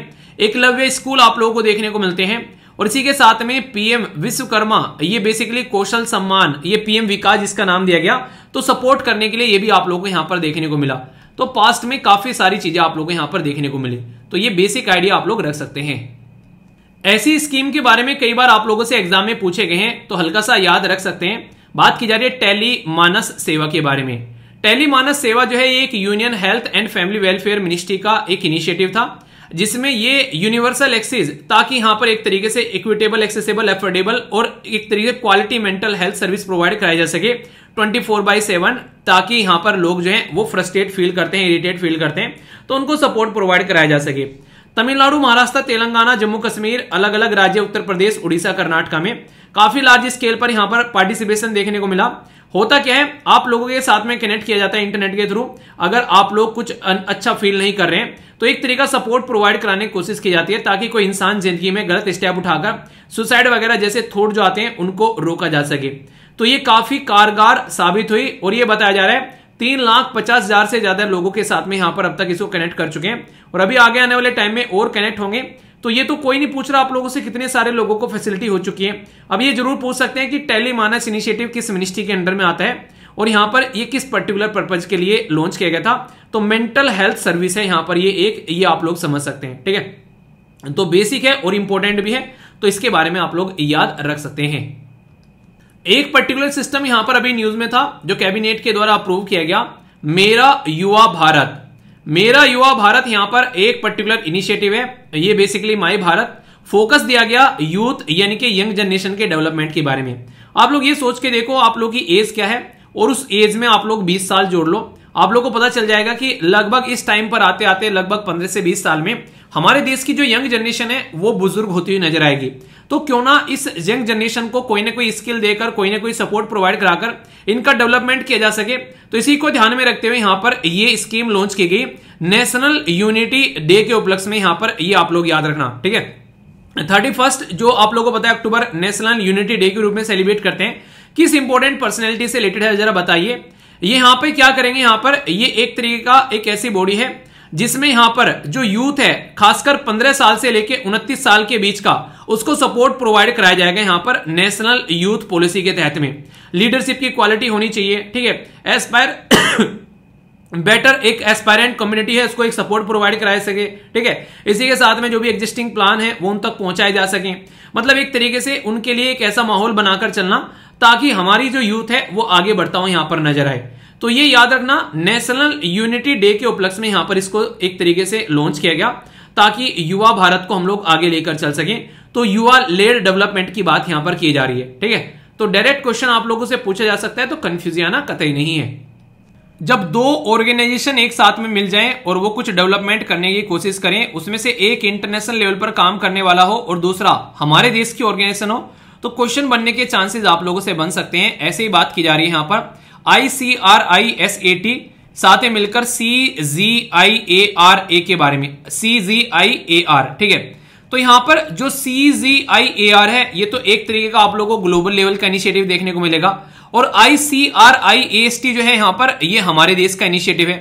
[SPEAKER 1] एकलव्य स्कूल आप लोगों को देखने को मिलते हैं और इसी के साथ में पीएम विश्वकर्मा ये बेसिकली कौशल सम्मान ये पीएम विकास जिसका नाम दिया गया तो सपोर्ट करने के लिए ये भी आप लोगों को यहां पर देखने को मिला तो पास्ट में काफी सारी चीजें आप लोगों को यहां पर देखने को मिली तो ये बेसिक आइडिया आप लोग रख सकते हैं ऐसी स्कीम के बारे में कई बार आप लोगों से एग्जाम में पूछे गए हैं तो हल्का सा याद रख सकते हैं बात की जा रही है टेली मानस सेवा के बारे में टेलीमानस सेवा जो है ये एक union health and family welfare ministry का एक इनिशिएटिव था जिसमें ये यूनिवर्सल एक्सेस ताकि यहां पर एक तरीके से इक्विटेबल एक्सेसिबल एफोर्डेबल और एक तरीके quality mental health service provide कराई जा सके 24 फोर बाई सेवन ताकि यहां पर लोग जो है वो फ्रस्ट्रेट फील करते हैं इरिटेट फील करते हैं तो उनको सपोर्ट प्रोवाइड कराया जा सके तमिलनाडु महाराष्ट्र तेलंगाना जम्मू कश्मीर अलग अलग राज्य उत्तर प्रदेश उड़ीसा कर्नाटका में काफी लार्ज स्केल पर यहां पर पार्टिसिपेशन देखने को मिला होता क्या है आप लोगों के साथ में कनेक्ट किया जाता है इंटरनेट के थ्रू अगर आप लोग कुछ अच्छा फील नहीं कर रहे हैं तो एक तरीका सपोर्ट प्रोवाइड कराने की कोशिश की जाती है ताकि कोई इंसान जिंदगी में गलत स्टेप उठाकर सुसाइड वगैरह जैसे थोड़ जो आते हैं उनको रोका जा सके तो ये काफी कारगर साबित हुई और ये बताया जा रहा है तीन लाख पचास हजार से ज्यादा लोगों के साथ में यहां पर अब तक इसको कनेक्ट कर चुके हैं और अभी आगे आने वाले टाइम में और कनेक्ट होंगे तो ये तो कोई नहीं पूछ रहा आप लोगों से कितने सारे लोगों को फैसिलिटी हो चुकी है अब ये जरूर पूछ सकते हैं कि टेली मानस इनिशिएटिव किस मिनिस्ट्री के अंडर में आता है और यहां पर ये किस पर्टिकुलर पर्पज के लिए लॉन्च किया गया था तो मेंटल हेल्थ सर्विस है यहां पर ये एक ये आप लोग समझ सकते हैं ठीक है तो बेसिक है और इंपॉर्टेंट भी है तो इसके बारे में आप लोग याद रख सकते हैं एक पर्टिकुलर सिस्टम यहां पर अभी न्यूज में था जो कैबिनेट के द्वारा अप्रूव किया गया मेरा युवा भारत मेरा युवा भारत यहां पर एक पर्टिकुलर इनिशिएटिव है ये बेसिकली माई भारत फोकस दिया गया यूथ यानी कि यंग जनरेशन के डेवलपमेंट के बारे में आप लोग ये सोच के देखो आप लोग की एज क्या है और उस एज में आप लोग 20 साल जोड़ लो आप लोगों को पता चल जाएगा कि लगभग इस टाइम पर आते आते लगभग 15 से 20 साल में हमारे देश की जो यंग जनरेशन है वो बुजुर्ग होती हुई नजर आएगी तो क्यों ना इस यंग जनरेशन को कोई ना कोई स्किल देकर कोई ना कोई सपोर्ट प्रोवाइड कराकर इनका डेवलपमेंट किया जा सके तो इसी को ध्यान में रखते हुए यहां पर ये स्कीम लॉन्च की गई नेशनल यूनिटी डे के उपलक्ष्य में यहां पर ये आप लोग याद रखना ठीक है थर्टी फर्स्ट जो आप लोगों को पता है अक्टूबर नेशनल यूनिटी डे के रूप में सेलिब्रेट करते हैं किस इंपोर्टेंट पर्सनैलिटी से रिलेटेड है जरा बताइए ये यहां पर क्या करेंगे यहां पर ये एक तरीके का एक ऐसी बॉडी है जिसमें यहां पर जो यूथ है खासकर 15 साल से लेकर उनतीस साल के बीच का उसको सपोर्ट प्रोवाइड कराया जाएगा यहां पर नेशनल यूथ पॉलिसी के तहत में लीडरशिप की क्वालिटी होनी चाहिए ठीक है एस्पायर बेटर एक एस्पायरेंट कम्युनिटी है उसको एक सपोर्ट प्रोवाइड कराया सके ठीक है इसी के साथ में जो भी एग्जिस्टिंग प्लान है वो उन तक पहुंचाए जा सके मतलब एक तरीके से उनके लिए एक ऐसा माहौल बनाकर चलना ताकि हमारी जो यूथ है वो आगे बढ़ता हुआ यहां पर नजर आए तो ये याद रखना नेशनल यूनिटी डे के उपलक्ष्य में यहां पर इसको एक तरीके से लॉन्च किया गया ताकि युवा भारत को हम लोग आगे लेकर चल सके तो युवा लेड डेवलपमेंट की बात यहां पर की जा रही है ठीक है तो डायरेक्ट क्वेश्चन आप लोगों से पूछा जा सकता है तो कंफ्यूज आना कतई नहीं है जब दो ऑर्गेनाइजेशन एक साथ में मिल जाएं और वो कुछ डेवलपमेंट करने की कोशिश करें उसमें से एक इंटरनेशनल लेवल पर काम करने वाला हो और दूसरा हमारे देश की ऑर्गेनाइजेशन हो तो क्वेश्चन बनने के चांसेस आप लोगों से बन सकते हैं ऐसे ही बात की जा रही है यहां पर I C R I S A T साथ में मिलकर सी जी आई ए आर ए के बारे में सी जी आई ए आर ठीक है तो यहां पर जो सी जी आई ए आर है ये तो एक तरीके का आप लोगों को ग्लोबल लेवल का इनिशिएटिव देखने को मिलेगा और I C R I S T जो है यहां पर ये हमारे देश का इनिशिएटिव है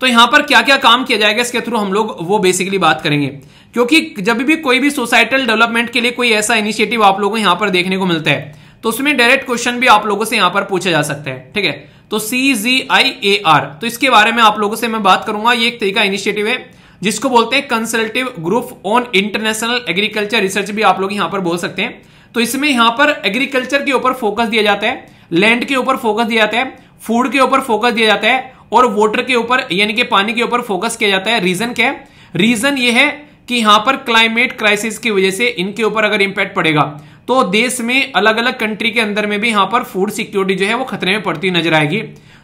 [SPEAKER 1] तो यहां पर क्या क्या काम किया जाएगा इसके थ्रू हम लोग वो बेसिकली बात करेंगे क्योंकि जब भी कोई भी सोसाइटल डेवलपमेंट के लिए कोई ऐसा इनिशिएटिव आप लोगों को यहां पर देखने को मिलता है तो उसमें डायरेक्ट क्वेश्चन भी आप लोगों से यहां पर पूछे जा सकते हैं ठीक है तो सी जी आई ए आर तो इसके बारे में आप लोगों से मैं बात करूंगा ये एक तरीका इनिशिएटिव है जिसको बोलते हैं consultative group on international agriculture research भी आप लोग यहां पर बोल सकते हैं तो इसमें यहां पर एग्रीकल्चर के ऊपर फोकस दिया जाता है लैंड के ऊपर फोकस दिया जाता है फूड के ऊपर फोकस दिया जाता है और वॉटर के ऊपर यानी कि पानी के ऊपर फोकस किया जाता है रीजन क्या है रीजन ये है कि यहां पर क्लाइमेट क्राइसिस की वजह से इनके ऊपर अगर इंपैक्ट पड़ेगा तो देश में अलग अलग कंट्री के अंदर में भी यहां पर फूड सिक्योरिटी जो है वो खतरे में पड़ती नजर आएगी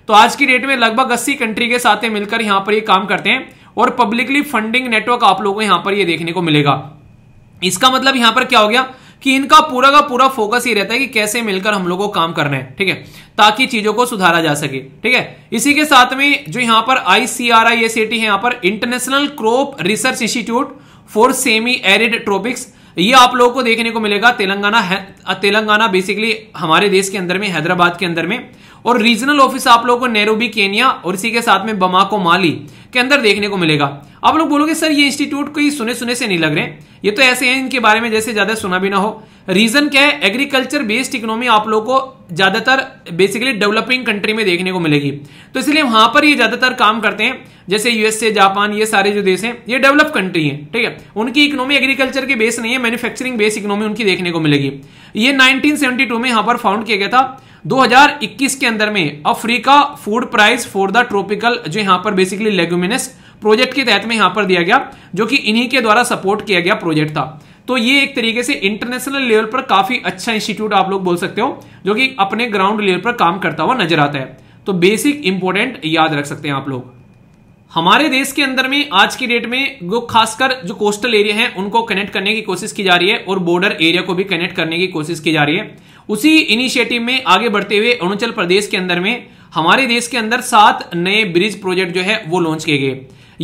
[SPEAKER 1] तो आज की डेट में लगभग अस्सी कंट्री के साथ मिलकर यहां पर ये काम करते हैं और पब्लिकली फंडिंग नेटवर्क आप लोगों को यहां पर ये देखने को मिलेगा इसका मतलब यहां पर क्या हो गया कि इनका पूरा का पूरा फोकस ये रहता है कि कैसे मिलकर हम लोगों को काम करना है ठीक है ताकि चीजों को सुधारा जा सके ठीक है इसी के साथ में जो यहां पर आई सी आर है यहां पर international crop research institute for semi arid tropics ये आप लोगों को देखने को मिलेगा तेलंगाना है तेलंगाना बेसिकली हमारे देश के अंदर में हैदराबाद के अंदर में और रीजनल ऑफिस आप लोगों को नेरोबी केनिया और इसी के साथ में बमाको माली के अंदर देखने को मिलेगा आप लोग बोलोगे सर ये इंस्टीट्यूट कोई सुने सुने से नहीं लग रहे ये तो ऐसे हैं इनके बारे में जैसे ज्यादा सुना भी ना हो रीजन क्या है एग्रीकल्चर बेस्ड इकोनॉमी आप लोग को ज्यादातर बेसिकली डेवलपिंग कंट्री में देखने को मिलेगी तो इसलिए वहां पर ये ज्यादातर काम करते हैं जैसे यूएसए जापान ये सारे जो देश हैं ये डेवलप कंट्री हैं ठीक है उनकी इकोनॉमी एग्रीकल्चर के बेस नहीं है मैन्युफैक्चरिंग बेस इकोनॉमी उनकी देखने को मिलेगी ये 1972 में यहां पर फाउंड किया गया था 2021 के अंदर में Africa food price for the tropical जो यहां पर बेसिकली लेग्यूमिनस प्रोजेक्ट के तहत में यहां पर दिया गया जो कि इन्हीं के द्वारा सपोर्ट किया गया प्रोजेक्ट था तो ये एक तरीके से इंटरनेशनल लेवल पर काफी अच्छा इंस्टीट्यूट आप लोग बोल सकते हो जो कि अपने ग्राउंड लेवल पर काम करता हुआ नजर आता है तो बेसिक इंपोर्टेंट याद रख सकते हैं आप लोग हमारे देश के अंदर में आज की डेट में जो खासकर जो कोस्टल एरिया है उनको कनेक्ट करने की कोशिश की जा रही है और बॉर्डर एरिया को भी कनेक्ट करने की कोशिश की जा रही है उसी इनिशिएटिव में आगे बढ़ते हुए अरुणाचल प्रदेश के अंदर में हमारे देश के अंदर सात नए ब्रिज प्रोजेक्ट जो है वो लॉन्च किए गए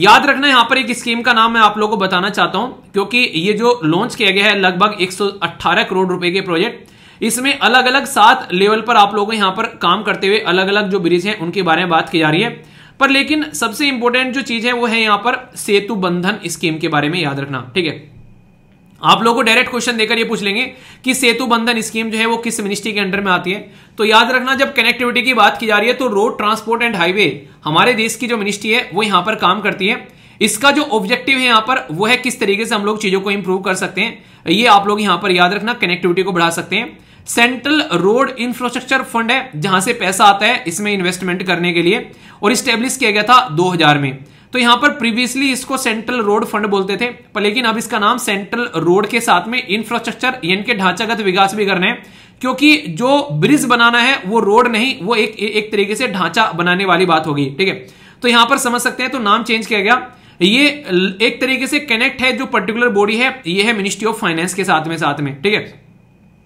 [SPEAKER 1] याद रखना यहाँ पर एक स्कीम का नाम मैं आप लोगों को बताना चाहता हूं क्योंकि ये जो लॉन्च किया गया है लगभग 118 करोड़ रुपए के प्रोजेक्ट इसमें अलग अलग सात लेवल पर आप लोगों को यहाँ पर काम करते हुए अलग अलग जो ब्रिज है उनके बारे में बात की जा रही है पर लेकिन सबसे इंपॉर्टेंट जो चीज है वो है यहां पर सेतु बंधन स्कीम के बारे में याद रखना ठीक है आप लोगों को डायरेक्ट क्वेश्चन देकर ये पूछ लेंगे कि सेतु बंधन स्कीम जो है वो किस मिनिस्ट्री के अंडर में आती है तो याद रखना जब कनेक्टिविटी की बात की जा रही है तो रोड ट्रांसपोर्ट एंड हाईवे हमारे देश की जो मिनिस्ट्री है वो यहां पर काम करती है इसका जो ऑब्जेक्टिव है यहां पर वो है किस तरीके से हम लोग चीजों को इंप्रूव कर सकते हैं ये आप लोग यहां पर याद रखना कनेक्टिविटी को बढ़ा सकते हैं सेंट्रल रोड इंफ्रास्ट्रक्चर फंड है जहां से पैसा आता है इसमें इन्वेस्टमेंट करने के लिए और स्टेब्लिश किया गया था 2000 में तो यहां पर प्रीवियसली इसको सेंट्रल रोड फंड बोलते थे पर लेकिन अब इसका नाम सेंट्रल रोड के साथ में इंफ्रास्ट्रक्चर यानी कि ढांचागत विकास भी करना है क्योंकि जो ब्रिज बनाना है वो रोड नहीं वो एक एक तरीके से ढांचा बनाने वाली बात होगी ठीक है तो यहां पर समझ सकते हैं तो नाम चेंज किया गया ये एक तरीके से कनेक्ट है जो पर्टिकुलर बॉडी है ये है मिनिस्ट्री ऑफ फाइनेंस के साथ में साथ में ठीक है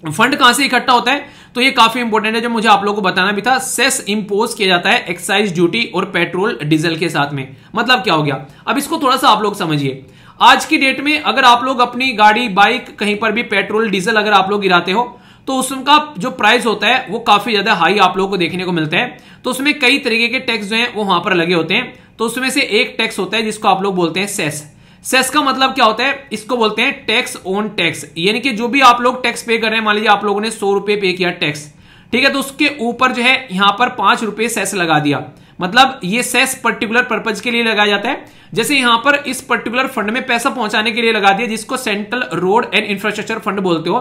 [SPEAKER 1] फंड कहां से इकट्ठा होता है तो ये काफी इंपॉर्टेंट है जो मुझे आप लोगों को बताना भी था सेस इंपोज किया जाता है एक्साइज ड्यूटी और पेट्रोल डीजल के साथ में मतलब क्या हो गया अब इसको थोड़ा सा आप लोग समझिए आज की डेट में अगर आप लोग अपनी गाड़ी बाइक कहीं पर भी पेट्रोल डीजल अगर आप लोग गिराते हो तो उसका जो प्राइस होता है वो काफी ज्यादा हाई आप लोगों को देखने को मिलता है तो उसमें कई तरीके के टैक्स जो है वो वहां पर लगे होते हैं तो उसमें से एक टैक्स होता है जिसको आप लोग बोलते हैं सेस सेस का मतलब क्या होता है इसको बोलते हैं टैक्स ऑन टैक्स यानी कि जो भी आप लोग टैक्स पे कर रहे हैं मान लीजिए आप लोगों ने सौ रुपए पे किया टैक्स ठीक है तो उसके ऊपर जो है यहां पर पांच रुपए सेस लगा दिया मतलब ये सेस पर्टिकुलर पर्पज के लिए लगाया जाता है जैसे यहां पर इस पर्टिकुलर फंड में पैसा पहुंचाने के लिए लगा दिया जिसको central road and infrastructure fund बोलते हो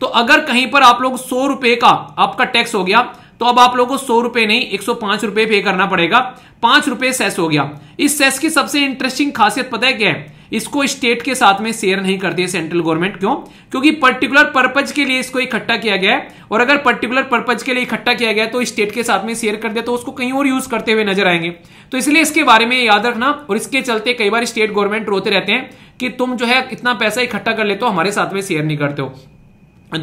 [SPEAKER 1] तो अगर कहीं पर आप लोग सौ रुपए का आपका टैक्स हो गया तो अब आप लोगों को सौ रुपए नहीं एक सौ पांच रुपए पे करना पड़ेगा पांच रुपए सेस हो गया इस सेस की सबसे इंटरेस्टिंग खासियत पता है क्या है इसको स्टेट के साथ में शेयर नहीं करती है सेंट्रल गवर्नमेंट क्यों क्योंकि पर्टिकुलर पर्पज के लिए इसको इकट्ठा किया गया है और अगर पर्टिकुलर पर्पज के लिए इकट्ठा किया गया तो स्टेट के साथ में शेयर कर दिया तो उसको कहीं और यूज करते हुए नजर आएंगे तो इसलिए इसके बारे में याद रखना और इसके चलते कई बार स्टेट गवर्नमेंट रोते रहते हैं कि तुम जो है इतना पैसा इकट्ठा कर लेते हो हमारे साथ में शेयर नहीं करते हो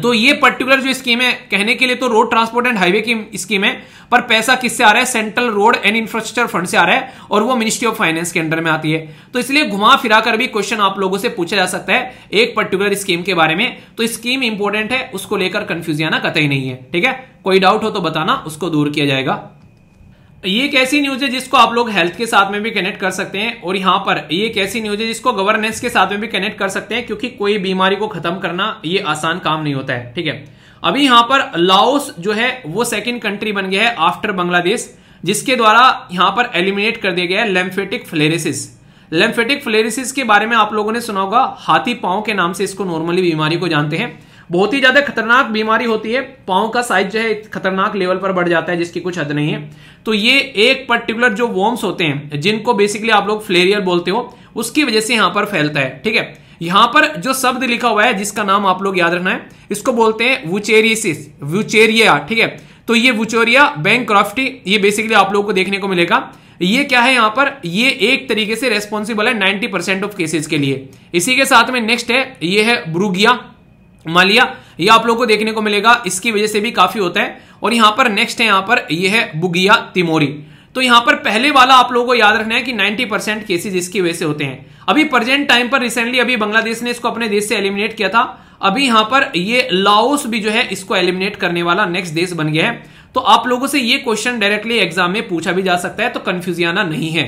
[SPEAKER 1] तो ये पर्टिकुलर जो स्कीम है कहने के लिए तो रोड ट्रांसपोर्ट एंड हाईवे की स्कीम है पर पैसा किससे आ रहा है central road and infrastructure fund से आ रहा है और वो मिनिस्ट्री ऑफ फाइनेंस के अंडर में आती है तो इसलिए घुमा फिरा कर भी क्वेश्चन आप लोगों से पूछा जा सकता है एक पर्टिकुलर स्कीम के बारे में तो स्कीम इंपोर्टेंट है उसको लेकर कंफ्यूज आना कतई नहीं है ठीक है कोई डाउट हो तो बताना उसको दूर किया जाएगा ये एक ऐसी न्यूज है जिसको आप लोग हेल्थ के साथ में भी कनेक्ट कर सकते हैं और यहाँ पर ये एक ऐसी न्यूज है जिसको गवर्नेंस के साथ में भी कनेक्ट कर सकते हैं क्योंकि कोई बीमारी को खत्म करना ये आसान काम नहीं होता है ठीक है अभी यहाँ पर लाओस जो है वो सेकेंड कंट्री बन गया है आफ्टर बांग्लादेश जिसके द्वारा यहाँ पर एलिमिनेट कर दिया गया है लेम्फेटिक फ्लेरिसिस लेम्फेटिक फ्लेरिसिस के बारे में आप लोगों ने सुना होगा हाथी पाओ के नाम से इसको नॉर्मली बीमारी को जानते हैं बहुत ही ज्यादा खतरनाक बीमारी होती है पाओ का साइज जो है खतरनाक लेवल पर बढ़ जाता है जिसकी कुछ हद नहीं है तो ये एक पर्टिकुलर जो वॉर्म्स होते हैं जिनको बेसिकली आप लोग फ्लेरियर बोलते हो उसकी वजह से यहां पर फैलता है ठीक है यहां पर जो शब्द लिखा हुआ है जिसका नाम आप लोग याद रखना है इसको बोलते हैं वुचेरियसिस वुचेरिया ठीक है तो ये वुचोरिया बैंक क्रॉफ्टी ये बेसिकली आप लोगों को देखने को मिलेगा ये क्या है यहां पर ये एक तरीके से रेस्पॉन्सिबल है 90 परसेंट ऑफ केसेस के लिए इसी के साथ में नेक्स्ट है ये है ब्रूगिया मान लिया ये आप लोगों को देखने को मिलेगा इसकी वजह से भी काफी होता है और यहां पर नेक्स्ट है यहां पर ये है बुगिया तिमोरी तो यहां पर पहले वाला आप लोगों को याद रखना है कि 90 परसेंट केसेज इसकी वजह से होते हैं अभी प्रेजेंट टाइम पर रिसेंटली अभी बांग्लादेश ने इसको अपने देश से एलिमिनेट किया था अभी यहां पर ये लाओस भी जो है इसको एलिमिनेट करने वाला नेक्स्ट देश बन गया है तो आप लोगों से ये क्वेश्चन डायरेक्टली एग्जाम में पूछा भी जा सकता है तो कंफ्यूजियाना नहीं है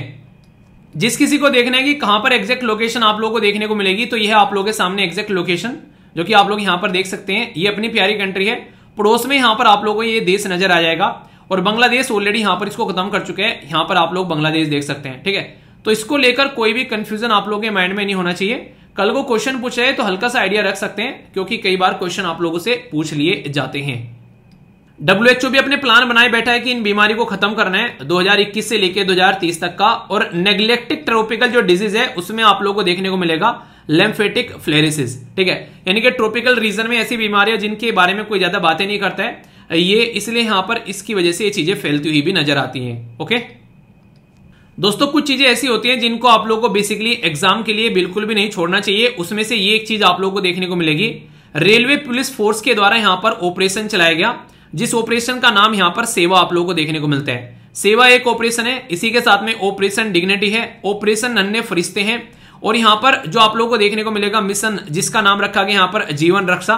[SPEAKER 1] जिस किसी को देखना है कि कहां पर एग्जैक्ट लोकेशन आप लोगों को देखने को मिलेगी तो यह आप लोगों के सामने एग्जैक्ट लोकेशन जो कि आप लोग यहां पर देख सकते हैं ये अपनी प्यारी कंट्री है पड़ोस में यहां पर आप लोगों को ये देश नजर आ जाएगा और बांग्लादेश ऑलरेडी यहां पर इसको खत्म कर चुके हैं यहां पर आप लोग बांग्लादेश देख सकते हैं ठीक है तो इसको लेकर कोई भी कंफ्यूजन आप लोगों के माइंड में नहीं होना चाहिए कल को क्वेश्चन पूछे तो हल्का सा आइडिया रख सकते हैं क्योंकि कई बार क्वेश्चन आप लोगों से पूछ लिए जाते हैं डब्ल्यूएचओ भी अपने प्लान बनाए बैठा है कि इन बीमारी को खत्म करना है 2021 से लेकर 2030 तक का और नेग्लेक्टिक ट्रोपिकल जो डिजीज है उसमें आप लोगों को देखने को मिलेगा लेम्फेटिक फ्लेरिसिस ठीक है यानी कि ट्रॉपिकल रीजन में ऐसी बीमारियां जिनके बारे में कोई ज्यादा बातें नहीं करता है ये इसलिए यहां पर इसकी वजह से ये चीजें फैलती हुई भी नजर आती हैं ओके दोस्तों कुछ चीजें ऐसी होती हैं जिनको आप लोगों को बेसिकली एग्जाम के लिए बिल्कुल भी नहीं छोड़ना चाहिए उसमें से ये एक चीज आप लोगों को देखने को मिलेगी रेलवे पुलिस फोर्स के द्वारा यहां पर ऑपरेशन चलाया गया जिस ऑपरेशन का नाम यहां पर सेवा आप लोगों को देखने को मिलता है सेवा एक ऑपरेशन है इसी के साथ में ऑपरेशन डिग्निटी है ऑपरेशन नन्हे फरिश्ते हैं और यहां पर जो आप लोगों को देखने को मिलेगा मिशन जिसका नाम रखा गया यहां पर जीवन रक्षा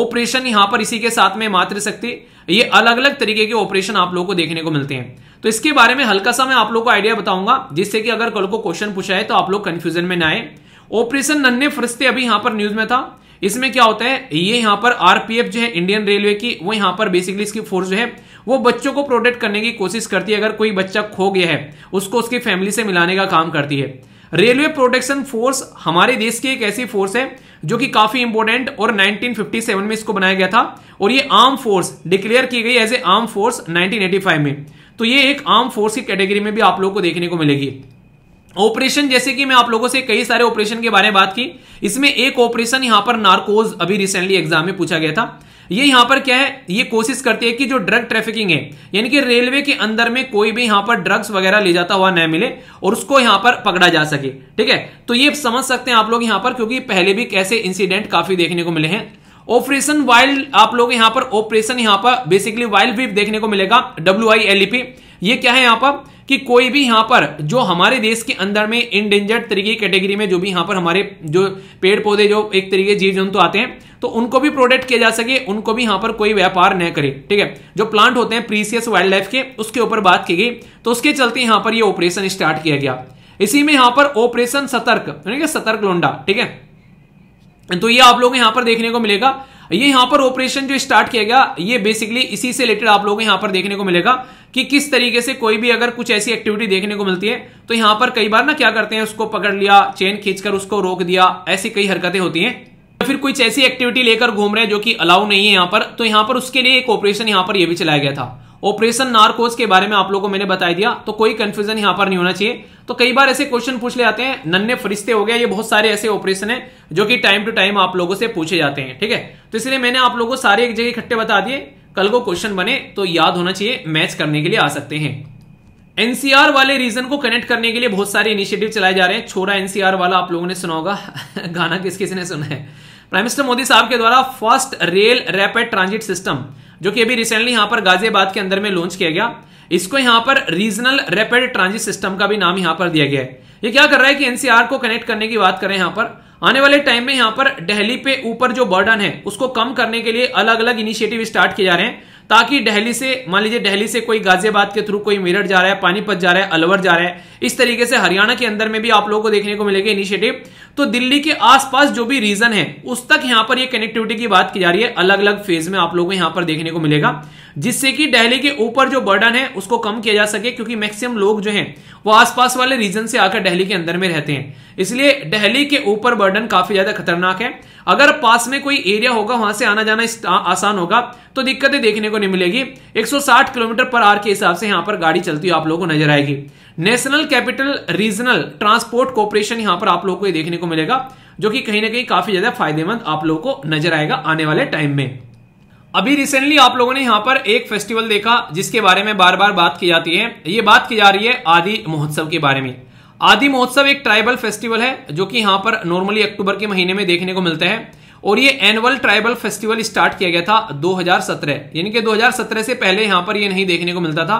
[SPEAKER 1] ऑपरेशन यहां पर इसी के साथ में मातृशक्ति ये अलग अलग तरीके के ऑपरेशन आप लोगों को देखने को मिलते हैं तो इसके बारे में हल्का सा मैं आप लोग को आइडिया बताऊंगा जिससे कि अगर कल को क्वेश्चन पूछा है तो आप लोग कंफ्यूजन में ना आए ऑपरेशन नन्हे फरिश्ते अभी यहां पर न्यूज में था इसमें क्या होता है ये यहां पर आरपीएफ जो है इंडियन रेलवे की वो यहां पर बेसिकली इसकी फोर्स जो है वो बच्चों को प्रोटेक्ट करने की कोशिश करती है अगर कोई बच्चा खो गया है उसको उसकी फैमिली से मिलाने का काम करती है रेलवे प्रोटेक्शन फोर्स हमारे देश की एक ऐसी फोर्स है जो कि काफी इंपोर्टेंट और 1957 में इसको बनाया गया था और ये आर्म फोर्स डिक्लेयर की गई एज ए आर्म फोर्स 1985 में तो ये एक आर्म फोर्स की कैटेगरी में भी आप लोगों को देखने को मिलेगी ऑपरेशन जैसे कि मैं आप लोगों से कई सारे ऑपरेशन के बारे में बात की इसमें एक ऑपरेशन यहां पर नार्कोज अभी रिसेंटली एग्जाम में पूछा गया था ये यहां पर क्या है ये कोशिश करती है कि जो ड्रग ट्रैफिकिंग है यानी कि रेलवे के अंदर में कोई भी यहां पर ड्रग्स वगैरह ले जाता हुआ न मिले और उसको यहां पर पकड़ा जा सके ठीक है तो ये समझ सकते हैं आप लोग यहां पर क्योंकि पहले भी कैसे इंसिडेंट काफी देखने को मिले हैं ऑपरेशन वाइल्ड आप लोग यहां पर ऑपरेशन यहां पर बेसिकली वाइल्ड वीप देखने को मिलेगा W I L E P ये क्या है यहां पर कि कोई भी यहां पर जो हमारे देश के अंदर में इनडेंजर्ड तरीके कैटेगरी में जो भी यहां पर हमारे जो पेड़ पौधे जो एक तरीके जीव जंतु आते हैं तो उनको भी प्रोटेक्ट किया जा सके उनको भी यहां पर कोई व्यापार न करे ठीक है जो प्लांट होते हैं प्रीसियस वाइल्ड लाइफ के उसके ऊपर बात की गई तो उसके चलते यहां पर यह ऑपरेशन स्टार्ट किया गया इसी में यहां पर ऑपरेशन सतर्क सतर्क लोंडा ठीक है तो ये आप लोग यहां पर देखने को मिलेगा ये यहां पर ऑपरेशन जो स्टार्ट किया गया ये बेसिकली इसी से रिलेटेड आप लोगों को यहां पर देखने को मिलेगा कि किस तरीके से कोई भी अगर कुछ ऐसी एक्टिविटी देखने को मिलती है तो यहां पर कई बार ना क्या करते हैं उसको पकड़ लिया चेन खींचकर उसको रोक दिया ऐसी कई हरकतें होती हैं या फिर कुछ ऐसी एक्टिविटी लेकर घूम रहे हैं जो कि अलाउ नहीं है यहां पर तो यहां पर उसके लिए एक ऑपरेशन यहां पर यह भी चलाया गया था ऑपरेशन नारकोस के बारे में आप लोगों को मैंने बताया दिया तो कोई कंफ्यूजन यहां पर नहीं होना चाहिए तो कई बार ऐसे क्वेश्चन पूछ ले जाते हैं नन्हे फरिश्ते हो गया ये बहुत सारे ऐसे ऑपरेशन है जो कि टाइम टू टाइम आप लोगों से पूछे जाते हैं ठीक है तो इसलिए मैंने आप लोगों को सारे एक जगह इकट्ठे बता दिए कल को क्वेश्चन बने तो याद होना चाहिए मैच करने के लिए आ सकते हैं एनसीआर वाले रीजन को कनेक्ट करने के लिए बहुत सारे इनिशिएटिव चलाए जा रहे हैं छोरा एनसीआर वाला आप लोगों ने सुना होगा गाना किस ने सुना है प्राइम मिनिस्टर मोदी साहब के द्वारा first rail rapid transit system जो कि अभी रिसेंटली यहां पर गाजियाबाद के अंदर में लॉन्च किया गया इसको यहां पर रीजनल रैपिड ट्रांजिट सिस्टम का भी नाम यहां पर दिया गया है ये क्या कर रहा है कि एनसीआर को कनेक्ट करने की बात करें यहां पर आने वाले टाइम में यहां पर दिल्ली पे ऊपर जो बर्डन है उसको कम करने के लिए अलग अलग इनिशिएटिव स्टार्ट किए जा रहे हैं ताकि दिल्ली से मान लीजिए दिल्ली से कोई गाजियाबाद के थ्रू कोई मेरठ जा रहा है पानीपत जा रहा है अलवर जा रहा है इस तरीके से हरियाणा के अंदर में भी आप लोगों को देखने को मिलेगा इनिशिएटिव तो दिल्ली के आसपास जो भी रीजन है उस तक यहां पर ये कनेक्टिविटी की बात की जा रही है अलग अलग फेज में आप लोगों को यहां पर देखने को मिलेगा जिससे कि दिल्ली के ऊपर जो बर्डन है उसको कम किया जा सके क्योंकि मैक्सिमम लोग जो है वो आसपास वाले रीजन से आकर दिल्ली के अंदर में रहते हैं इसलिए दिल्ली के ऊपर बर्डन काफी ज्यादा खतरनाक है अगर पास में कोई एरिया होगा वहां से आना जाना आसान होगा तो दिक्कतें देखने को नहीं मिलेगी 160 किलोमीटर पर आर के हिसाब से यहां पर गाड़ी चलती हुई आप लोगों को नजर आएगी national capital regional transport corporation यहां पर आप लोगों को ये देखने को मिलेगा जो कि कहीं ना कहीं काफी ज्यादा फायदेमंद आप लोगों को नजर आएगा आने वाले टाइम में अभी रिसेंटली आप लोगों ने यहां पर एक फेस्टिवल देखा जिसके बारे में बार बार बात की जाती है ये बात की जा रही है आदि महोत्सव के बारे में आदि महोत्सव एक ट्राइबल फेस्टिवल है जो कि यहां पर नॉर्मली अक्टूबर के महीने में देखने को मिलता है और ये एनुअल ट्राइबल फेस्टिवल स्टार्ट किया गया था 2017 यानी कि 2017 से पहले यहां पर ये नहीं देखने को मिलता था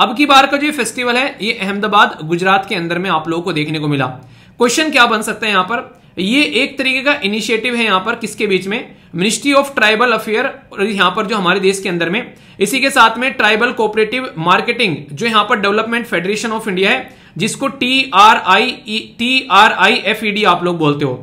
[SPEAKER 1] अब की बार का जो फेस्टिवल है ये अहमदाबाद गुजरात के अंदर में आप लोगों को देखने को मिला क्वेश्चन क्या बन सकता है यहां पर ये एक तरीके का इनिशिएटिव है यहां पर किसके बीच में मिनिस्ट्री ऑफ ट्राइबल अफेयर यहां पर जो हमारे देश के अंदर में इसी के साथ में ट्राइबल कोऑपरेटिव मार्केटिंग जो यहां पर डेवलपमेंट फेडरेशन ऑफ इंडिया है जिसको T R I T R I F E D आप लोग बोलते हो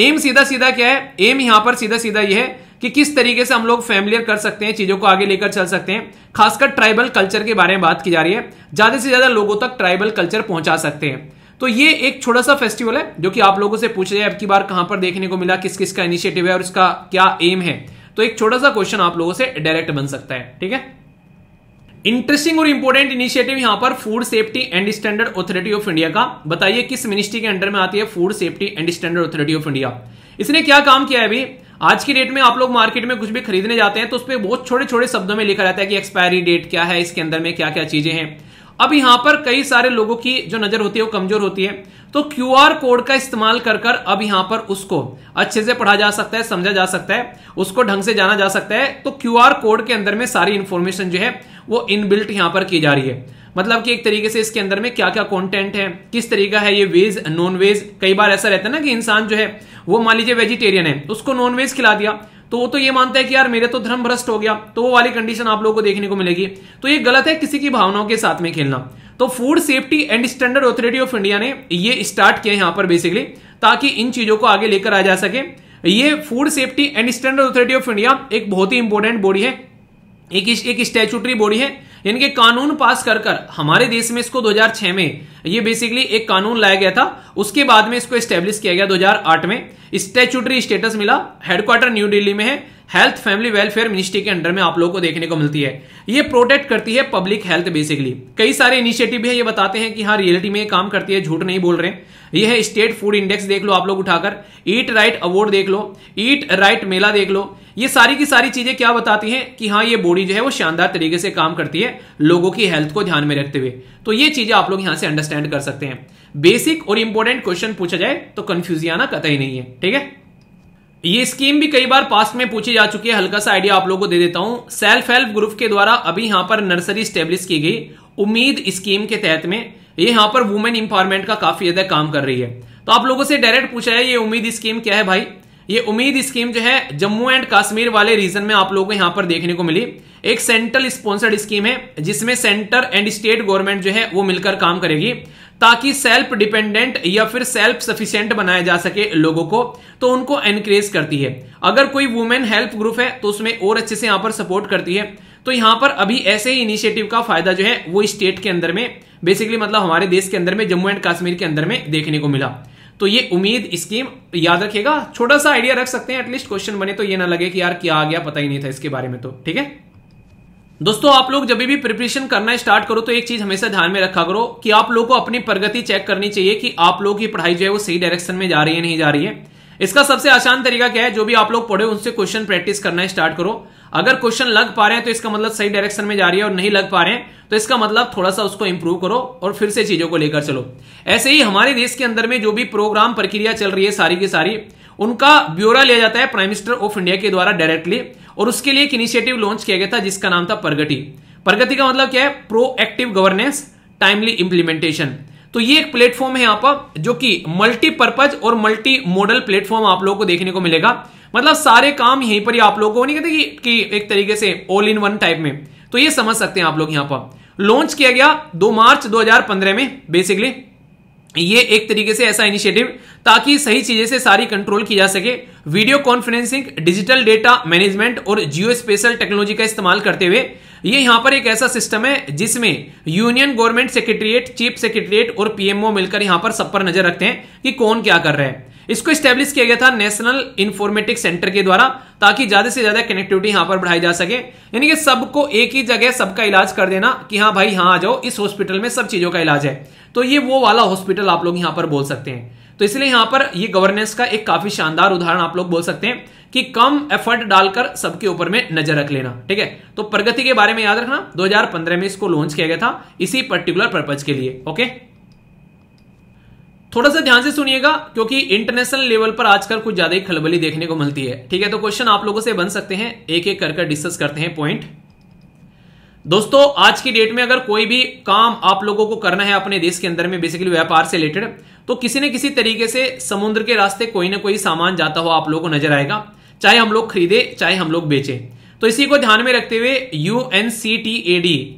[SPEAKER 1] एम सीधा सीधा क्या है एम यहां पर सीधा सीधा यह है कि किस तरीके से हम लोग फैमिलियर कर सकते हैं चीजों को आगे लेकर चल सकते हैं खासकर ट्राइबल कल्चर के बारे में बात की जा रही है ज्यादा से ज्यादा लोगों तक ट्राइबल कल्चर पहुंचा सकते हैं तो ये एक छोटा सा फेस्टिवल है जो कि आप लोगों से पूछ रहे अब की बार कहां पर देखने को मिला किस किस का इनिशिएटिव है और इसका क्या एम है तो एक छोटा सा क्वेश्चन आप लोगों से डायरेक्ट बन सकता है ठीक है इंटरेस्टिंग और इंपॉर्टेंट इनिशिएटिव यहां पर food safety and standard authority of India का बताइए किस मिनिस्ट्री के अंडर में आती है food safety and standard authority of India इसने क्या काम किया है अभी आज की डेट में आप लोग मार्केट में कुछ भी खरीदने जाते हैं तो उस पर बहुत छोटे छोटे शब्दों में लिखा रहता है कि एक्सपायरी डेट क्या है इसके अंदर में क्या क्या चीजें हैं अब यहां पर कई सारे लोगों की जो नजर होती है वो कमजोर होती है तो क्यू आर कोड का इस्तेमाल कर कर अब यहां पर उसको अच्छे से पढ़ा जा सकता है समझा जा सकता है उसको ढंग से जाना जा सकता है तो क्यू आर कोड के अंदर में सारी इंफॉर्मेशन जो है वो इनबिल्ट यहां पर की जा रही है मतलब कि एक तरीके से इसके अंदर में क्या क्या कंटेंट है किस तरीका है ये वेज नॉन वेज कई बार ऐसा रहता है ना कि इंसान जो है वो मान लीजिए वेजिटेरियन है उसको नॉन वेज खिला दिया तो वो तो ये मानता है कि यार मेरे तो धर्म भ्रष्ट हो गया तो वो वाली कंडीशन आप लोगों को देखने को मिलेगी तो ये गलत है किसी की भावनाओं के साथ में खेलना तो food safety and standard authority of India ने ये स्टार्ट किया यहाँ पर बेसिकली ताकि इन चीजों को आगे लेकर आ जा सके ये food safety and standard authority of India एक बहुत ही इंपॉर्टेंट बॉडी है एक एक स्टैचूटरी बॉडी है यानी कि कानून पास कर कर हमारे देश में इसको 2006 में ये बेसिकली एक कानून लाया गया था उसके बाद में इसको स्टेब्लिश किया गया 2008 में स्टेचुटरी स्टेटस मिला हेडक्वार्टर न्यू दिल्ली में है हेल्थ फैमिली वेलफेयर मिनिस्ट्री के अंडर में आप लोगों को देखने को मिलती है ये प्रोटेक्ट करती है पब्लिक हेल्थ बेसिकली कई सारे इनिशिएटिव है ये बताते हैं कि हाँ रियलिटी में काम करती है झूठ नहीं बोल रहे ये है स्टेट फूड इंडेक्स देख लो आप लोग उठाकर ईट राइट अवार्ड देख लो ईट राइट मेला देख लो ये सारी की सारी चीजें क्या बताती हैं कि हाँ ये बॉडी जो है वो शानदार तरीके से काम करती है लोगों की हेल्थ को ध्यान में रखते हुए तो ये चीजें आप लोग यहां से अंडरस्टैंड कर सकते हैं बेसिक और इंपॉर्टेंट क्वेश्चन पूछा जाए तो कंफ्यूजियाना कतई नहीं है ठीक है ये स्कीम भी कई बार पास्ट में पूछी जा चुकी है हल्का सा आइडिया आप लोगों को दे देता हूं सेल्फ हेल्प ग्रुप के द्वारा अभी यहां पर नर्सरी स्टेब्लिश की गई उम्मीद स्कीम के तहत में ये यहां पर वुमेन इंपावरमेंट का काफी ज्यादा काम कर रही है तो आप लोगों से डायरेक्ट पूछा है ये उम्मीद स्कीम क्या है भाई ये उम्मीद स्कीम जो है जम्मू एंड कश्मीर वाले रीजन में आप लोगों को यहां पर देखने को मिली एक सेंट्रल स्पॉन्सर्ड स्कीम है जिसमें सेंटर एंड स्टेट गवर्नमेंट जो है वो मिलकर काम करेगी ताकि सेल्फ डिपेंडेंट या फिर सेल्फ सफिशियंट बनाया जा सके लोगों को तो उनको एनकरेज करती है अगर कोई वुमेन हेल्प ग्रुप है तो उसमें और अच्छे से यहां पर सपोर्ट करती है तो यहां पर अभी ऐसे ही इनिशिएटिव का फायदा जो है वो स्टेट के अंदर में बेसिकली मतलब हमारे देश के अंदर में जम्मू एंड कश्मीर के अंदर में देखने को मिला तो ये उम्मीद स्कीम याद रखिएगा छोटा सा आइडिया रख सकते हैं एटलीस्ट क्वेश्चन बने तो ये ना लगे कि यार क्या आ गया पता ही नहीं था इसके बारे में तो ठीक है दोस्तों आप लोग जब भी प्रिपरेशन करना स्टार्ट करो तो एक चीज हमेशा ध्यान में रखा करो कि आप लोगों को अपनी प्रगति चेक करनी चाहिए कि आप लोगों की पढ़ाई जो है वो सही डायरेक्शन में जा रही है नहीं जा रही है इसका सबसे आसान तरीका क्या है जो भी आप लोग पढ़े उनसे क्वेश्चन प्रैक्टिस करना स्टार्ट करो अगर क्वेश्चन लग पा रहे हैं तो इसका मतलब सही डायरेक्शन में जा रही है और नहीं लग पा रहे हैं तो इसका मतलब थोड़ा सा उसको इंप्रूव करो और फिर से चीजों को लेकर चलो ऐसे ही हमारे देश के अंदर में जो भी प्रोग्राम प्रक्रिया चल रही है सारी की सारी उनका ब्यौरा लिया जाता है प्राइम मिनिस्टर ऑफ इंडिया के द्वारा डायरेक्टली और उसके लिए एक इनिशिएटिव लॉन्च किया गया था जिसका नाम था प्रगति प्रगति का मतलब क्या है proactive governance timely implementation तो ये एक प्लेटफॉर्म है यहां पर जो कि मल्टीपर्पज और मल्टी मॉडल प्लेटफॉर्म आप लोगों को देखने को मिलेगा मतलब सारे काम यहीं पर ही आप लोगों को नहीं कहते कि, कि एक तरीके से ऑल इन वन टाइप में तो ये समझ सकते हैं आप लोग यहां पर लॉन्च किया गया 2 मार्च 2015 में बेसिकली ये एक तरीके से ऐसा इनिशिएटिव ताकि सही चीजें से सारी कंट्रोल की जा सके video conferencing digital data management और जियो स्पेशल टेक्नोलॉजी का इस्तेमाल करते हुए ये यहां पर एक ऐसा सिस्टम है जिसमें union government secretariat chief secretariat और पीएमओ मिलकर यहां पर सब पर नजर रखते हैं कि कौन क्या कर रहा है इसको स्टेब्लिश किया गया था नेशनल इन्फॉर्मेटिक सेंटर के द्वारा ताकि ज्यादा से ज्यादा कनेक्टिविटी यहां पर बढ़ाई जा सके यानी कि सबको एक ही जगह सबका इलाज कर देना कि हाँ भाई हाँ आ जाओ इस हॉस्पिटल में सब चीजों का इलाज है तो ये वो वाला हॉस्पिटल आप लोग यहां पर बोल सकते हैं तो इसलिए यहां पर ये गवर्नेंस का एक काफी शानदार उदाहरण आप लोग बोल सकते हैं कि कम एफर्ट डालकर सबके ऊपर में नजर रख लेना ठीक है तो प्रगति के बारे में याद रखना 2015 में इसको लॉन्च किया गया था इसी पर्टिकुलर पर्पज के लिए ओके थोड़ा सा ध्यान से सुनिएगा क्योंकि इंटरनेशनल लेवल पर आजकल कुछ ज्यादा ही खलबली देखने को मिलती है ठीक है तो क्वेश्चन आप लोगों से बन सकते हैं एक एक कर डिस्कस करते हैं पॉइंट दोस्तों आज की डेट में अगर कोई भी काम आप लोगों को करना है अपने देश के अंदर में बेसिकली व्यापार से रिलेटेड तो किसी न किसी तरीके से समुद्र के रास्ते कोई ना कोई सामान जाता हुआ आप लोगों को नजर आएगा चाहे हम लोग खरीदे चाहे हम लोग बेचे तो इसी को ध्यान में रखते हुए यू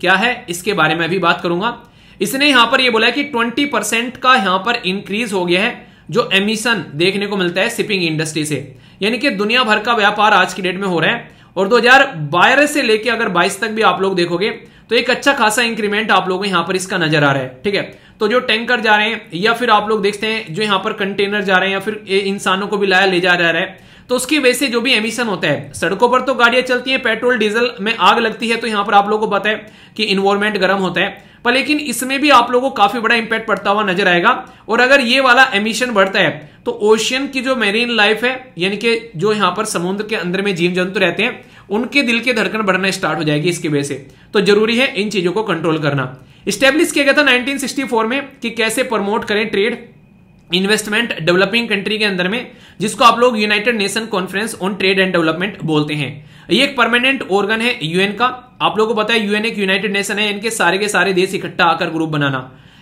[SPEAKER 1] क्या है इसके बारे में भी बात करूंगा इसने यहां पर यह बोला है कि ट्वेंटी परसेंट का यहां पर इंक्रीज हो गया है जो एमिशन देखने को मिलता है शिपिंग इंडस्ट्री से यानी कि दुनिया भर का व्यापार आज की डेट में हो रहा है और 2012 से लेके अगर बाईस तक भी आप लोग देखोगे तो एक अच्छा खासा इंक्रीमेंट आप लोगों को यहां पर इसका नजर आ रहा है ठीक है तो जो टैंकर जा रहे हैं या फिर आप लोग देखते हैं जो यहां पर कंटेनर जा रहे हैं या फिर इंसानों को भी लाया ले जा रहा है तो उसकी वजह से जो भी एमिशन होता है सड़कों पर तो गाड़ियां चलती हैं पेट्रोल डीजल में आग लगती है तो यहां पर आप लोगों को पता है कि इन्वायरमेंट गर्म होता है पर लेकिन इसमें भी आप लोगों को काफी बड़ा इंपैक्ट पड़ता हुआ नजर आएगा और अगर ये वाला एमिशन बढ़ता है तो ओशियन की जो मेरीन लाइफ है यानी कि जो यहां पर समुद्र के अंदर में जीव जंतु रहते हैं उनके दिल के धड़कन बढ़ना स्टार्ट हो जाएगी इसकी वजह से तो जरूरी है इन चीजों को कंट्रोल करना स्टेब्लिश किया गया था नाइनटीन में कि कैसे प्रमोट करें ट्रेड इन्वेस्टमेंट डेवलपिंग कंट्री के अंदर में जिसको आप लोग United Nation conference on trade and development बोलते हैं ये एक परमानेंट ऑर्गन है यूएन का आप लोगों को पता है यूएन एक यूनाइटेड नेशन है इनके सारे के सारे देश इकट्ठा आकर ग्रुप बनाना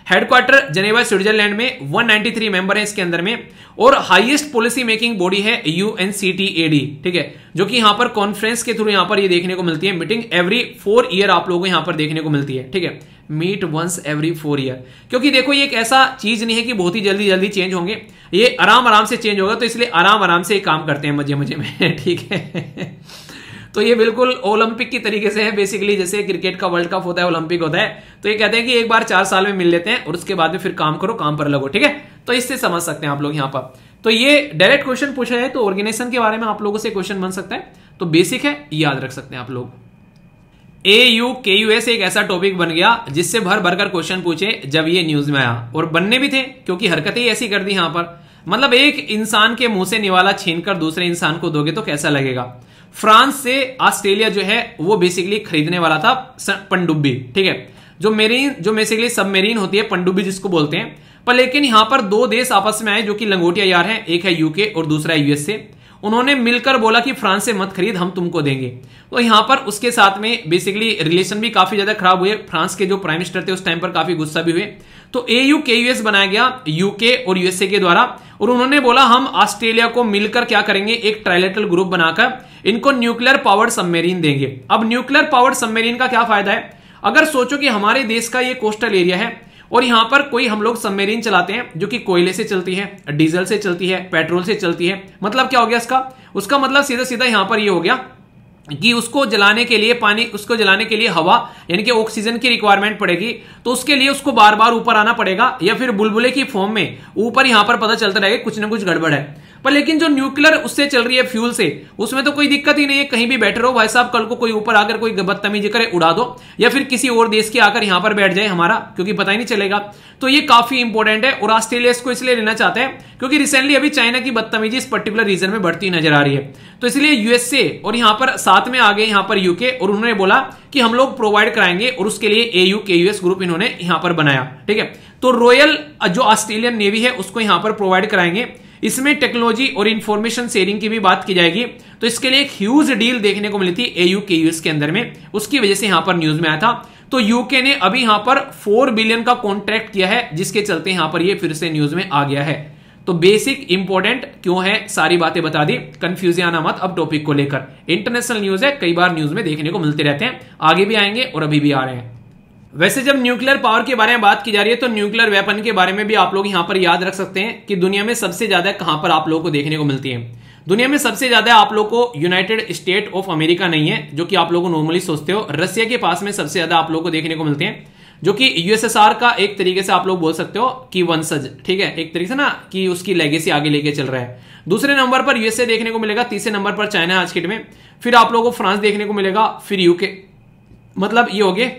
[SPEAKER 1] हेडक्वार्टर जनेवा स्विट्जरलैंड में 193 मेंबर है इसके अंदर में और हाईएस्ट पॉलिसी मेकिंग बॉडी है यूएनसीटीएडी ठीक है जो कि यहां पर कॉन्फ्रेंस के थ्रू यहां पर ये यह देखने को मिलती है मीटिंग एवरी फोर ईयर आप लोगों को यहां पर देखने को मिलती है ठीक है meet once every four year क्योंकि देखो ये एक ऐसा चीज नहीं है कि बहुत ही जल्दी जल्दी चेंज होंगे ये आराम आराम से चेंज होगा तो इसलिए आराम आराम से काम करते हैं मजे मजे में ठीक है तो ये बिल्कुल ओलंपिक की तरीके से है बेसिकली जैसे क्रिकेट का वर्ल्ड कप होता है ओलंपिक होता है तो ये कहते हैं कि एक बार चार साल में मिल लेते हैं और उसके बाद में फिर काम करो काम पर लगो ठीक है तो इससे समझ सकते हैं आप लोग यहाँ पर तो ये डायरेक्ट क्वेश्चन पूछा है तो ऑर्गेनाइजेशन के बारे में आप लोगों से क्वेश्चन बन सकता है तो बेसिक है याद रख सकते हैं आप लोग A U K U S एक ऐसा टॉपिक बन गया जिससे भर भर कर क्वेश्चन पूछे जब ये न्यूज में आया और बनने भी थे क्योंकि हरकतें ऐसी कर दी यहां पर मतलब एक इंसान के मुंह से निवाला छीनकर दूसरे इंसान को दोगे तो कैसा लगेगा फ्रांस से ऑस्ट्रेलिया जो है वो बेसिकली खरीदने वाला था पनडुब्बी ठीक है जो मेरीन जो बेसिकली सबमेरीन होती है पंडुब्बी जिसको बोलते हैं पर लेकिन यहां पर दो देश आपस में आए जो कि लंगोटिया यार हैं एक है यूके और दूसरा है यूएसए उन्होंने मिलकर बोला कि फ्रांस से मत खरीद हम तुमको देंगे तो यहां पर उसके साथ में बेसिकली रिलेशन भी काफी ज्यादा खराब हुए फ्रांस के जो प्राइम मिनिस्टर थे उस टाइम पर काफी गुस्सा भी हुए तो ए यू के यूएस बनाया गया यूके और यूएसए के द्वारा और उन्होंने बोला हम ऑस्ट्रेलिया को मिलकर क्या करेंगे एक ट्राइलेटल ग्रुप बनाकर इनको न्यूक्लियर पावर सबमेरीन देंगे अब न्यूक्लियर पावर सबमेरीन का क्या फायदा है अगर सोचो कि हमारे देश का ये कोस्टल एरिया है और यहां पर कोई हम लोग सबमेरीन चलाते हैं जो कि कोयले से चलती है डीजल से चलती है पेट्रोल से चलती है मतलब क्या हो गया इसका उसका मतलब सीधा सीधा यहां पर ये यह हो गया कि उसको जलाने के लिए पानी उसको जलाने के लिए हवा यानी कि ऑक्सीजन की रिक्वायरमेंट पड़ेगी तो उसके लिए उसको बार बार ऊपर आना पड़ेगा या फिर बुलबुले की फॉर्म में ऊपर यहां पर पता चलता रहेगा कुछ ना कुछ गड़बड़ है पर लेकिन जो न्यूक्लियर उससे चल रही है फ्यूल से उसमें तो कोई दिक्कत ही नहीं है कहीं भी बैठे रहो भाई साहब कल को कोई ऊपर आकर कोई बदतमीजी करे उड़ा दो या फिर किसी और देश के आकर यहां पर बैठ जाए हमारा क्योंकि पता ही नहीं चलेगा तो ये काफी इंपॉर्टेंट है और ऑस्ट्रेलिया इसको इसलिए लेना चाहते हैं क्योंकि रिसेंटली अभी चाइना की बदतमीजी इस पर्टिकुलर रीजन में बढ़ती नजर आ रही है तो इसलिए यूएसए और यहां पर साथ में आ गए यहां पर यूके और उन्होंने बोला कि हम लोग प्रोवाइड कराएंगे और उसके लिए एयू के यूएस ग्रुप इन्होंने यहां पर बनाया ठीक है तो रॉयल जो ऑस्ट्रेलियन नेवी है उसको यहां पर प्रोवाइड कराएंगे इसमें टेक्नोलॉजी और इन्फॉर्मेशन शेयरिंग की भी बात की जाएगी तो इसके लिए एक ह्यूज डील देखने को मिली थी एयू के यूएस के अंदर में उसकी वजह से यहां पर न्यूज में आया था तो यूके ने अभी यहां पर फोर बिलियन का कॉन्ट्रैक्ट किया है जिसके चलते यहां पर ये फिर से न्यूज में आ गया है तो बेसिक इंपॉर्टेंट क्यों है सारी बातें बता दी कंफ्यूज आना मत अब टॉपिक को लेकर इंटरनेशनल न्यूज है कई बार न्यूज में देखने को मिलते रहते हैं आगे भी आएंगे और अभी भी आ रहे हैं वैसे जब न्यूक्लियर पावर के बारे में बात की जा रही है तो न्यूक्लियर वेपन के बारे में भी आप लोग यहां पर याद रख सकते हैं कि दुनिया में सबसे ज्यादा कहां पर आप लोगों को देखने को मिलती है दुनिया में सबसे ज्यादा आप लोग को यूनाइटेड स्टेट ऑफ अमेरिका नहीं है जो कि आप लोग नॉर्मली सोचते हो रसिया के पास में सबसे ज्यादा आप लोग को देखने को मिलते हैं जो कि यूएसएसआर का एक तरीके से आप लोग बोल सकते हो कि वंशज ठीक है एक तरीके से ना कि उसकी लेगेसी आगे लेके चल रहा है दूसरे नंबर पर यूएसए देखने को मिलेगा तीसरे नंबर पर चाइना आज के डेट में फिर आप लोगों को फ्रांस देखने को मिलेगा फिर यूके मतलब ये हो गए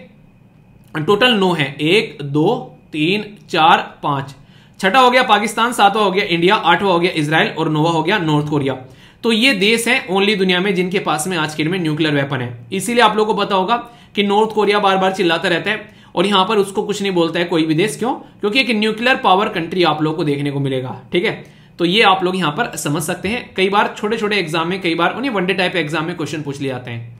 [SPEAKER 1] टोटल नौ है एक दो तीन चार पांच छठा हो गया पाकिस्तान सातवा हो गया इंडिया आठवां हो गया इसराइल और नौवा हो गया नॉर्थ कोरिया तो ये देश है ओनली दुनिया में जिनके पास में आज के डेट में न्यूक्लियर वेपन है इसीलिए आप लोगों को पता होगा कि नॉर्थ कोरिया बार बार चिल्लाता रहता है और यहां पर उसको कुछ नहीं बोलता है कोई भी देश क्यों क्योंकि एक न्यूक्लियर पावर कंट्री आप लोग को देखने को मिलेगा ठीक है तो ये आप लोग यहां पर समझ सकते हैं कई बार छोटे छोटे एग्जाम में कई बार उन्हें वनडे टाइप एग्जाम में क्वेश्चन पूछ लिए जाते हैं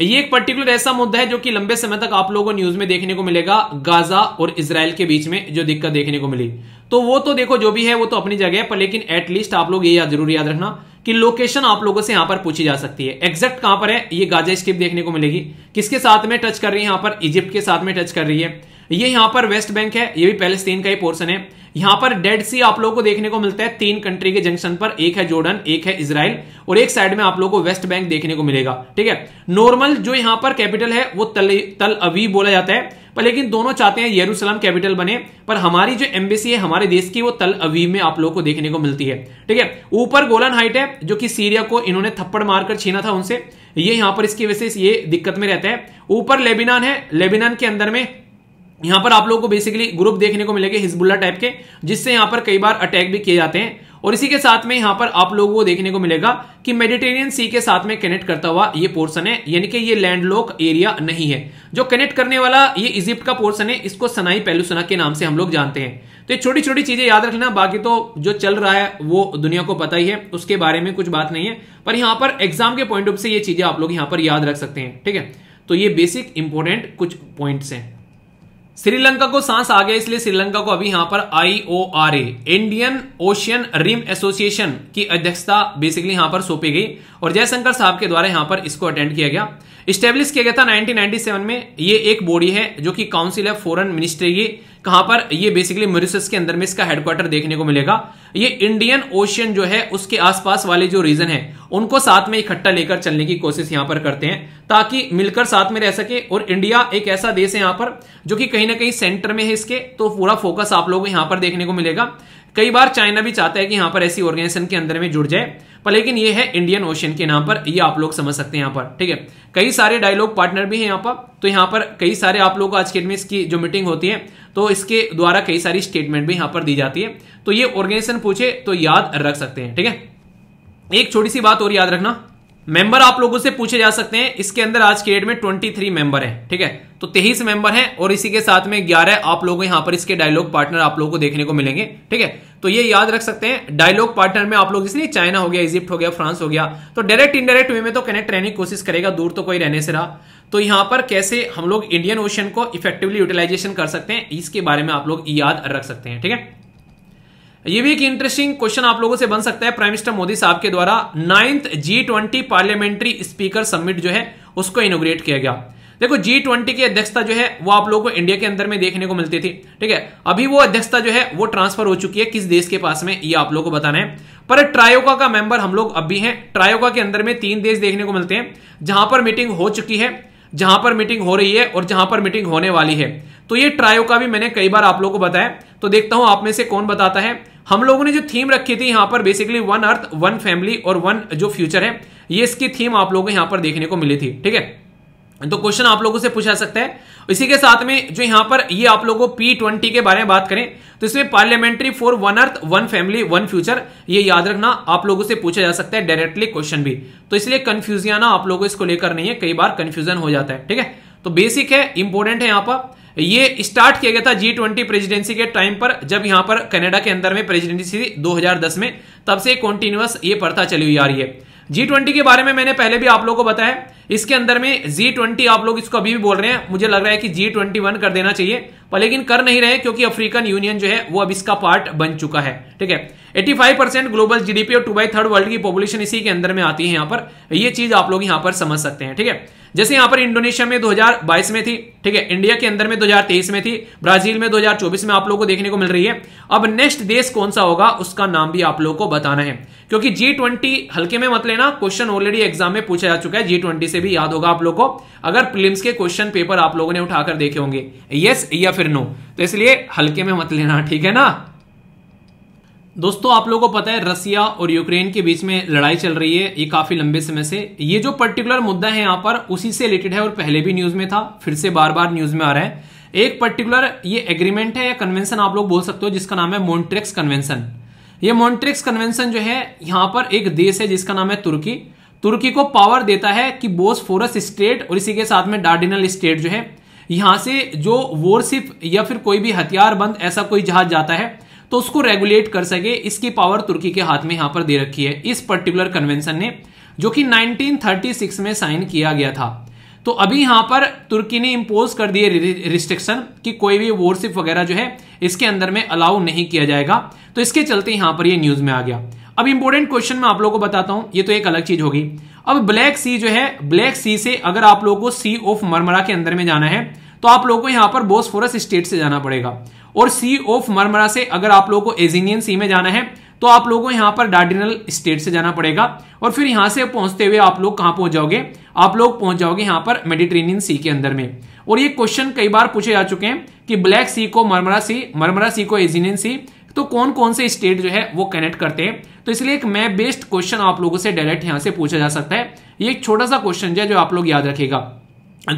[SPEAKER 1] ये एक पर्टिकुलर ऐसा मुद्दा है जो कि लंबे समय तक आप लोगों को न्यूज में देखने को मिलेगा गाजा और इसराइल के बीच में जो दिक्कत देखने को मिली तो वो तो देखो जो भी है वो तो अपनी जगह है पर लेकिन एटलीस्ट आप लोग ये याद जरूर याद रखना कि लोकेशन आप लोगों से यहां पर पूछी जा सकती है एग्जैक्ट कहां पर है ये गाजा स्ट्रिप देखने को मिलेगी किसके साथ में टच कर रही है यहां पर इजिप्ट के साथ में टच कर रही है ये यहां पर वेस्ट बैंक है ये भी पैलेस्तीन का ही पोर्सन है यहां पर डेड सी आप लोगों को देखने को मिलता है तीन कंट्री के जंक्शन पर एक है जोर्डन एक है इसराइल और एक साइड में आप लोगों को वेस्ट बैंक देखने को मिलेगा ठीक है नॉर्मल जो यहां पर कैपिटल है वो तल तल अवी बोला जाता है पर लेकिन दोनों चाहते हैं येरूसलम कैपिटल बने पर हमारी जो एम्बेसी है हमारे देश की वो तल अवीव में आप लोगों को देखने को मिलती है ठीक है ऊपर गोलन हाइट है जो कि सीरिया को इन्होंने थप्पड़ मारकर छीना था उनसे ये यहां पर इसकी वजह से ये दिक्कत में रहता है ऊपर लेबिनान है लेबिनान के अंदर में यहां पर आप लोगों को बेसिकली ग्रुप देखने को मिलेगा हिजबुल्ला टाइप के जिससे यहां पर कई बार अटैक भी किए जाते हैं और इसी के साथ में यहां पर आप लोगों को देखने को मिलेगा कि मेडिटेरियन सी के साथ में कनेक्ट करता हुआ ये पोर्सन है यानी कि ये लैंडलॉक एरिया नहीं है जो कनेक्ट करने वाला ये इजिप्ट का पोर्सन है इसको सनाई पेलुसना के नाम से हम लोग जानते हैं तो ये छोटी छोटी चीजें याद रखना बाकी तो जो चल रहा है वो दुनिया को पता ही है उसके बारे में कुछ बात नहीं है पर यहां पर एग्जाम के पॉइंट ऑफ से ये चीजें आप लोग यहां पर याद रख सकते हैं ठीक है तो ये बेसिक इंपॉर्टेंट कुछ पॉइंट्स हैं श्रीलंका को सांस आ गया इसलिए श्रीलंका को अभी यहां पर IORA Indian Ocean Rim Association की अध्यक्षता बेसिकली यहां पर सौंपी गई और जयशंकर साहब के द्वारा यहां पर इसको अटेंड किया गया स्टेब्लिश किया गया था 1997 में ये एक बॉडी है जो कि काउंसिल है फॉरेन मिनिस्ट्री की कहां पर ये बेसिकली मॉरिशस के अंदर में इसका हेडक्वार्टर देखने को मिलेगा ये इंडियन ओशियन जो है उसके आसपास वाले जो रीजन है उनको साथ में इकट्ठा लेकर चलने की कोशिश यहां पर करते हैं ताकि मिलकर साथ में रह सके और इंडिया एक ऐसा देश है यहां पर जो कि कहीं ना कहीं सेंटर में है इसके तो पूरा फोकस आप लोगों को यहां पर देखने को मिलेगा कई बार चाइना भी चाहता है कि यहां पर ऐसी ऑर्गेनाइजेशन के अंदर में जुड़ जाए पर लेकिन ये है इंडियन ओशन के नाम पर ये आप लोग समझ सकते हैं यहाँ पर ठीक है कई सारे डायलॉग पार्टनर भी हैं यहाँ पर तो यहाँ पर कई सारे आप लोग आज के में इसकी जो मीटिंग होती है तो इसके द्वारा कई सारी स्टेटमेंट भी यहाँ पर दी जाती है तो ये ऑर्गेनाइजेशन पूछे तो याद रख सकते हैं ठीक है एक छोटी सी बात और याद रखना मेंबर आप लोगों से पूछे जा सकते हैं इसके अंदर आज के डेट में 23 मेंबर हैं ठीक है तो तेईस मेंबर हैं और इसी के साथ में 11 आप लोगों यहां पर इसके डायलॉग पार्टनर आप लोगों को देखने को मिलेंगे ठीक है तो ये याद रख सकते हैं डायलॉग पार्टनर में आप लोग इसलिए चाइना हो गया इजिप्ट हो गया फ्रांस हो गया तो डायरेक्ट इनडायरेक्ट वे में तो कनेक्ट रहने की कोशिश करेगा दूर तो कोई रहने से रहा तो यहां पर कैसे हम लोग इंडियन ओशन को इफेक्टिवली यूटिलाइजेशन कर सकते हैं इसके बारे में आप लोग याद रख सकते हैं ठीक है ये भी एक इंटरेस्टिंग क्वेश्चन आप लोगों से बन सकता है प्राइम मिनिस्टर मोदी साहब के द्वारा ninth G twenty parliamentary speaker summit जो है उसको इनोग्रेट किया गया देखो जी ट्वेंटी की अध्यक्षता जो है वो आप लोगों को इंडिया के अंदर में देखने को मिलती थी ठीक है अभी वो अध्यक्षता जो है वो ट्रांसफर हो चुकी है किस देश के पास में ये आप लोगों को बताना है पर ट्रायोका का मेंबर हम लोग अभी है हैं ट्रायोका के अंदर में तीन देश देखने को मिलते हैं जहां पर मीटिंग हो चुकी है जहां पर मीटिंग हो रही है और जहां पर मीटिंग होने वाली है तो ये ट्रायो का भी मैंने कई बार आप लोगों को बताया तो देखता हूं आप में से कौन बताता है हम लोगों ने जो थीम रखी थी यहां पर basically one earth one family और वन जो फ्यूचर है ये इसकी थीम आप लोगों को यहां पर देखने को मिली थी ठीक है तो क्वेश्चन आप लोगों से पूछा सकता है इसी के साथ में जो यहां पर ये आप लोगों पी ट्वेंटी के बारे में बात करें तो इसमें parliamentary for one earth one family one future ये याद रखना आप लोगों से पूछा जा सकता है डायरेक्टली क्वेश्चन भी तो इसलिए कंफ्यूजियाना आप लोगों इसको लेकर नहीं है कई बार कंफ्यूजन हो जाता है ठीक है तो बेसिक है इंपॉर्टेंट है यहां पर ये स्टार्ट किया गया था जी ट्वेंटी प्रेजिडेंसी के टाइम पर जब यहां पर कनाडा के अंदर में प्रेजिडेंसी थी 2010 में तब से कॉन्टिन्यूस ये प्रथा चली हुई आ रही है जी ट्वेंटी के बारे में मैंने पहले भी आप लोगों को बताया इसके अंदर में जी ट्वेंटी आप लोग इसको अभी भी बोल रहे हैं मुझे लग रहा है कि जी ट्वेंटी वन कर देना चाहिए पर लेकिन कर नहीं रहे क्योंकि अफ्रीकन यूनियन जो है वो अब इसका पार्ट बन चुका है ठीक है फाइव परसेंट ग्लोबल जीडीपी और टू बाई थर्ड वर्ल्ड की पॉपुलेशन इसी के अंदर में आती है यहां पर ये चीज आप लोग यहाँ पर समझ सकते हैं ठीक है जैसे यहाँ पर इंडोनेशिया में 2022 में थी ठीक है इंडिया के अंदर में 2023 में थी ब्राजील में 2024 में आप लोगों को देखने को मिल रही है अब नेक्स्ट देश कौन सा होगा उसका नाम भी आप लोगों को बताना है क्योंकि जी ट्वेंटी हल्के में मत लेना क्वेश्चन ऑलरेडी एग्जाम में पूछा जा चुका है जी ट्वेंटी से भी याद होगा आप लोग को अगर प्रिलिम्स के क्वेश्चन पेपर आप लोगों ने उठाकर देखे होंगे यस या फिर नो तो इसलिए हल्के में मत लेना ठीक है ना दोस्तों आप लोगों को पता है रसिया और यूक्रेन के बीच में लड़ाई चल रही है ये काफी लंबे समय से ये जो पर्टिकुलर मुद्दा है यहाँ पर उसी से रिलेटेड है और पहले भी न्यूज में था फिर से बार बार न्यूज में आ रहा है एक पर्टिकुलर ये एग्रीमेंट है या कन्वेंशन आप लोग बोल सकते हो जिसका नाम है मोन्ट्रिक्स कन्वेंशन ये मोन्ट्रिक्स कन्वेंशन जो है यहाँ पर एक देश है जिसका नाम है तुर्की तुर्की को पावर देता है कि बोस फोरस स्टेट और इसी के साथ में डार्डिनल स्टेट जो है यहां से जो वोरशिप या फिर कोई भी हथियार बंद ऐसा कोई जहाज जाता है तो उसको रेगुलेट कर सके इसकी पावर तुर्की के हाथ में यहां पर दे रखी है इस पर्टिकुलर कन्वेंशन ने जो कि 1936 में साइन किया गया था तो अभी यहां पर तुर्की ने इम्पोज कर दिए रिस्ट्रिक्शन कि कोई भी वोरशिप वगैरह जो है इसके अंदर में अलाउ नहीं किया जाएगा तो इसके चलते यहां पर ये न्यूज में आ गया अब इंपोर्टेंट क्वेश्चन मैं आप लोगों को बताता हूं ये तो एक अलग चीज होगी अब ब्लैक सी जो है ब्लैक सी से अगर आप लोगों को सी ऑफ मरमरा के अंदर में जाना है तो आप लोगों को यहां पर बोस्फोरस स्टेट से जाना पड़ेगा और सी ऑफ मरमरा से अगर आप लोगों को एजिनियन सी में जाना है तो आप लोगों को यहाँ पर डार्डिनल स्टेट से जाना पड़ेगा और फिर यहां से पहुंचते हुए आप लोग कहां पहुंच जाओगे आप लोग पहुंच जाओगे यहां पर मेडिटेरेनियन सी के अंदर में और ये क्वेश्चन कई बार पूछे जा चुके हैं कि ब्लैक सी को मरमरा सी मरमरा सी को एजिनियन सी तो कौन कौन से स्टेट जो है वो कनेक्ट करते हैं तो इसलिए एक मैप बेस्ड क्वेश्चन आप लोगों से डायरेक्ट यहां से पूछा जा सकता है ये एक छोटा सा क्वेश्चन है जो आप लोग याद रखेगा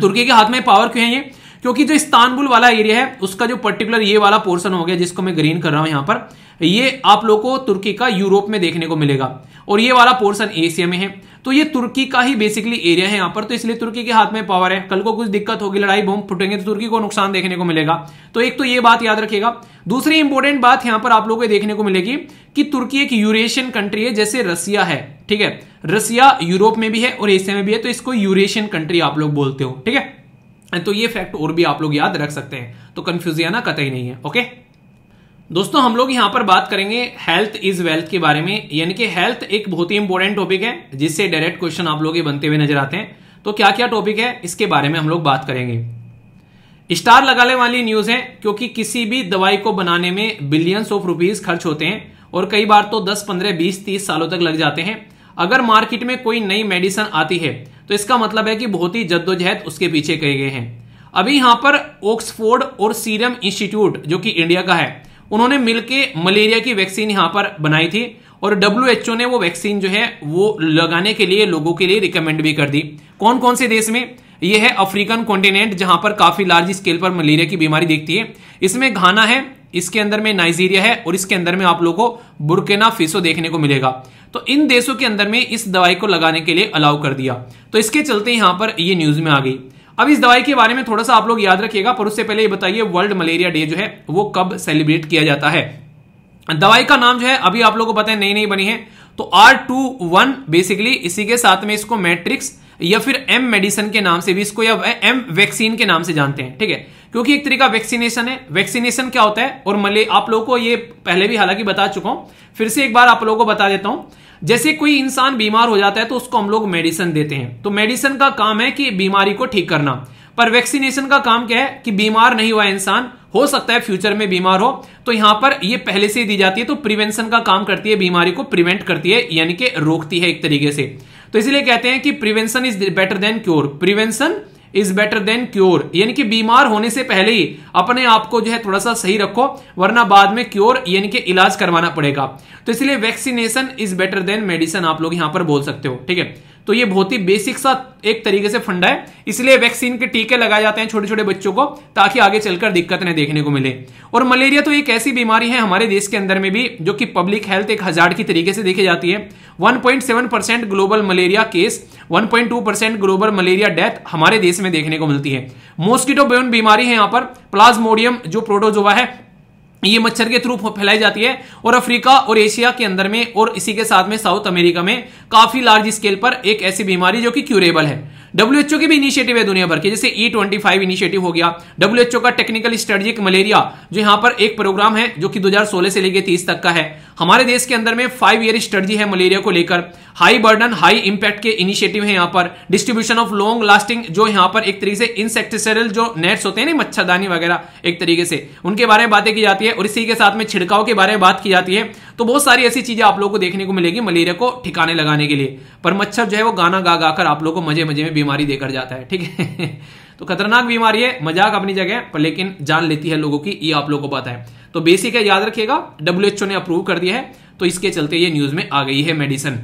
[SPEAKER 1] तुर्की के हाथ में पावर क्यों है ये क्योंकि जो इस्तानबुल वाला एरिया है उसका जो पर्टिकुलर ये वाला पोर्सन हो गया जिसको मैं ग्रीन कर रहा हूं यहां पर ये आप लोग को तुर्की का यूरोप में देखने को मिलेगा और ये वाला पोर्सन एशिया में है तो ये तुर्की का ही बेसिकली एरिया है यहां पर तो इसलिए तुर्की के हाथ में पावर है कल को कुछ दिक्कत होगी लड़ाई बम फूटेंगे तो तुर्की को नुकसान देखने को मिलेगा तो एक तो ये बात याद रखेगा दूसरी इंपॉर्टेंट बात यहां पर आप लोगों को देखने को मिलेगी कि तुर्की एक यूरेशियन कंट्री है जैसे रसिया है ठीक है रसिया यूरोप में भी है और एशिया में भी है तो इसको यूरेशियन कंट्री आप लोग बोलते हो ठीक है तो ये फैक्ट और भी आप लोग याद रख सकते हैं तो कन्फ्यूजियाना कतई नहीं है ओके दोस्तों हम लोग यहां पर बात करेंगे हेल्थ इज वेल्थ के बारे में यानी कि हेल्थ एक बहुत ही इंपॉर्टेंट टॉपिक है जिससे डायरेक्ट क्वेश्चन आप लोग बनते हुए नजर आते हैं तो क्या क्या टॉपिक है इसके बारे में हम लोग बात करेंगे स्टार लगाने वाली न्यूज है क्योंकि किसी भी दवाई को बनाने में बिलियंस ऑफ रुपीज खर्च होते हैं और कई बार तो 10, 15, 20, 30 सालों तक लग जाते हैं अगर मार्केट में कोई नई मेडिसन आती है तो इसका मतलब है कि बहुत ही जद्दोजहद उसके पीछे कहे गए हैं अभी यहां पर ऑक्सफोर्ड और सीरम इंस्टीट्यूट जो कि इंडिया का है उन्होंने मिलकर मलेरिया की वैक्सीन यहां पर बनाई थी और डब्ल्यू ने वो वैक्सीन जो है वो लगाने के लिए लोगों के लिए रिकमेंड भी कर दी कौन कौन से देश में यह है अफ्रीकन कॉन्टिनेंट जहां पर काफी लार्ज स्केल पर मलेरिया की बीमारी देखती है इसमें घाना है इसके अंदर में नाइजीरिया है और इसके अंदर में आप लोगों को बुरकेना फीसो देखने को मिलेगा तो इन देशों के अंदर में इस दवाई को लगाने के लिए अलाउ कर दिया तो इसके चलते यहां पर ये न्यूज में आ गई अब इस दवाई के बारे में थोड़ा सा आप लोग याद रखिएगा पर उससे पहले ये बताइए वर्ल्ड मलेरिया डे जो है वो कब सेलिब्रेट किया जाता है दवाई का नाम जो है अभी आप लोगों को पता है नई नई बनी है तो आर टू वन बेसिकली इसी के साथ में इसको मैट्रिक्स या फिर एम मेडिसिन के नाम से भी इसको या एम वैक्सीन के नाम से जानते हैं ठीक है क्योंकि एक तरीका वैक्सीनेशन है वैक्सीनेशन क्या होता है और मले आप लोगों को ये पहले भी हालांकि बता चुका हूं फिर से एक बार आप लोगों को बता देता हूं जैसे कोई इंसान बीमार हो जाता है तो उसको हम लोग मेडिसिन देते हैं तो मेडिसिन का काम है कि बीमारी को ठीक करना पर वैक्सीनेशन का काम क्या है कि बीमार नहीं हुआ इंसान हो सकता है फ्यूचर में बीमार हो तो यहां पर ये पहले से दी जाती है तो प्रिवेंशन का काम करती है बीमारी को प्रिवेंट करती है यानी कि रोकती है एक तरीके से तो इसलिए कहते हैं कि prevention is better than cure prevention is better than cure यानी कि बीमार होने से पहले ही अपने आप को जो है थोड़ा सा सही रखो वरना बाद में क्योर यानी कि इलाज करवाना पड़ेगा तो इसलिए vaccination is better than medicine आप लोग यहां पर बोल सकते हो ठीक है तो ये बहुत ही बेसिक सा एक तरीके से फंडा है इसलिए वैक्सीन के टीके लगाए जाते हैं छोटे छोटे बच्चों को ताकि आगे चलकर दिक्कत नहीं देखने को मिले और मलेरिया तो एक ऐसी बीमारी है हमारे देश के अंदर में भी जो कि पब्लिक हेल्थ एक हजार की तरीके से देखी जाती है 1.7 percent global malaria case 1.2 percent global malaria death हमारे देश में देखने को मिलती है मोस्किटो बेन बीमारी है यहां पर प्लाज्मोडियम जो प्रोटोजोवा है ये मच्छर के थ्रू फैलाई जाती है और अफ्रीका और एशिया के अंदर में और इसी के साथ में साउथ अमेरिका में काफी लार्ज स्केल पर एक ऐसी बीमारी जो कि क्यूरेबल है डब्ल्यूएचओ के भी इनिशिएटिव है दुनिया भर के जैसे ई ट्वेंटी फाइव इनिशिएटिव हो गया डब्ल्यूएचओ का टेक्निकल स्ट्रेटेजिक मलेरिया जो यहां पर एक प्रोग्राम है जो कि 2016 से लेकर 30 तक का है हमारे देश के अंदर में फाइव ईयर स्ट्रेटजी है मलेरिया को लेकर हाई बर्डन हाई इंपैक्ट के इनिशिएटिव है यहाँ पर डिस्ट्रीब्यूशन ऑफ लॉन्ग लास्टिंग जो यहाँ पर एक तरीके से इंसेक्टिसरल जो नेट्स होते हैं ना मच्छरदानी वगैरह एक तरीके से उनके बारे में बातें की जाती है और इसी के साथ में छिड़काव के बारे में बात की जाती है तो बहुत सारी ऐसी चीजें आप लोगों को देखने को मिलेगी मलेरिया को ठिकाने लगाने के लिए पर मच्छर जो है वो गाना गा गाकर आप लोगों को मजे मजे में बीमारी देकर जाता है ठीक है तो खतरनाक बीमारी है मजाक अपनी जगह पर लेकिन जान लेती है लोगों की ये आप लोगों को पता है तो बेसिक है याद रखिएगा डब्ल्यूएचओ ने अप्रूव कर दिया है तो इसके चलते ये न्यूज में आ गई है मेडिसिन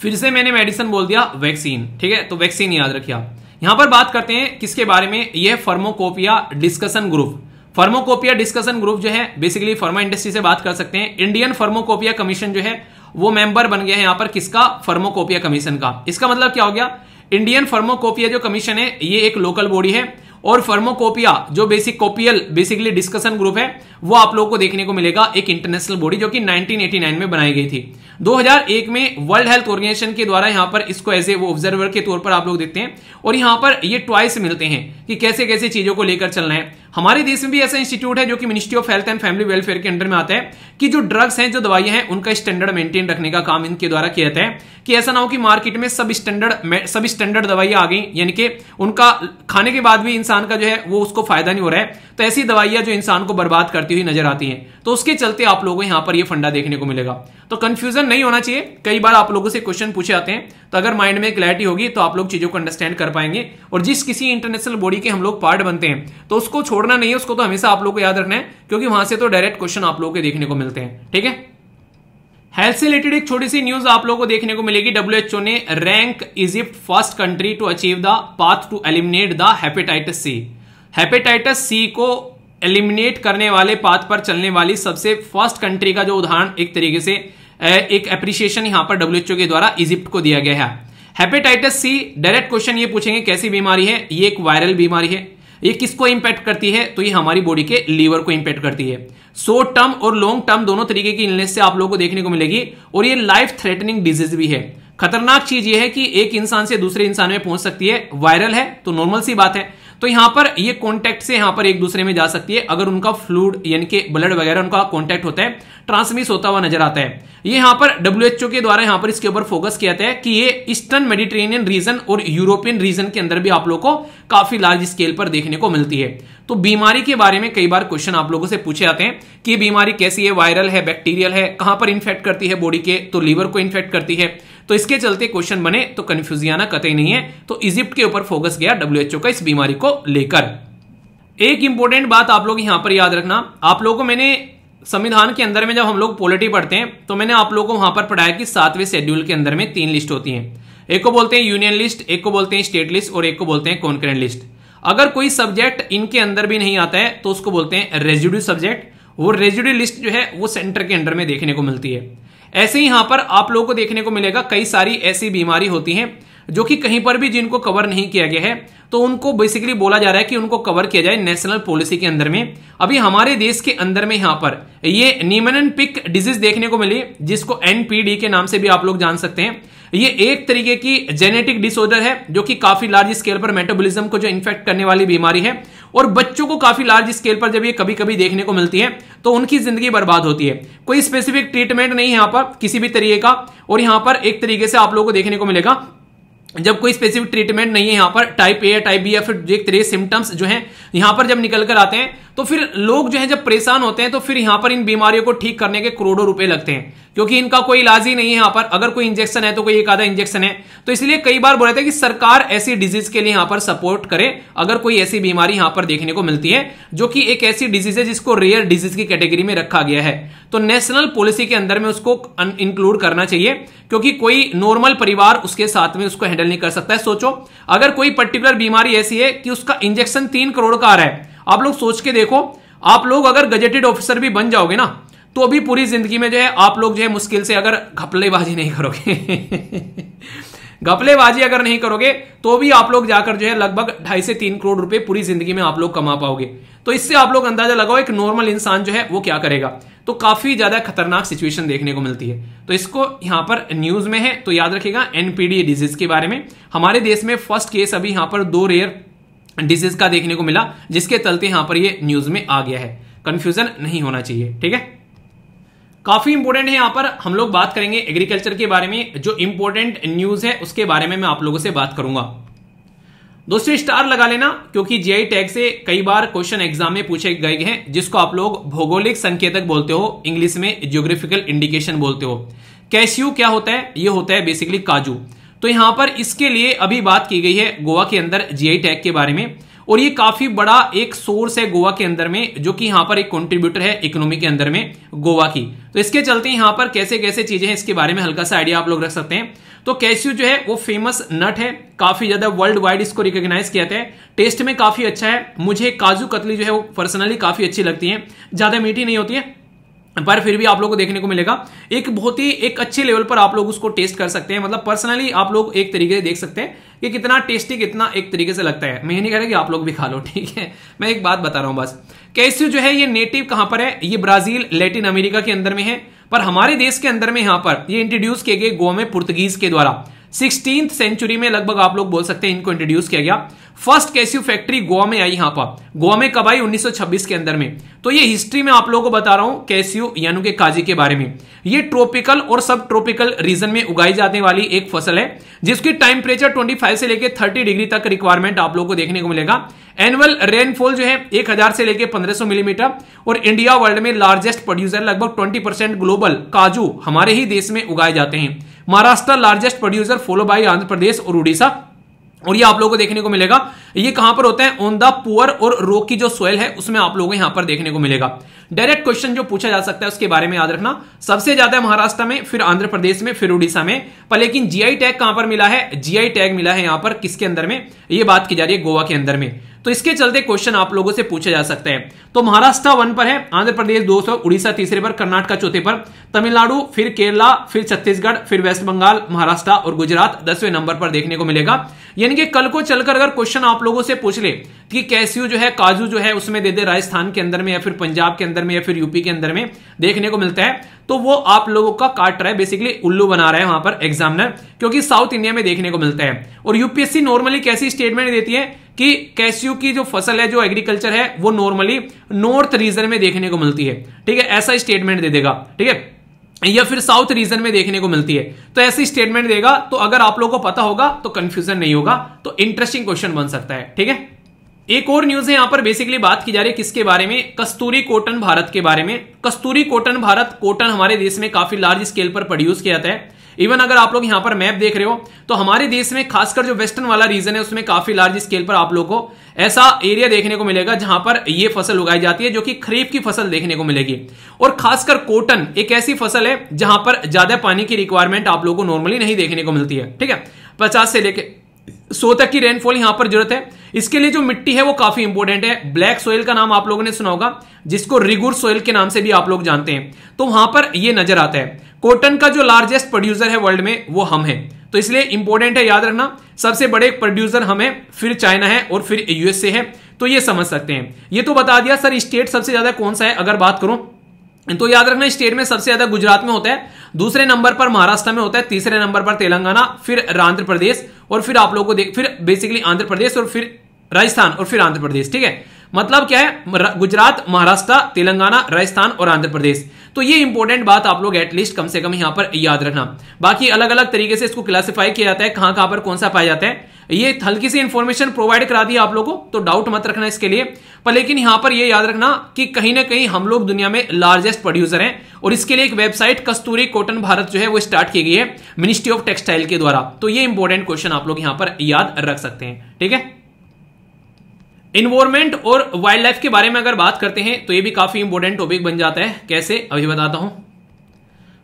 [SPEAKER 1] फिर से मैंने मेडिसिन बोल दिया वैक्सीन ठीक है तो वैक्सीन याद रखिए आप यहां पर बात करते हैं किसके बारे में यह pharmacopoeia discussion group pharmacopoeia discussion group जो है बेसिकली फर्मा इंडस्ट्री से बात कर सकते हैं इंडियन फर्मोकोपिया कमीशन जो है वो मेंबर बन गया है यहां पर किसका फर्मोकोपिया कमीशन का इसका मतलब क्या हो गया इंडियन फर्मोकोपिया जो कमीशन है ये एक लोकल बॉडी है और फर्मोकोपिया जो बेसिक कोपियल बेसिकली डिस्कशन ग्रुप है वो आप लोगों को देखने को मिलेगा एक इंटरनेशनल बॉडी जो कि 1989 में बनाई गई थी 2001 में वर्ल्ड हेल्थ ऑर्गेनाइजेशन के द्वारा यहां पर इसको एज ए वो ऑब्जर्वर के तौर पर आप लोग देखते हैं और यहां पर ये ट्वाइस मिलते हैं कि कैसे कैसे चीजों को लेकर चलना है हमारे देश में भी ऐसा इंस्टीट्यूट है जो कि ministry of health and family welfare के अंडर में आता है कि जो ड्रग्स हैं जो दवाइयां हैं उनका स्टैंडर्ड मेंटेन रखने का काम इनके द्वारा किया जाता है कि ऐसा ना हो कि मार्केट में सब स्टैंडर्ड सब स्टैंडर्ड दवाइयां आ गई यानी कि उनका खाने के बाद भी इंसान का जो है वो उसको फायदा नहीं हो रहा है तो ऐसी दवाइयां जो इंसान को बर्बाद करती हुई नजर आती है तो उसके चलते आप लोगों को यहां पर यह फंडा देखने को मिलेगा तो कंफ्यूजन नहीं होना चाहिए कई बार आप लोगों से क्वेश्चन पूछे आते हैं तो अगर माइंड में क्लैरिटी होगी तो आप लोग चीजों को अंडरस्टैंड कर पाएंगे और जिस किसी इंटरनेशनल बॉडी के हम लोग पार्ट बनते हैं तो उसको छोड़ना नहीं है उसको तो हमेशा आप लोग को याद रखना है क्योंकि वहां से तो डायरेक्ट क्वेश्चन आप लोग के देखने को मिलते हैं ठीक है हेल्थ से रिलेटेड एक छोटी सी न्यूज आप लोगों को देखने को मिलेगी डब्ल्यूएचओ ने rank Egypt first country to achieve the path to eliminate the hepatitis C hepatitis C को एलिमिनेट करने वाले पाथ पर चलने वाली सबसे फर्स्ट कंट्री का जो उदाहरण एक तरीके से एक अप्रिशिएशन यहां पर डब्ल्यूएचओ के द्वारा इजिप्ट को दिया गया है हेपेटाइटिस सी डायरेक्ट क्वेश्चन ये पूछेंगे कैसी बीमारी है ये एक वायरल बीमारी है ये किसको इंपैक्ट करती है तो ये हमारी बॉडी के लीवर को इंपैक्ट करती है शॉर्ट टर्म और लॉन्ग टर्म दोनों तरीके की इलनेस से आप लोगों को देखने को मिलेगी और ये लाइफ थ्रेटनिंग डिजीज भी है खतरनाक चीज ये है कि एक इंसान से दूसरे इंसान में पहुंच सकती है वायरल है तो नॉर्मल सी बात है तो यहां पर ये कॉन्टैक्ट से यहां पर एक दूसरे में जा सकती है अगर उनका फ्लूड यानी कि ब्लड वगैरह उनका कॉन्टैक्ट होता है ट्रांसमिस होता हुआ नजर आता है ये यहां पर डब्ल्यूएचओ के द्वारा यहां पर इसके ऊपर फोकस किया जाता है कि ये ईस्टर्न मेडिटेरेनियन रीजन और यूरोपियन रीजन के अंदर भी आप लोग को काफी लार्ज स्केल पर देखने को मिलती है तो बीमारी के बारे में कई बार क्वेश्चन आप लोगों से पूछे जाते हैं कि बीमारी कैसी है वायरल है बैक्टीरियल है कहां पर इन्फेक्ट करती है बॉडी के तो लीवर को इन्फेक्ट करती है तो इसके चलते क्वेश्चन बने तो कन्फ्यूजियाना कतई नहीं है तो इजिप्ट के ऊपर फोकस गया डब्ल्यू का इस बीमारी को लेकर एक इंपॉर्टेंट बात आप लोग यहां पर याद रखना आप लोगों को मैंने संविधान के अंदर में जब हम लोग पॉलिटी पढ़ते हैं तो मैंने आप लोगों को वहां पर पढ़ाया कि सातवें शेड्यूल के अंदर में तीन लिस्ट होती हैं एक को बोलते हैं यूनियन लिस्ट एक को बोलते हैं स्टेट लिस्ट और एक को बोलते हैं कॉन्करेंट लिस्ट अगर कोई सब्जेक्ट इनके अंदर भी नहीं आता है तो उसको बोलते हैं रेजिड्यू सब्जेक्ट वो रेजिड्यू लिस्ट जो है वो सेंटर के अंडर में देखने को मिलती है ऐसे ही यहां पर आप लोगों को देखने को मिलेगा कई सारी ऐसी बीमारी होती हैं जो कि कहीं पर भी जिनको कवर नहीं किया गया है तो उनको बेसिकली बोला जा रहा है कि उनको कवर किया जाए नेशनल पॉलिसी के अंदर में अभी हमारे देश के अंदर में यहां पर ये निमन पिक डिजीज देखने को मिली जिसको एनपीडी के नाम से भी आप लोग जान सकते हैं ये एक तरीके की जेनेटिक डिसऑर्डर है जो कि काफी लार्ज स्केल पर मेटाबॉलिज्म को जो इन्फेक्ट करने वाली बीमारी है और बच्चों को काफी लार्ज स्केल पर जब ये कभी कभी देखने को मिलती है तो उनकी जिंदगी बर्बाद होती है कोई स्पेसिफिक ट्रीटमेंट नहीं है यहाँ पर किसी भी तरीके का और यहाँ पर एक तरीके से आप लोगों को देखने को मिलेगा जब कोई स्पेसिफिक ट्रीटमेंट नहीं है यहाँ पर टाइप ए टाइप बी या फिर एक तरह सिम्टम्स जो है यहाँ पर जब निकल कर आते हैं तो फिर लोग जो है जब परेशान होते हैं तो फिर यहां पर इन बीमारियों को ठीक करने के करोड़ों रुपए लगते हैं क्योंकि इनका कोई इलाज ही नहीं है यहां पर अगर कोई इंजेक्शन है तो कोई एक आधा इंजेक्शन है तो इसलिए कई बार बोलते थे कि सरकार ऐसी डिजीज के लिए यहां पर सपोर्ट करे अगर कोई ऐसी बीमारी यहां पर देखने को मिलती है जो कि एक ऐसी डिजीज है जिसको रेयर डिजीज की कैटेगरी में रखा गया है तो नेशनल पॉलिसी के अंदर में उसको इंक्लूड करना चाहिए क्योंकि कोई नॉर्मल परिवार उसके साथ में उसको हैंडल नहीं कर सकता है सोचो अगर कोई पर्टिकुलर बीमारी ऐसी है कि उसका इंजेक्शन तीन करोड़ का आ रहा है आप लोग सोच के देखो आप लोग अगर गजेटेड ऑफिसर भी बन जाओगे ना तो अभी पूरी जिंदगी में जो है आप लोग जो है मुश्किल से अगर घपलेबाजी नहीं करोगे घपलेबाजी अगर नहीं करोगे तो भी आप लोग जाकर जो है लगभग ढाई से तीन करोड़ रुपए पूरी जिंदगी में आप लोग कमा पाओगे तो इससे आप लोग अंदाजा लगाओ एक नॉर्मल इंसान जो है वो क्या करेगा तो काफी ज्यादा खतरनाक सिचुएशन देखने को मिलती है तो इसको यहां पर न्यूज में है तो याद रखेगा एनपीडी डिजीज के बारे में हमारे देश में फर्स्ट केस अभी यहां पर दो रेयर डिजीज का देखने को मिला जिसके चलते यहां पर ये न्यूज में आ गया है कंफ्यूजन नहीं होना चाहिए ठीक है काफी इंपोर्टेंट है यहां पर हम लोग बात करेंगे एग्रीकल्चर के बारे में जो इंपोर्टेंट न्यूज है उसके बारे में मैं आप लोगों से बात करूंगा दोस्तों स्टार लगा लेना क्योंकि जीआई टैग से कई बार क्वेश्चन एग्जाम में पूछे गए हैं जिसको आप लोग भौगोलिक संकेतक बोलते हो इंग्लिश में ज्योग्राफिकल इंडिकेशन बोलते हो कैश्यू क्या होता है ये होता है बेसिकली काजू तो यहां पर इसके लिए अभी बात की गई है गोवा के अंदर जीआई टैग के बारे में और ये काफी बड़ा एक सोर्स है गोवा के अंदर में जो कि यहां पर एक कंट्रीब्यूटर है इकोनॉमी के अंदर में गोवा की तो इसके चलते यहां पर कैसे कैसे चीजें हैं इसके बारे में हल्का सा आइडिया आप लोग रख सकते हैं तो कैश्यू जो है वो फेमस नट है काफी ज्यादा वर्ल्ड वाइड इसको रिकॉग्नाइज किया जाता है टेस्ट में काफी अच्छा है मुझे काजू कतली जो है वो पर्सनली काफी अच्छी लगती है ज्यादा मीठी नहीं होती है पर फिर भी आप लोग को देखने को मिलेगा एक बहुत ही एक अच्छे लेवल पर आप लोग उसको टेस्ट कर सकते हैं मतलब पर्सनली आप लोग एक तरीके से देख सकते हैं कि कितना टेस्टी कितना एक तरीके से लगता है मैं ये नहीं कह रहा कि आप लोग भी खा लो ठीक है मैं एक बात बता रहा हूं बस कैसे जो है ये नेटिव कहां पर है ये ब्राजील लेटिन अमेरिका के अंदर में है पर हमारे देश के अंदर में यहां पर ये इंट्रोड्यूस किए गए गोवा में पुर्तगीज के द्वारा सिक्सटीन सेंचुरी में लगभग आप लोग बोल सकते हैं इनको इंट्रोड्यूस किया गया फर्स्ट कैस्यू फैक्ट्री गोवा में आई यहां पर गोवा में कब आई 1926 के अंदर में तो ये हिस्ट्री में आप लोगों को बता रहा हूं कैस्यू यानी के काजी के बारे में ये ट्रॉपिकल और सब ट्रॉपिकल रीजन में उगाई जाने वाली एक फसल है जिसकी टेम्परेचर 25 से लेकर 30 डिग्री तक रिक्वायरमेंट आप लोगों को देखने को मिलेगा एनुअल रेनफॉल जो है एक से लेकर पंद्रह मिलीमीटर और इंडिया वर्ल्ड में लार्जेस्ट प्रोड्यूसर लगभग ट्वेंटी परसेंट ग्लोबल काजू हमारे ही देश में उगाए जाते हैं Maharashtra largest producer follow by Andhra Pradesh और उड़ीसा और ये आप लोगों को देखने को मिलेगा ये कहां पर होता है ऑन द पुअर और रो की जो सोयल है उसमें आप लोगों को यहां पर देखने को मिलेगा डायरेक्ट क्वेश्चन जो पूछा जा सकता है उसके बारे में याद रखना सबसे ज्यादा महाराष्ट्र में फिर आंध्र प्रदेश में फिर उड़ीसा में पर लेकिन जीआई टैग कहां पर मिला है जीआई टैग मिला है यहां पर किसके अंदर में ये बात की जा रही है गोवा के अंदर में तो इसके चलते क्वेश्चन आप लोगों से पूछे जा सकते हैं तो महाराष्ट्र वन पर है आंध्र प्रदेश दो सौ उड़ीसा तीसरे पर कर्नाटक चौथे पर तमिलनाडु फिर केरला फिर छत्तीसगढ़ फिर वेस्ट बंगाल महाराष्ट्र और गुजरात दसवें नंबर पर देखने को मिलेगा यानी कि कल को चलकर अगर क्वेश्चन आप लोगों से पूछ ले कि कैसी जो है काजू जो है उसमें दे दे राजस्थान के अंदर में या फिर पंजाब के अंदर में या फिर यूपी के अंदर में देखने को मिलता है तो वो आप लोगों का काट रहा है बेसिकली उल्लू बना रहा है वहां पर एग्जामिनर क्योंकि साउथ इंडिया में देखने को मिलता है और यूपीएससी नॉर्मली कैसी स्टेटमेंट देती है कि कैस्यू की जो फसल है जो एग्रीकल्चर है वो नॉर्मली नॉर्थ रीजन में देखने को मिलती है ठीक है ऐसा स्टेटमेंट दे देगा ठीक है या फिर साउथ रीजन में देखने को मिलती है तो ऐसी स्टेटमेंट देगा तो अगर आप लोगों को पता होगा तो कंफ्यूजन नहीं होगा तो इंटरेस्टिंग क्वेश्चन बन सकता है ठीक है एक और न्यूज है यहां पर बेसिकली बात की जा रही है किसके बारे में कस्तूरी कॉटन भारत के बारे में कस्तूरी कॉटन भारत कॉटन हमारे देश में काफी लार्ज स्केल पर प्रोड्यूस किया जाता है इवन अगर आप लोग यहां पर मैप देख रहे हो तो हमारे देश में खासकर जो वेस्टर्न वाला रीजन है उसमें काफी लार्ज स्केल पर आप लोग को ऐसा एरिया देखने को मिलेगा जहां पर यह फसल उगाई जाती है जो कि खरीफ की फसल देखने को मिलेगी और खासकर कोटन एक ऐसी फसल है जहां पर ज्यादा पानी की रिक्वायरमेंट आप लोगों को नॉर्मली नहीं देखने को मिलती है ठीक है पचास से लेकर सो तक की रेनफॉल यहां पर जरूरत है इसके लिए जो मिट्टी है वो काफी इंपोर्टेंट है ब्लैक सोयल का नाम आप लोगों ने सुना होगा जिसको रिगुर सोयल के नाम से भी आप लोग जानते हैं तो वहां पर ये नजर आता है कॉटन का जो लार्जेस्ट प्रोड्यूसर है वर्ल्ड में वो हम है तो इसलिए इंपॉर्टेंट है याद रखना सबसे बड़े प्रोड्यूसर हमें फिर चाइना है और फिर यूएसए है तो ये समझ सकते हैं ये तो बता दिया सर स्टेट सबसे ज्यादा कौन सा है अगर बात करूं तो याद रखना स्टेट में सबसे ज्यादा गुजरात में होता है दूसरे नंबर पर महाराष्ट्र में होता है तीसरे नंबर पर तेलंगाना फिर आंध्र प्रदेश और फिर आप लोगों को देख फिर बेसिकली आंध्र प्रदेश और फिर राजस्थान और फिर आंध्र प्रदेश ठीक है मतलब क्या है गुजरात महाराष्ट्र तेलंगाना राजस्थान और आंध्र प्रदेश तो ये इंपॉर्टेंट बात आप लोग एटलीस्ट कम से कम यहां पर याद रखना बाकी अलग अलग तरीके से इसको क्लासिफाई किया जाता है कहां कहां पर कौन सा पाया जाता है ये हल्की सी इंफॉर्मेशन प्रोवाइड करा दी आप लोगों को तो डाउट मत रखना इसके लिए पर लेकिन यहां पर यह याद रखना कि कहीं ना कहीं हम लोग दुनिया में लार्जेस्ट प्रोड्यूसर हैं और इसके लिए एक वेबसाइट कस्तूरी कॉटन भारत जो है वो स्टार्ट की गई है मिनिस्ट्री ऑफ टेक्सटाइल के द्वारा तो ये इंपॉर्टेंट क्वेश्चन आप लोग यहां पर याद रख सकते हैं ठीक है इन्वायरमेंट और वाइल्ड लाइफ के बारे में अगर बात करते हैं तो ये भी काफी इंपॉर्टेंट टॉपिक बन जाता है कैसे अभी बताता हूं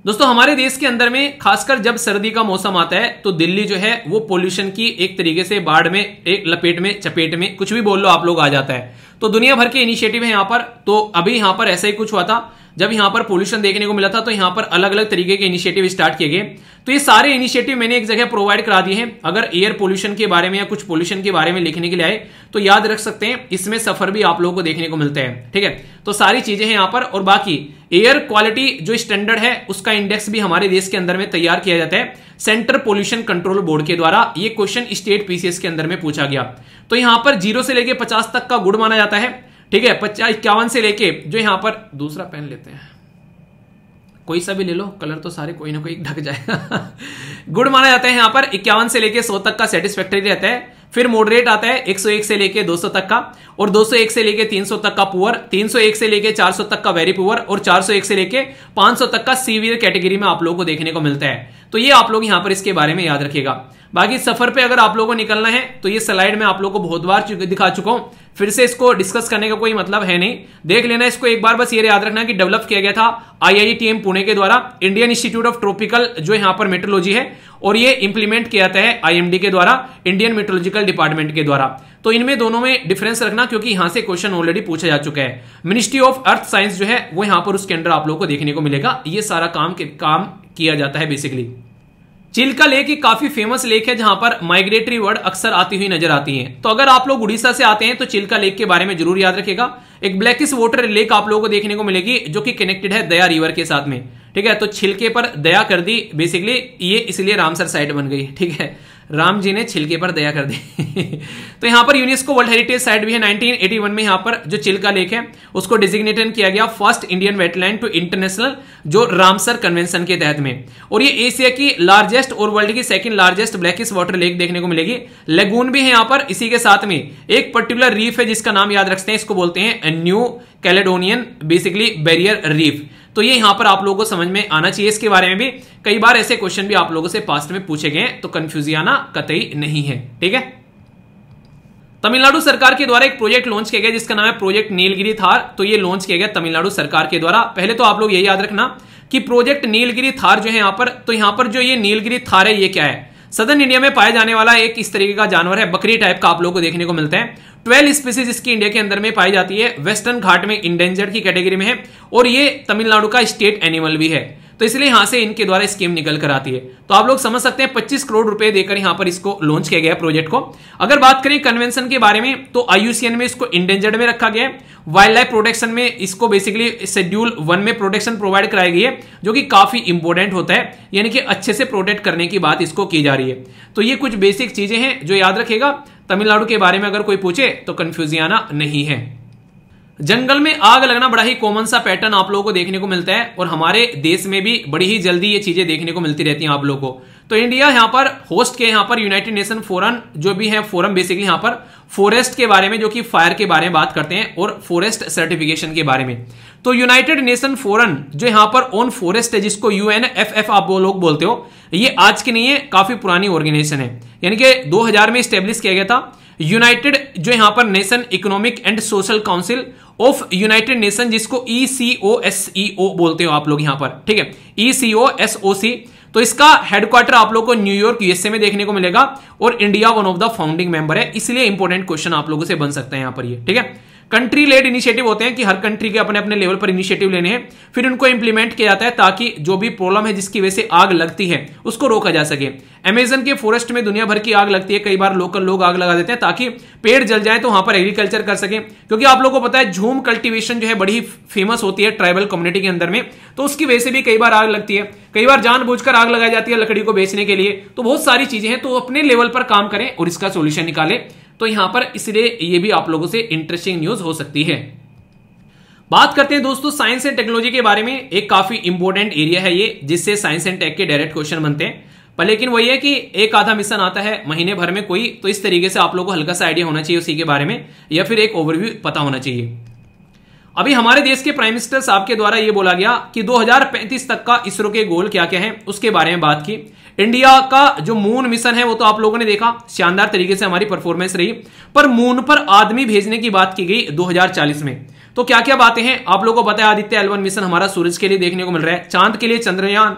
[SPEAKER 1] दोस्तों हमारे देश के अंदर में खासकर जब सर्दी का मौसम आता है तो दिल्ली जो है वो पोल्यूशन की एक तरीके से बाढ़ में एक लपेट में चपेट में कुछ भी बोल लो आप लोग आ जाता है तो दुनिया भर के इनिशिएटिव है यहां पर तो अभी यहां पर ऐसा ही कुछ हुआ था जब यहां पर पोल्यूशन देखने को मिला था तो यहां पर अलग अलग तरीके के इनिशिएटिव स्टार्ट किए गए तो ये सारे इनिशिएटिव मैंने एक जगह प्रोवाइड करा दिए हैं अगर एयर पोल्यूशन के बारे में या कुछ पोल्यूशन के बारे में लिखने के लिए आए तो याद रख सकते हैं इसमें सफर भी आप लोगों को देखने को मिलता है ठीक है तो सारी चीजें हैं यहां पर और बाकी एयर क्वालिटी जो स्टैंडर्ड है उसका इंडेक्स भी हमारे देश के अंदर में तैयार किया जाता है सेंट्रल पोल्यूशन कंट्रोल बोर्ड के द्वारा ये क्वेश्चन स्टेट पीसीएस के अंदर में पूछा गया तो यहां पर जीरो से लेकर पचास तक का गुड़ माना जाता है ठीक है पचास इक्यावन से लेके जो यहां पर दूसरा पेन लेते हैं कोई सा भी ले लो कलर तो सारे कोई ना कोई ढक जाएगा गुड माना जाता है यहां पर इक्यावन से लेके सौ तक का सेटिस्फेक्ट्री रहता है फिर मॉडरेट आता है 101 से लेके 200 तक का और 201 से लेके 300 तक का पुअर 301 से लेके 400 तक का वेरी पुअर और 401 से लेके 500 तक का सीवियर कैटेगरी में आप लोगों को देखने को मिलता है तो ये आप लोग यहां पर इसके बारे में याद रखिएगा बाकी सफर पे अगर आप लोगों को निकलना है तो ये स्लाइड में आप लोगों को बहुत बार दिखा चुका हूं फिर से इसको डिस्कस करने का कोई मतलब है नहीं देख लेना इसको एक बार बस ये याद रखना कि डेवलप किया गया था आईआईटीएम पुणे के द्वारा इंडियन इंस्टीट्यूट ऑफ ट्रॉपिकल जो यहां पर मेट्रोलॉजी है और ये इंप्लीमेंट किया जाता है आईएमडी के द्वारा इंडियन मेट्रोलॉजिकल डिपार्टमेंट के द्वारा तो इनमें दोनों में डिफरेंस रखना क्योंकि यहां से क्वेश्चन ऑलरेडी पूछा जा चुका है मिनिस्ट्री ऑफ अर्थ साइंस जो है वो यहां पर उसके अंडर आप लोग को देखने को मिलेगा ये सारा काम काम किया जाता है बेसिकली चिलका लेक एक काफी फेमस लेक है जहां पर माइग्रेटरी वर्ड अक्सर आती हुई नजर आती हैं तो अगर आप लोग उड़ीसा से आते हैं तो चिलका लेक के बारे में जरूर याद रखेगा एक ब्लैकिस वाटर लेक आप लोगों को देखने को मिलेगी जो कि कनेक्टेड है दया रिवर के साथ में ठीक है तो छिलके पर दया कर दी बेसिकली ये इसलिए रामसर साइट बन गई ठीक है राम जी ने छिलके पर दया कर दी तो यहां पर यूनेस्को वर्ल्ड हेरिटेज साइट भी है 1981 में यहां पर जो चिल्का लेक है उसको डिजिग्नेटेड किया गया first Indian wetland to international जो रामसर कन्वेंशन के तहत में और ये एशिया की लार्जेस्ट और वर्ल्ड की second largest brackish water lake देखने को मिलेगी लेगून भी है यहां पर इसी के साथ में एक पर्टिकुलर रीफ है जिसका नाम याद रखते हैं इसको बोलते हैं New Caledonian basically barrier reef तो ये यहां पर आप लोगों को समझ में आना चाहिए इसके बारे में भी कई बार ऐसे क्वेश्चन भी आप लोगों से पास्ट में पूछे गए तो कंफ्यूज आना कतई नहीं है ठीक है तमिलनाडु सरकार के द्वारा एक प्रोजेक्ट लॉन्च किया गया जिसका नाम है प्रोजेक्ट नीलगिरी थार तो ये लॉन्च किया गया तमिलनाडु सरकार के द्वारा पहले तो आप लोग ये याद रखना कि प्रोजेक्ट नीलगिरी थार जो है यहां पर तो यहां पर जो ये नीलगिरी थार है ये क्या है सदर्न इंडिया में पाया जाने वाला एक इस तरीके का जानवर है बकरी टाइप का आप लोगों को देखने को मिलता है ट्वेल्व स्पीसीज इसकी इंडिया के अंदर में पाई जाती है वेस्टर्न घाट में इंडेंजर्ड की कैटेगरी में है और ये तमिलनाडु का स्टेट एनिमल भी है तो इसलिए यहां से इनके द्वारा स्कीम निकल कर आती है तो आप लोग समझ सकते हैं पच्चीस करोड़ रुपए देकर यहां पर इसको लॉन्च किया गया प्रोजेक्ट को अगर बात करें कन्वेंशन के बारे में तो आईयूसीएन में इसको इंडेंजर्ड में रखा गया वाइल्ड लाइफ प्रोटेक्शन में इसको बेसिकली शेड्यूल वन में प्रोटेक्शन प्रोवाइड कराई गई है जो कि काफी इंपोर्टेंट होता है यानी कि अच्छे से प्रोटेक्ट करने की बात इसको की जा रही है तो ये कुछ बेसिक चीजें हैं जो याद रखेगा तमिलनाडु के बारे में अगर कोई पूछे तो कन्फ्यूजियाना नहीं है जंगल में आग लगना बड़ा ही कॉमन सा पैटर्न आप लोगों को देखने को मिलता है और हमारे देश में भी बड़ी ही जल्दी ये चीजें देखने को मिलती रहती हैं आप लोगों को तो इंडिया यहां पर होस्ट के यहां पर यूनाइटेड नेशन फोरम जो भी है फोरम बेसिकली यहां पर फॉरेस्ट के बारे में जो कि फायर के बारे में बात करते हैं और फॉरेस्ट सर्टिफिकेशन के बारे में तो यूनाइटेड नेशन फोरम जो यहां पर ऑन फॉरेस्ट है जिसको यूएन एफ एफ आप लोग बोलते हो ये आज की नहीं है काफी पुरानी ऑर्गेनाइजेशन है यानी कि दो में स्टेब्लिश किया गया था यूनाइटेड जो यहां पर nation economic and social council of United Nation जिसको ईसीओ e एसईओ e बोलते हो आप लोग यहां पर ठीक है ईसीओ e एसओसी तो इसका हेडक्वार्टर आप लोग को न्यूयॉर्क यूएसए में देखने को मिलेगा और India one of the founding member है इसलिए इंपॉर्टेंट क्वेश्चन आप लोगों से बन सकता है यहां पर ये ठीक है कंट्री लेड इनिशिएटिव होते हैं कि हर कंट्री के अपने अपने लेवल पर इनिशिएटिव लेने हैं फिर उनको इंप्लीमेंट किया जाता है ताकि जो भी प्रॉब्लम है जिसकी वजह से आग लगती है उसको रोका जा सके अमेजन के फॉरेस्ट में दुनिया भर की आग लगती है कई बार लोकल लोग आग लगा देते हैं ताकि पेड़ जल जाए तो वहां पर एग्रीकल्चर कर सके क्योंकि आप लोगों को पता है झूम कल्टिवेशन जो है बड़ी फेमस होती है ट्राइबल कम्युनिटी के अंदर में तो उसकी वजह से भी कई बार आग लगती है कई बार जानबूझकर आग लगाई जाती है लकड़ी को बेचने के लिए तो बहुत सारी चीजें हैं तो अपने लेवल पर काम करें और इसका सोल्यूशन निकालें तो यहां पर इसलिए ये भी आप लोगों से इंटरेस्टिंग न्यूज हो सकती है बात करते हैं दोस्तों साइंस एंड टेक्नोलॉजी के बारे में एक काफी इंपोर्टेंट एरिया है ये जिससे साइंस एंड टेक के डायरेक्ट क्वेश्चन बनते हैं पर लेकिन वही है कि एक आधा मिशन आता है महीने भर में कोई तो इस तरीके से आप लोगों को हल्का सा आइडिया होना चाहिए उसी के बारे में या फिर एक ओवरव्यू पता होना चाहिए अभी हमारे देश के प्राइम मिनिस्टर साहब के द्वारा यह बोला गया कि 2035 तक का इसरो के गोल क्या क्या हैं उसके बारे में बात की इंडिया का जो मून मिशन है वो तो आप लोगों ने देखा शानदार तरीके से हमारी परफॉर्मेंस रही पर मून पर आदमी भेजने की बात की गई 2040 में तो क्या क्या बातें हैं आप लोगों को पता है आदित्य एलवन मिशन हमारा सूरज के लिए देखने को मिल रहा है चांद के लिए चंद्रयान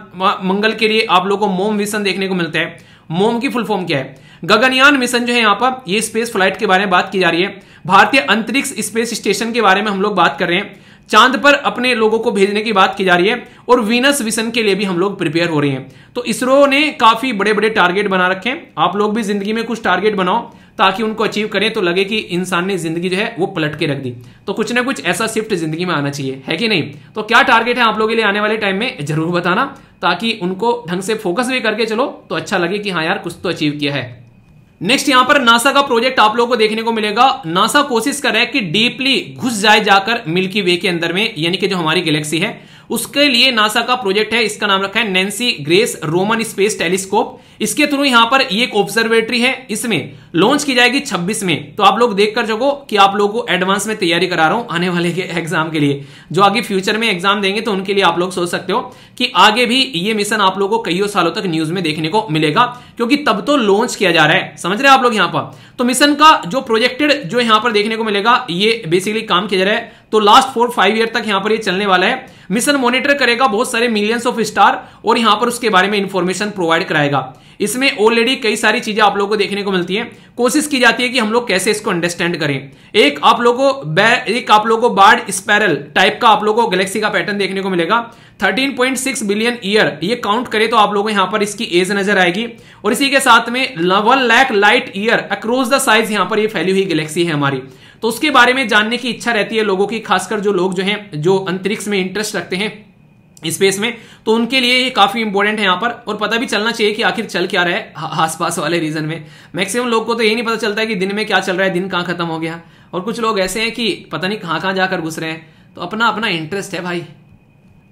[SPEAKER 1] मंगल के लिए आप लोगों को मोम मिशन देखने को मिलता है मोम की फुल फॉर्म क्या है गगनयान मिशन जो है यहां पर ये स्पेस फ्लाइट के बारे में बात की जा रही है भारतीय अंतरिक्ष स्पेस स्टेशन के बारे में हम लोग बात कर रहे हैं चांद पर अपने लोगों को भेजने की बात की जा रही है और वीनस विशन के लिए भी हम लोग प्रिपेयर हो रहे हैं तो इसरो ने काफी बड़े बड़े टारगेट बना रखे हैं आप लोग भी जिंदगी में कुछ टारगेट बनाओ ताकि उनको अचीव करें तो लगे कि इंसान ने जिंदगी जो है वो पलट के रख दी तो कुछ ना कुछ ऐसा शिफ्ट जिंदगी में आना चाहिए है कि नहीं तो क्या टारगेट है आप लोगों के लिए आने वाले टाइम में जरूर बताना ताकि उनको ढंग से फोकस भी करके चलो तो अच्छा लगे कि हाँ यार कुछ तो अचीव किया है नेक्स्ट यहां पर नासा का प्रोजेक्ट आप लोगों को देखने को मिलेगा नासा कोशिश कर रहा है कि डीपली घुस जाए जाकर मिल्की वे के अंदर में यानी कि जो हमारी गैलेक्सी है उसके लिए नासा का प्रोजेक्ट है इसका नाम रखा है Nancy Grace Roman space telescope इसके थ्रू यहां पर ये एक ऑब्जर्वेटरी है इसमें लॉन्च की जाएगी 26 में तो आप लोग देख कर जगो कि आप लोगों को एडवांस में तैयारी करा रहा हूं आने वाले के एग्जाम के लिए जो आगे फ्यूचर में एग्जाम देंगे तो उनके लिए आप लोग सोच सकते हो कि आगे भी ये मिशन आप लोगों को कईयों सालों तक न्यूज में देखने को मिलेगा क्योंकि तब तो लॉन्च किया जा रहा है समझ रहे हैं आप लोग यहां पर तो मिशन का जो प्रोजेक्टेड जो यहां पर देखने को मिलेगा ये बेसिकली काम किया जा रहा है तो लास्ट फोर फाइव ईयर तक यहां पर ये चलने वाला है मिशन मॉनिटर करेगा बहुत सारे मिलियंस ऑफ स्टार और यहां पर उसके बारे में इंफॉर्मेशन प्रोवाइड कराएगा इसमें ऑलरेडी कई सारी चीजें आप लोगों को देखने को मिलती हैं कोशिश की जाती है कि हम लोग कैसे इसको अंडरस्टैंड करें एक आप लोगों एक आप लोगों बार्ड स्पैरल टाइप का आप लोगों को गैलेक्सी का पैटर्न देखने को मिलेगा 13.6 बिलियन ईयर ये काउंट करें तो आप लोगों यहां पर इसकी एज नजर आएगी और इसी के साथ में one lakh light year across the size यहां पर ये फैली हुई गैलेक्सी है हमारी तो उसके बारे में जानने की इच्छा रहती है लोगों की खासकर जो लोग जो हैं जो अंतरिक्ष में इंटरेस्ट रखते हैं स्पेस में तो उनके लिए ये काफी इंपॉर्टेंट है यहां पर और पता भी चलना चाहिए कि आखिर चल क्या रहा है आस पास वाले रीजन में मैक्सिमम लोग को तो ये नहीं पता चलता है कि दिन में क्या चल रहा है दिन कहां खत्म हो गया और कुछ लोग ऐसे हैं कि पता नहीं कहां कहां जाकर घुस रहे हैं तो अपना अपना इंटरेस्ट है भाई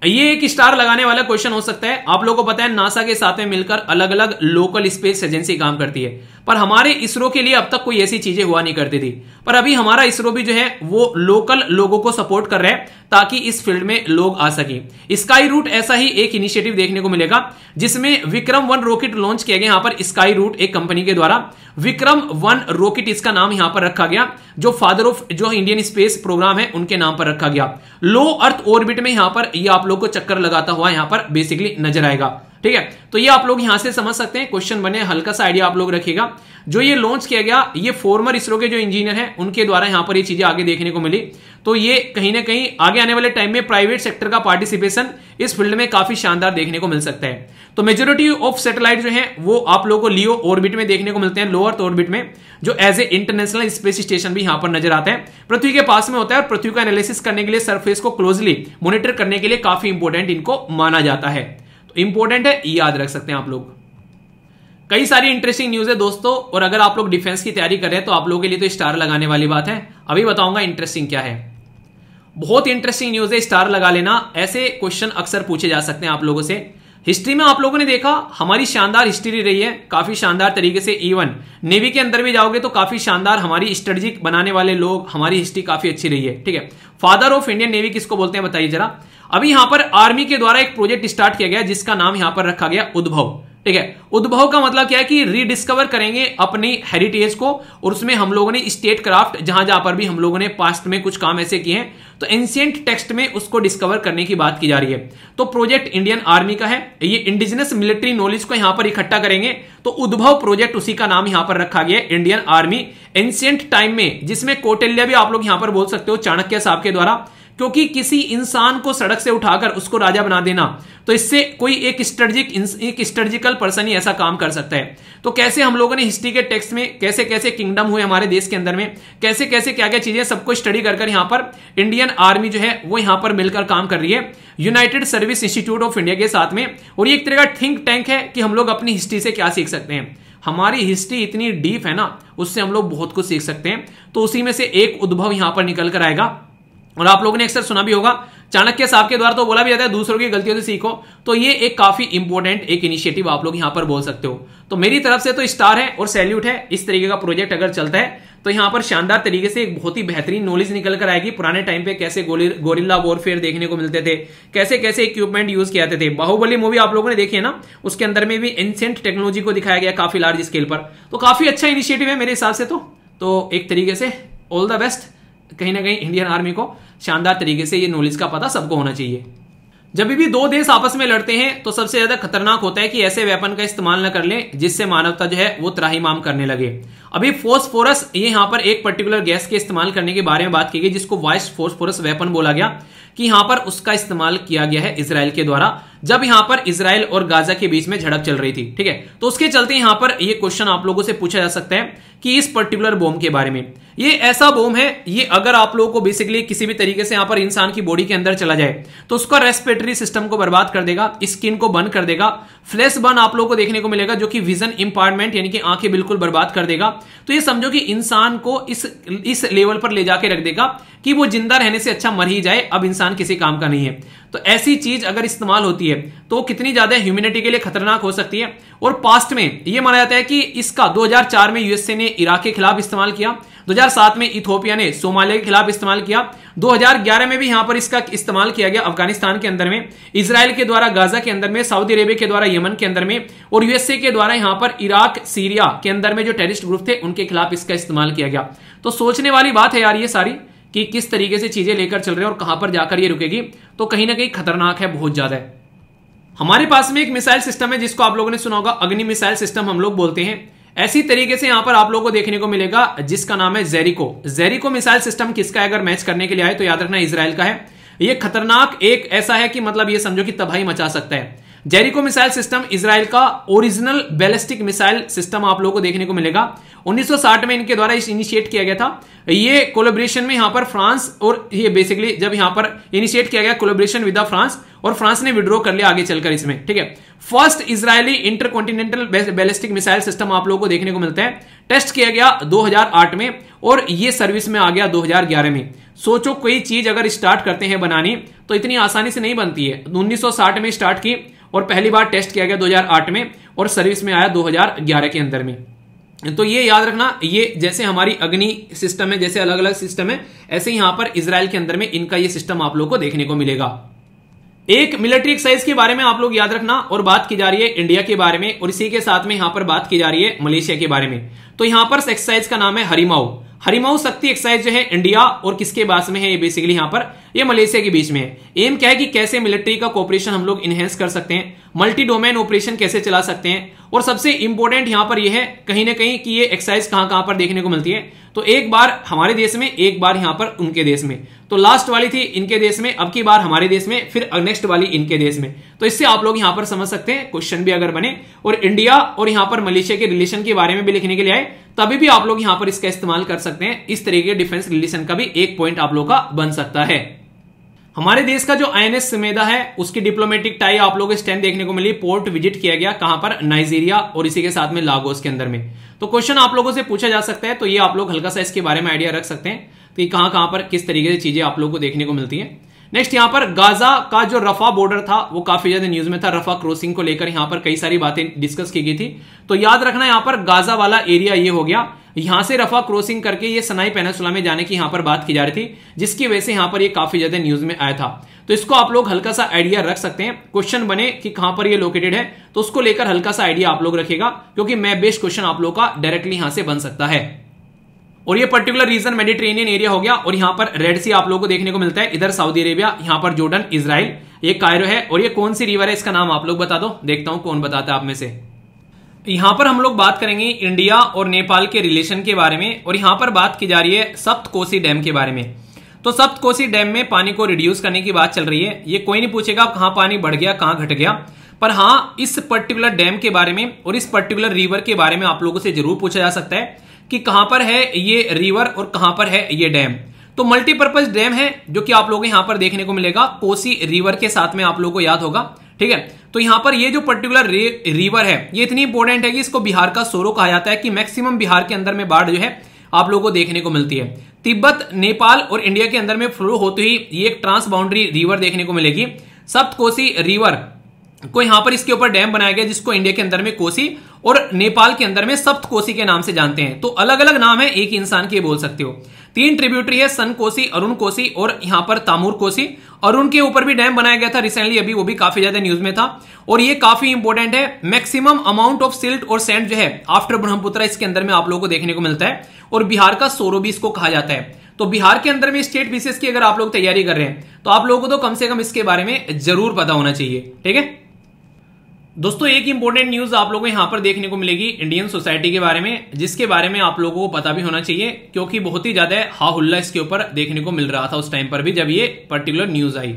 [SPEAKER 1] ये एक स्टार लगाने वाला क्वेश्चन हो सकता है आप लोगों को पता है नासा के साथ में मिलकर अलग अलग लोकल स्पेस एजेंसी काम करती है पर हमारे इसरो के लिए अब तक कोई ऐसी चीजें हुआ नहीं करती थी पर अभी हमारा इसरो भी जो है वो लोकल लोगों को सपोर्ट कर रहे हैं ताकि इस फील्ड में लोग आ सके स्काई रूट ऐसा ही एक इनिशिएटिव देखने को मिलेगा जिसमें विक्रम वन रॉकेट लॉन्च किया गया यहां पर स्काई रूट एक कंपनी के द्वारा विक्रम वन रॉकेट इसका नाम यहां पर रखा गया जो फादर ऑफ जो इंडियन स्पेस प्रोग्राम है उनके नाम पर रखा गया लो अर्थ ऑर्बिट में यहां पर ये यह आप लोग को चक्कर लगाता हुआ यहां पर बेसिकली नजर आएगा ठीक है तो ये आप लोग यहां से समझ सकते हैं क्वेश्चन बने हल्का सा आइडिया आप लोग रखेगा जो ये लॉन्च किया गया ये फॉर्मर इसरो के जो इंजीनियर हैं उनके द्वारा यहां पर ये चीजें आगे देखने को मिली तो ये कहीं ना कहीं आगे आने वाले टाइम में प्राइवेट सेक्टर का पार्टिसिपेशन इस फील्ड में काफी शानदार देखने को मिल सकता है तो मेजोरिटी ऑफ सैटेलाइट जो है वो आप लोगों को लियो ऑर्बिट में देखने को मिलते हैं लोअर ऑर्बिट में जो as a international space station भी यहां पर नजर आता है पृथ्वी के पास में होता है और पृथ्वी का एनालिसिस करने के लिए सरफेस को क्लोजली मॉनिटर करने के लिए काफी इंपोर्टेंट इनको माना जाता है इंपॉर्टेंट है याद रख सकते हैं आप लोग कई सारी इंटरेस्टिंग न्यूज है दोस्तों और अगर आप लोग डिफेंस की तैयारी कर रहे हैं तो आप लोगों के लिए तो स्टार लगाने वाली बात है अभी बताऊंगा इंटरेस्टिंग क्या है बहुत इंटरेस्टिंग न्यूज है स्टार लगा लेना ऐसे क्वेश्चन अक्सर पूछे जा सकते हैं आप लोगों से हिस्ट्री में आप लोगों ने देखा हमारी शानदार हिस्ट्री रही है काफी शानदार तरीके से इवन नेवी के अंदर भी जाओगे तो काफी शानदार हमारी स्ट्रेटेजिक बनाने वाले लोग हमारी हिस्ट्री काफी अच्छी रही है ठीक है फादर ऑफ इंडियन नेवी किसको बोलते हैं बताइए जरा अभी यहां पर आर्मी के द्वारा एक प्रोजेक्ट स्टार्ट किया गया जिसका नाम यहां पर रखा गया उद्भव ठीक है उद्भव का मतलब क्या है कि रीडिस्कवर करेंगे अपनी हेरिटेज को और उसमें हम लोगों ने स्टेट क्राफ्ट जहां जहां पर भी हम लोगों ने पास्ट में कुछ काम ऐसे किए हैं तो एंशियंट टेक्स्ट में उसको डिस्कवर करने की बात की जा रही है तो प्रोजेक्ट इंडियन आर्मी का है ये इंडिजिनस मिलिट्री नॉलेज को यहां पर इकट्ठा करेंगे तो उद्भव प्रोजेक्ट उसी का नाम यहां पर रखा गया इंडियन आर्मी एंशियंट टाइम में जिसमें कोटल्या भी आप लोग यहां पर बोल सकते हो चाणक्य साहब के द्वारा क्योंकि किसी इंसान को सड़क से उठाकर उसको राजा बना देना तो इससे कोई एक स्ट्रेटिक एक स्ट्रेटिकल पर्सन ही ऐसा काम कर सकता है तो कैसे हम लोगों ने हिस्ट्री के टेक्स्ट में कैसे कैसे किंगडम हुए हमारे देश के अंदर में कैसे कैसे क्या क्या चीजें सबको स्टडी कर कर यहां पर इंडियन आर्मी जो है वो यहां पर मिलकर काम कर रही है United Service Institute of India के साथ में और ये एक तरह का थिंक टैंक है कि हम लोग अपनी हिस्ट्री से क्या सीख सकते हैं हमारी हिस्ट्री इतनी डीप है ना उससे हम लोग बहुत कुछ सीख सकते हैं तो उसी में से एक उद्भव यहां पर निकल कर आएगा और आप लोगों ने अक्सर सुना भी होगा चाणक्य साहब के द्वारा तो बोला भी जाता है दूसरों की गलतियों से सीखो तो ये एक काफी इंपॉर्टेंट एक इनिशिएटिव आप लोग यहां पर बोल सकते हो तो मेरी तरफ से तो स्टार है और सैल्यूट है इस तरीके का प्रोजेक्ट अगर चलता है तो यहां पर शानदार तरीके से एक बहुत ही बेहतरीन नॉलेज निकल कर आएगी पुराने टाइम पे कैसे गोरिल्ला वॉरफेयर देखने को मिलते थे कैसे कैसे इक्विपमेंट यूज किया जाते थे बाहुबली मूवी आप लोगों ने देखी है ना उसके अंदर में भी एंसेंट टेक्नोलॉजी को दिखाया गया काफी लार्ज स्केल पर तो काफी अच्छा इनिशिएटिव है मेरे हिसाब से तो, तो एक तरीके से ऑल द बेस्ट कहीं ना कहीं इंडियन आर्मी को शानदार तरीके से ये नॉलेज का पता सबको होना चाहिए जब भी दो देश आपस में लड़ते हैं तो सबसे ज्यादा खतरनाक होता है कि ऐसे वेपन का इस्तेमाल न कर लें जिससे मानवता जो है वो त्राहीमाम करने लगे अभी फोस्फोरस ये यहाँ पर एक पर्टिकुलर गैस के इस्तेमाल करने के बारे में बात की गई जिसको वाइस फोस्फोरस वेपन बोला गया कि यहाँ पर उसका इस्तेमाल किया गया है इसराइल के द्वारा जब यहां पर इसराइल और गाजा के बीच में झड़प चल रही थी ठीक है तो उसके चलते यहां पर यह क्वेश्चन आप लोगों से पूछा जा सकता है कि इस पर्टिकुलर बोम के बारे में ये ऐसा बोम है ये अगर आप लोगों को बेसिकली किसी भी तरीके से यहां पर इंसान की बॉडी के अंदर चला जाए तो उसका रेस्पिरेटरी सिस्टम को बर्बाद कर देगा स्किन को बर्न कर देगा फ्लैश बर्न आप लोगों को देखने को मिलेगा जो कि विजन इंपायरमेंट यानी कि आंखें बिल्कुल बर्बाद कर देगा तो ये समझो कि इंसान को इस इस लेवल पर ले जाके रख देगा कि वो जिंदा रहने से अच्छा मर ही जाए अब इंसान किसी काम का नहीं है तो ऐसी चीज अगर इस्तेमाल होती है तो कितनी ज्यादा ह्यूमिनिटी के लिए खतरनाक हो सकती है और पास्ट में यह माना जाता है कि इसका 2004 में यूएसए ने इराक के खिलाफ इस्तेमाल किया 2007 में इथोपिया ने सोमालिया के खिलाफ इस्तेमाल किया 2011 में भी यहां पर इसका इस्तेमाल किया गया अफगानिस्तान के अंदर में इसराइल के द्वारा गाजा के अंदर में सऊदी अरेबिया के द्वारा यमन के अंदर में और यूएसए के द्वारा यहां पर इराक सीरिया के अंदर में जो टेरिस्ट ग्रुप थे उनके खिलाफ इसका इस्तेमाल किया गया तो सोचने वाली बात है यार ये सारी कि किस तरीके से चीजें लेकर चल रहे हैं और कहां पर जाकर ये रुकेगी तो कहीं ना कहीं खतरनाक है बहुत ज़्यादा हमारे पास में एक मिसाइल सिस्टम है जिसको आप लोगों ने सुना होगा अग्नि मिसाइल सिस्टम हम लोग बोलते हैं ऐसी तरीके से यहां पर आप लोगों को देखने को मिलेगा जिसका नाम है जेरिको जेरिको मिसाइल सिस्टम किसका है अगर मैच करने के लिए आए तो याद रखना इसराइल का है यह खतरनाक एक ऐसा है कि मतलब ये समझो कि तबाही मचा सकता है जेरिको मिसाइल सिस्टम इसराइल का ओरिजिनल बैलिस्टिक मिसाइल सिस्टम आप लोगों को देखने को मिलेगा 1960 में इनके द्वारा इनिशिएट किया गया था ये कोलोब्रेशन में यहां पर फ्रांस और ये बेसिकली जब यहां पर इनिशिएट किया गया कोलोब्रेशन विद फ्रांस और फ्रांस ने विड्रॉ कर लिया आगे चलकर इसमें ठीक है first Israeli intercontinental ballistic missile system आप लोगों को देखने को मिलता है टेस्ट किया गया 2008 में और ये सर्विस में आ गया 2011 में सोचो कोई चीज अगर स्टार्ट करते हैं बनानी तो इतनी आसानी से नहीं बनती है 1960 में स्टार्ट की और पहली बार टेस्ट किया गया 2008 में और सर्विस में आया 2011 के अंदर में तो ये याद रखना ये जैसे हमारी अग्नि सिस्टम है जैसे अलग अलग सिस्टम है ऐसे यहां पर इसराइल के अंदर में इनका ये सिस्टम आप लोग को देखने को मिलेगा एक मिलिट्री एक्साइज के बारे में आप लोग याद रखना और बात की जा रही है इंडिया के बारे में और इसी के साथ में यहां पर बात की जा रही है मलेशिया के बारे में तो यहां पर एक्साइज का नाम है हरिमाऊ हरिमऊ शक्ति एक्सरसाइज जो है इंडिया और किसके पास में है ये बेसिकली यहां पर ये मलेशिया के बीच में है एम क्या है कि कैसे मिलिट्री का कॉपरेशन हम लोग इनहेंस कर सकते हैं मल्टी डोमेन ऑपरेशन कैसे चला सकते हैं और सबसे इंपॉर्टेंट यहां पर यह है कहीं ना कहीं कि ये एक्सरसाइज कहां कहां पर देखने को मिलती है तो एक बार हमारे देश में एक बार यहां पर उनके देश में तो लास्ट वाली थी इनके देश में अब की बार हमारे देश में फिर नेक्स्ट वाली इनके देश में तो इससे आप लोग यहां पर समझ सकते हैं क्वेश्चन भी अगर बने और इंडिया और यहां पर मलेशिया के रिलेशन के बारे में भी लिखने के लिए आए तभी भी आप लोग यहां पर इसका इस्तेमाल कर सकते हैं इस तरीके डिफेंस रिलेशन का भी एक पॉइंट आप लोग का बन सकता है हमारे देश का जो आई सुमेदा है उसकी डिप्लोमेटिक टाई आप लोग स्टैंड देखने को मिली पोर्ट विजिट किया गया कहां पर नाइजीरिया और इसी के साथ में लागोस के अंदर में तो क्वेश्चन आप लोगों से पूछा जा सकता है तो ये आप लोग हल्का सा इसके बारे में आइडिया रख सकते हैं तो ये कहां कहां पर किस तरीके से चीजें आप लोग को देखने को मिलती है नेक्स्ट यहां पर गाजा का जो रफा बॉर्डर था वो काफी ज्यादा न्यूज में था रफा क्रॉसिंग को लेकर यहां पर कई सारी बातें डिस्कस की गई थी तो याद रखना यहां पर गाजा वाला एरिया ये हो गया यहां से रफा क्रॉसिंग करके ये सनाई पेनासुला में जाने की यहां पर बात की जा रही थी जिसकी वजह से यहां पर ये काफी ज्यादा न्यूज में आया था तो इसको आप लोग हल्का सा आइडिया रख सकते हैं क्वेश्चन बने कि कहां पर ये लोकेटेड है तो उसको लेकर हल्का सा आइडिया आप लोग रखेगा क्योंकि मैं बेस्ट क्वेश्चन आप लोग का डायरेक्टली यहां से बन सकता है और ये पर्टिकुलर रीजन मेडिटेरेनियन एरिया हो गया और यहां पर रेड सी आप लोगों को देखने को मिलता है इधर सऊदी अरेबिया यहां पर जोर्डन इसराइल ये कायरो है और ये कौन सी रिवर है इसका नाम आप लोग बता दो देखता हूँ कौन बताता है आप में से यहां पर हम लोग बात करेंगे इंडिया और नेपाल के रिलेशन के बारे में और यहां पर बात की जा रही है सप्त कोसी डैम के बारे में तो सप्त कोसी डैम में पानी को रिड्यूस करने की बात चल रही है ये कोई नहीं पूछेगा कहां पानी बढ़ गया कहाँ घट गया पर हां इस पर्टिकुलर डैम के बारे में और इस पर्टिकुलर रिवर के बारे में आप लोगों से जरूर पूछा जा सकता है कि कहां पर है ये रिवर और कहां पर है ये डैम तो मल्टीपर्पज डैम है जो कि आप लोग यहां पर देखने को मिलेगा कोसी रिवर के साथ में आप लोगों को याद होगा ठीक है तो यहां पर ये जो पर्टिकुलर रिवर है ये इतनी इंपॉर्टेंट है कि इसको बिहार का सोरो कहा जाता है कि मैक्सिमम बिहार के अंदर में बाढ़ जो है आप लोगों को देखने को मिलती है तिब्बत नेपाल और इंडिया के अंदर में फ्लो होते ही ये एक ट्रांस बाउंड्री रिवर देखने को मिलेगी सप्त कोसी रिवर को यहां पर इसके ऊपर डैम बनाया गया जिसको इंडिया के अंदर में कोसी और नेपाल के अंदर में सप्त कोसी के नाम से जानते हैं तो अलग अलग नाम है एक इंसान के बोल सकते हो तीन ट्रिब्यूटरी है सन कोसी अरुण कोसी और यहां पर तामूर कोसी अरुण के ऊपर भी डैम बनाया गया था रिसेंटली अभी वो भी काफी ज्यादा न्यूज में था और ये काफी इंपॉर्टेंट है मैक्सिमम अमाउंट ऑफ सिल्ट और सेंट जो है आफ्टर ब्रह्मपुत्र इसके अंदर में आप लोगों को देखने को मिलता है और बिहार का सोरो भी इसको कहा जाता है तो बिहार के अंदर में स्टेट पीसीएस की अगर आप लोग तैयारी कर रहे हैं तो आप लोगों को तो कम से कम इसके बारे में जरूर पता होना चाहिए ठीक है दोस्तों एक इंपॉर्टेंट न्यूज आप लोगों को यहां पर देखने को मिलेगी इंडियन सोसाइटी के बारे में जिसके बारे में आप लोगों को पता भी होना चाहिए क्योंकि बहुत ही ज्यादा हा हुल्ला इसके ऊपर देखने को मिल रहा था उस टाइम पर भी जब ये पर्टिकुलर न्यूज आई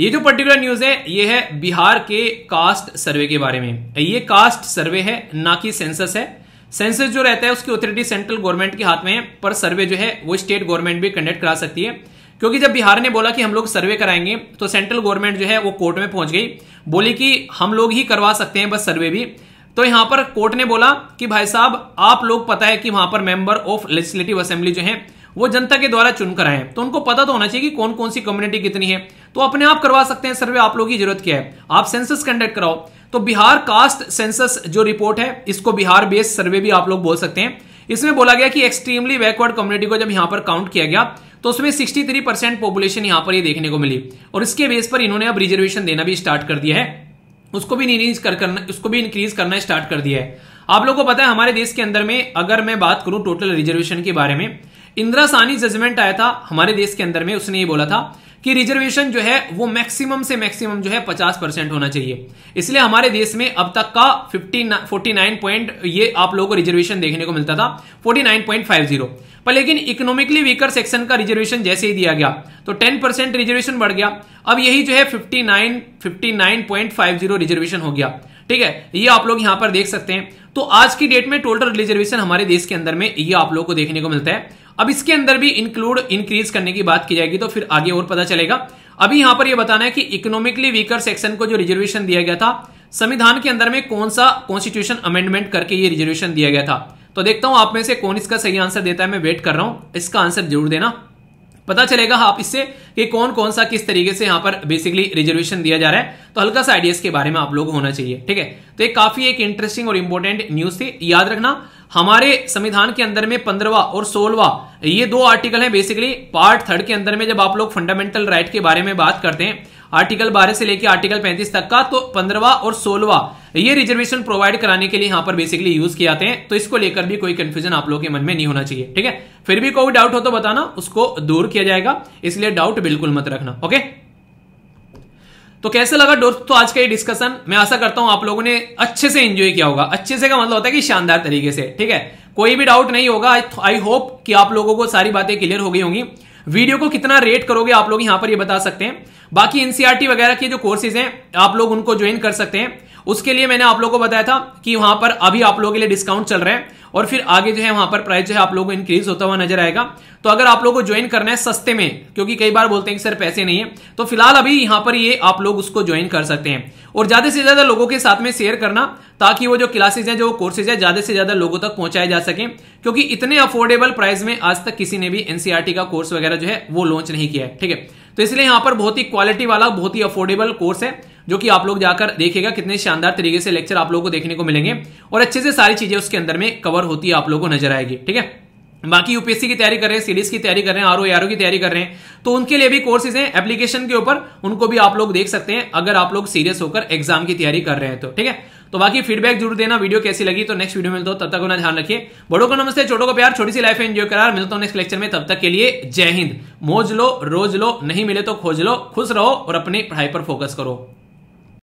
[SPEAKER 1] ये जो पर्टिकुलर न्यूज है ये है बिहार के कास्ट सर्वे के बारे में ये कास्ट सर्वे है ना कि सेंसस है सेंसस जो रहता है उसकी ऑथोरिटी सेंट्रल गवर्नमेंट के हाथ में है पर सर्वे जो है वो स्टेट गवर्नमेंट भी कंडक्ट करा सकती है क्योंकि जब बिहार ने बोला कि हम लोग सर्वे कराएंगे तो सेंट्रल गवर्नमेंट जो है वो कोर्ट में पहुंच गई बोली कि हम लोग ही करवा सकते हैं बस सर्वे भी तो यहां पर कोर्ट ने बोला कि भाई साहब आप लोग पता है कि वहां पर मेंबर ऑफ लेजिस्लेटिव असेंबली जो है वो जनता के द्वारा चुनकर आए तो उनको पता तो होना चाहिए कि कौन कौन सी कम्युनिटी कितनी है तो अपने आप करवा सकते हैं सर्वे आप लोग की जरूरत क्या है आप सेंसस कंडक्ट कराओ तो बिहार कास्ट सेंसस जो रिपोर्ट है इसको बिहार बेस्ड सर्वे भी आप लोग बोल सकते हैं इसमें बोला गया कि एक्सट्रीमली बैकवर्ड कम्युनिटी को जब यहां पर काउंट किया गया तो उसमें 63 परसेंट पॉपुलेशन यहां पर ये देखने को मिली और इसके बेस पर इन्होंने अब रिजर्वेशन देना भी स्टार्ट कर दिया है उसको भी इंक्रीज कर करना उसको भी इंक्रीज करना स्टार्ट कर दिया है आप लोगों को पता है हमारे देश के अंदर में अगर मैं बात करूं टोटल रिजर्वेशन के बारे में इंदिरा सानी जजमेंट आया था हमारे देश के अंदर में उसने ये बोला था कि रिजर्वेशन जो है वो मैक्सिमम से मैक्सिमम जो है 50 परसेंट होना चाहिए इसलिए हमारे देश में अब तक का 50 49 पॉइंट ये आप लोगों को रिजर्वेशन देखने को मिलता था 49.50 पर लेकिन इकोनॉमिकली वीकर सेक्शन का रिजर्वेशन जैसे ही दिया गया तो 10 परसेंट रिजर्वेशन बढ़ गया अब यही जो है फिफ्टी नाइन रिजर्वेशन हो गया ठीक है ये आप लोग यहां पर देख सकते हैं तो आज की डेट में टोटल रिजर्वेशन हमारे देश के अंदर में ये आप लोग को देखने को मिलता है अब इसके अंदर भी इंक्लूड इंक्रीज करने की बात की जाएगी तो फिर आगे और पता चलेगा अभी यहां पर यह बताना है कि इकोनॉमिकली वीकर सेक्शन को जो रिजर्वेशन दिया गया था संविधान के अंदर में कौन सा कॉन्स्टिट्यूशन अमेंडमेंट करके ये रिजर्वेशन दिया गया था तो देखता हूं आप में से कौन इसका सही आंसर देता है मैं वेट कर रहा हूं इसका आंसर जरूर देना पता चलेगा आप इससे कि कौन कौन सा किस तरीके से यहां पर बेसिकली रिजर्वेशन दिया जा रहा है तो हल्का सा आइडियाज के बारे में आप लोग होना चाहिए ठीक है तो ये काफी एक इंटरेस्टिंग और इंपॉर्टेंट न्यूज थी याद रखना हमारे संविधान के अंदर में पंद्रवा और सोलवा ये दो आर्टिकल हैं बेसिकली पार्ट थर्ड के अंदर में जब आप लोग फंडामेंटल राइट के बारे में बात करते हैं आर्टिकल बारह से लेकर आर्टिकल पैंतीस तक का तो पंद्रवा और सोलवा ये रिजर्वेशन प्रोवाइड कराने के लिए यहां पर बेसिकली यूज किया जाते हैं तो इसको लेकर भी कोई कंफ्यूजन आप लोगों के मन में नहीं होना चाहिए ठीक है फिर भी कोई डाउट हो तो बताना उसको दूर किया जाएगा इसलिए डाउट बिल्कुल मत रखना ओके तो कैसे लगा दोस्तों तो आज का ये डिस्कशन मैं आशा करता हूं आप लोगों ने अच्छे से एंजॉय किया होगा अच्छे से का मतलब होता है कि शानदार तरीके से ठीक है कोई भी डाउट नहीं होगा आई होप कि आप लोगों को सारी बातें क्लियर हो गई होंगी वीडियो को कितना रेट करोगे आप लोग यहां पर ये बता सकते हैं बाकी एनसीआरटी e वगैरह के जो कोर्सेज हैं आप लोग उनको ज्वाइन कर सकते हैं उसके लिए मैंने आप लोगों को बताया था कि वहां पर अभी आप लोगों के लिए डिस्काउंट चल रहा है और फिर आगे जो है वहां पर प्राइस जो है आप लोगों को इंक्रीज होता हुआ नजर आएगा तो अगर आप लोगों को ज्वाइन करना है सस्ते में क्योंकि कई बार बोलते हैं कि सर पैसे नहीं है तो फिलहाल अभी यहां पर ये आप लोग उसको ज्वाइन कर सकते हैं और ज्यादा से ज्यादा लोगों के साथ में शेयर करना ताकि वो जो क्लासेज है जो कोर्सेज है ज्यादा से ज्यादा लोगों तक पहुंचाए जा सके क्योंकि इतने अफोर्डेबल प्राइस में आज तक किसी ने भी एनसीआरटी e का कोर्स वगैरह जो है वो लॉन्च नहीं किया है ठीक है तो इसलिए यहां पर बहुत ही क्वालिटी वाला बहुत ही अफोर्डेबल कोर्स है जो कि आप लोग जाकर देखेगा कितने शानदार तरीके से लेक्चर आप लोगों को देखने को मिलेंगे और अच्छे से सारी चीजें उसके अंदर में कवर होती है आप लोगों को नजर आएगी ठीक है बाकी यूपीएससी की तैयारी कर रहे हैं सीरीज की तैयारी कर रहे हैं आरओ आरओ की तैयारी कर रहे हैं तो उनके लिए भी कोर्सेज हैं एप्लीकेशन के ऊपर उनको भी आप लोग देख सकते हैं अगर आप लोग सीरियस होकर एग्जाम की तैयारी कर रहे हैं तो ठीक है तो बाकी फीडबैक जरूर देना वीडियो कैसी लगी तो नेक्स्ट वीडियो में तो तब तक अपना ध्यान रखिए बड़ों को नमस्ते छोटों को प्यार छोटी सी लाइफ एंजॉय करार मिलता हूं नेक्स्ट लेक्चर में तब तक के लिए जय हिंद मोज लो रोज लो नहीं मिले तो खोज लो खुश रहो और अपनी पढ़ाई पर फोकस करो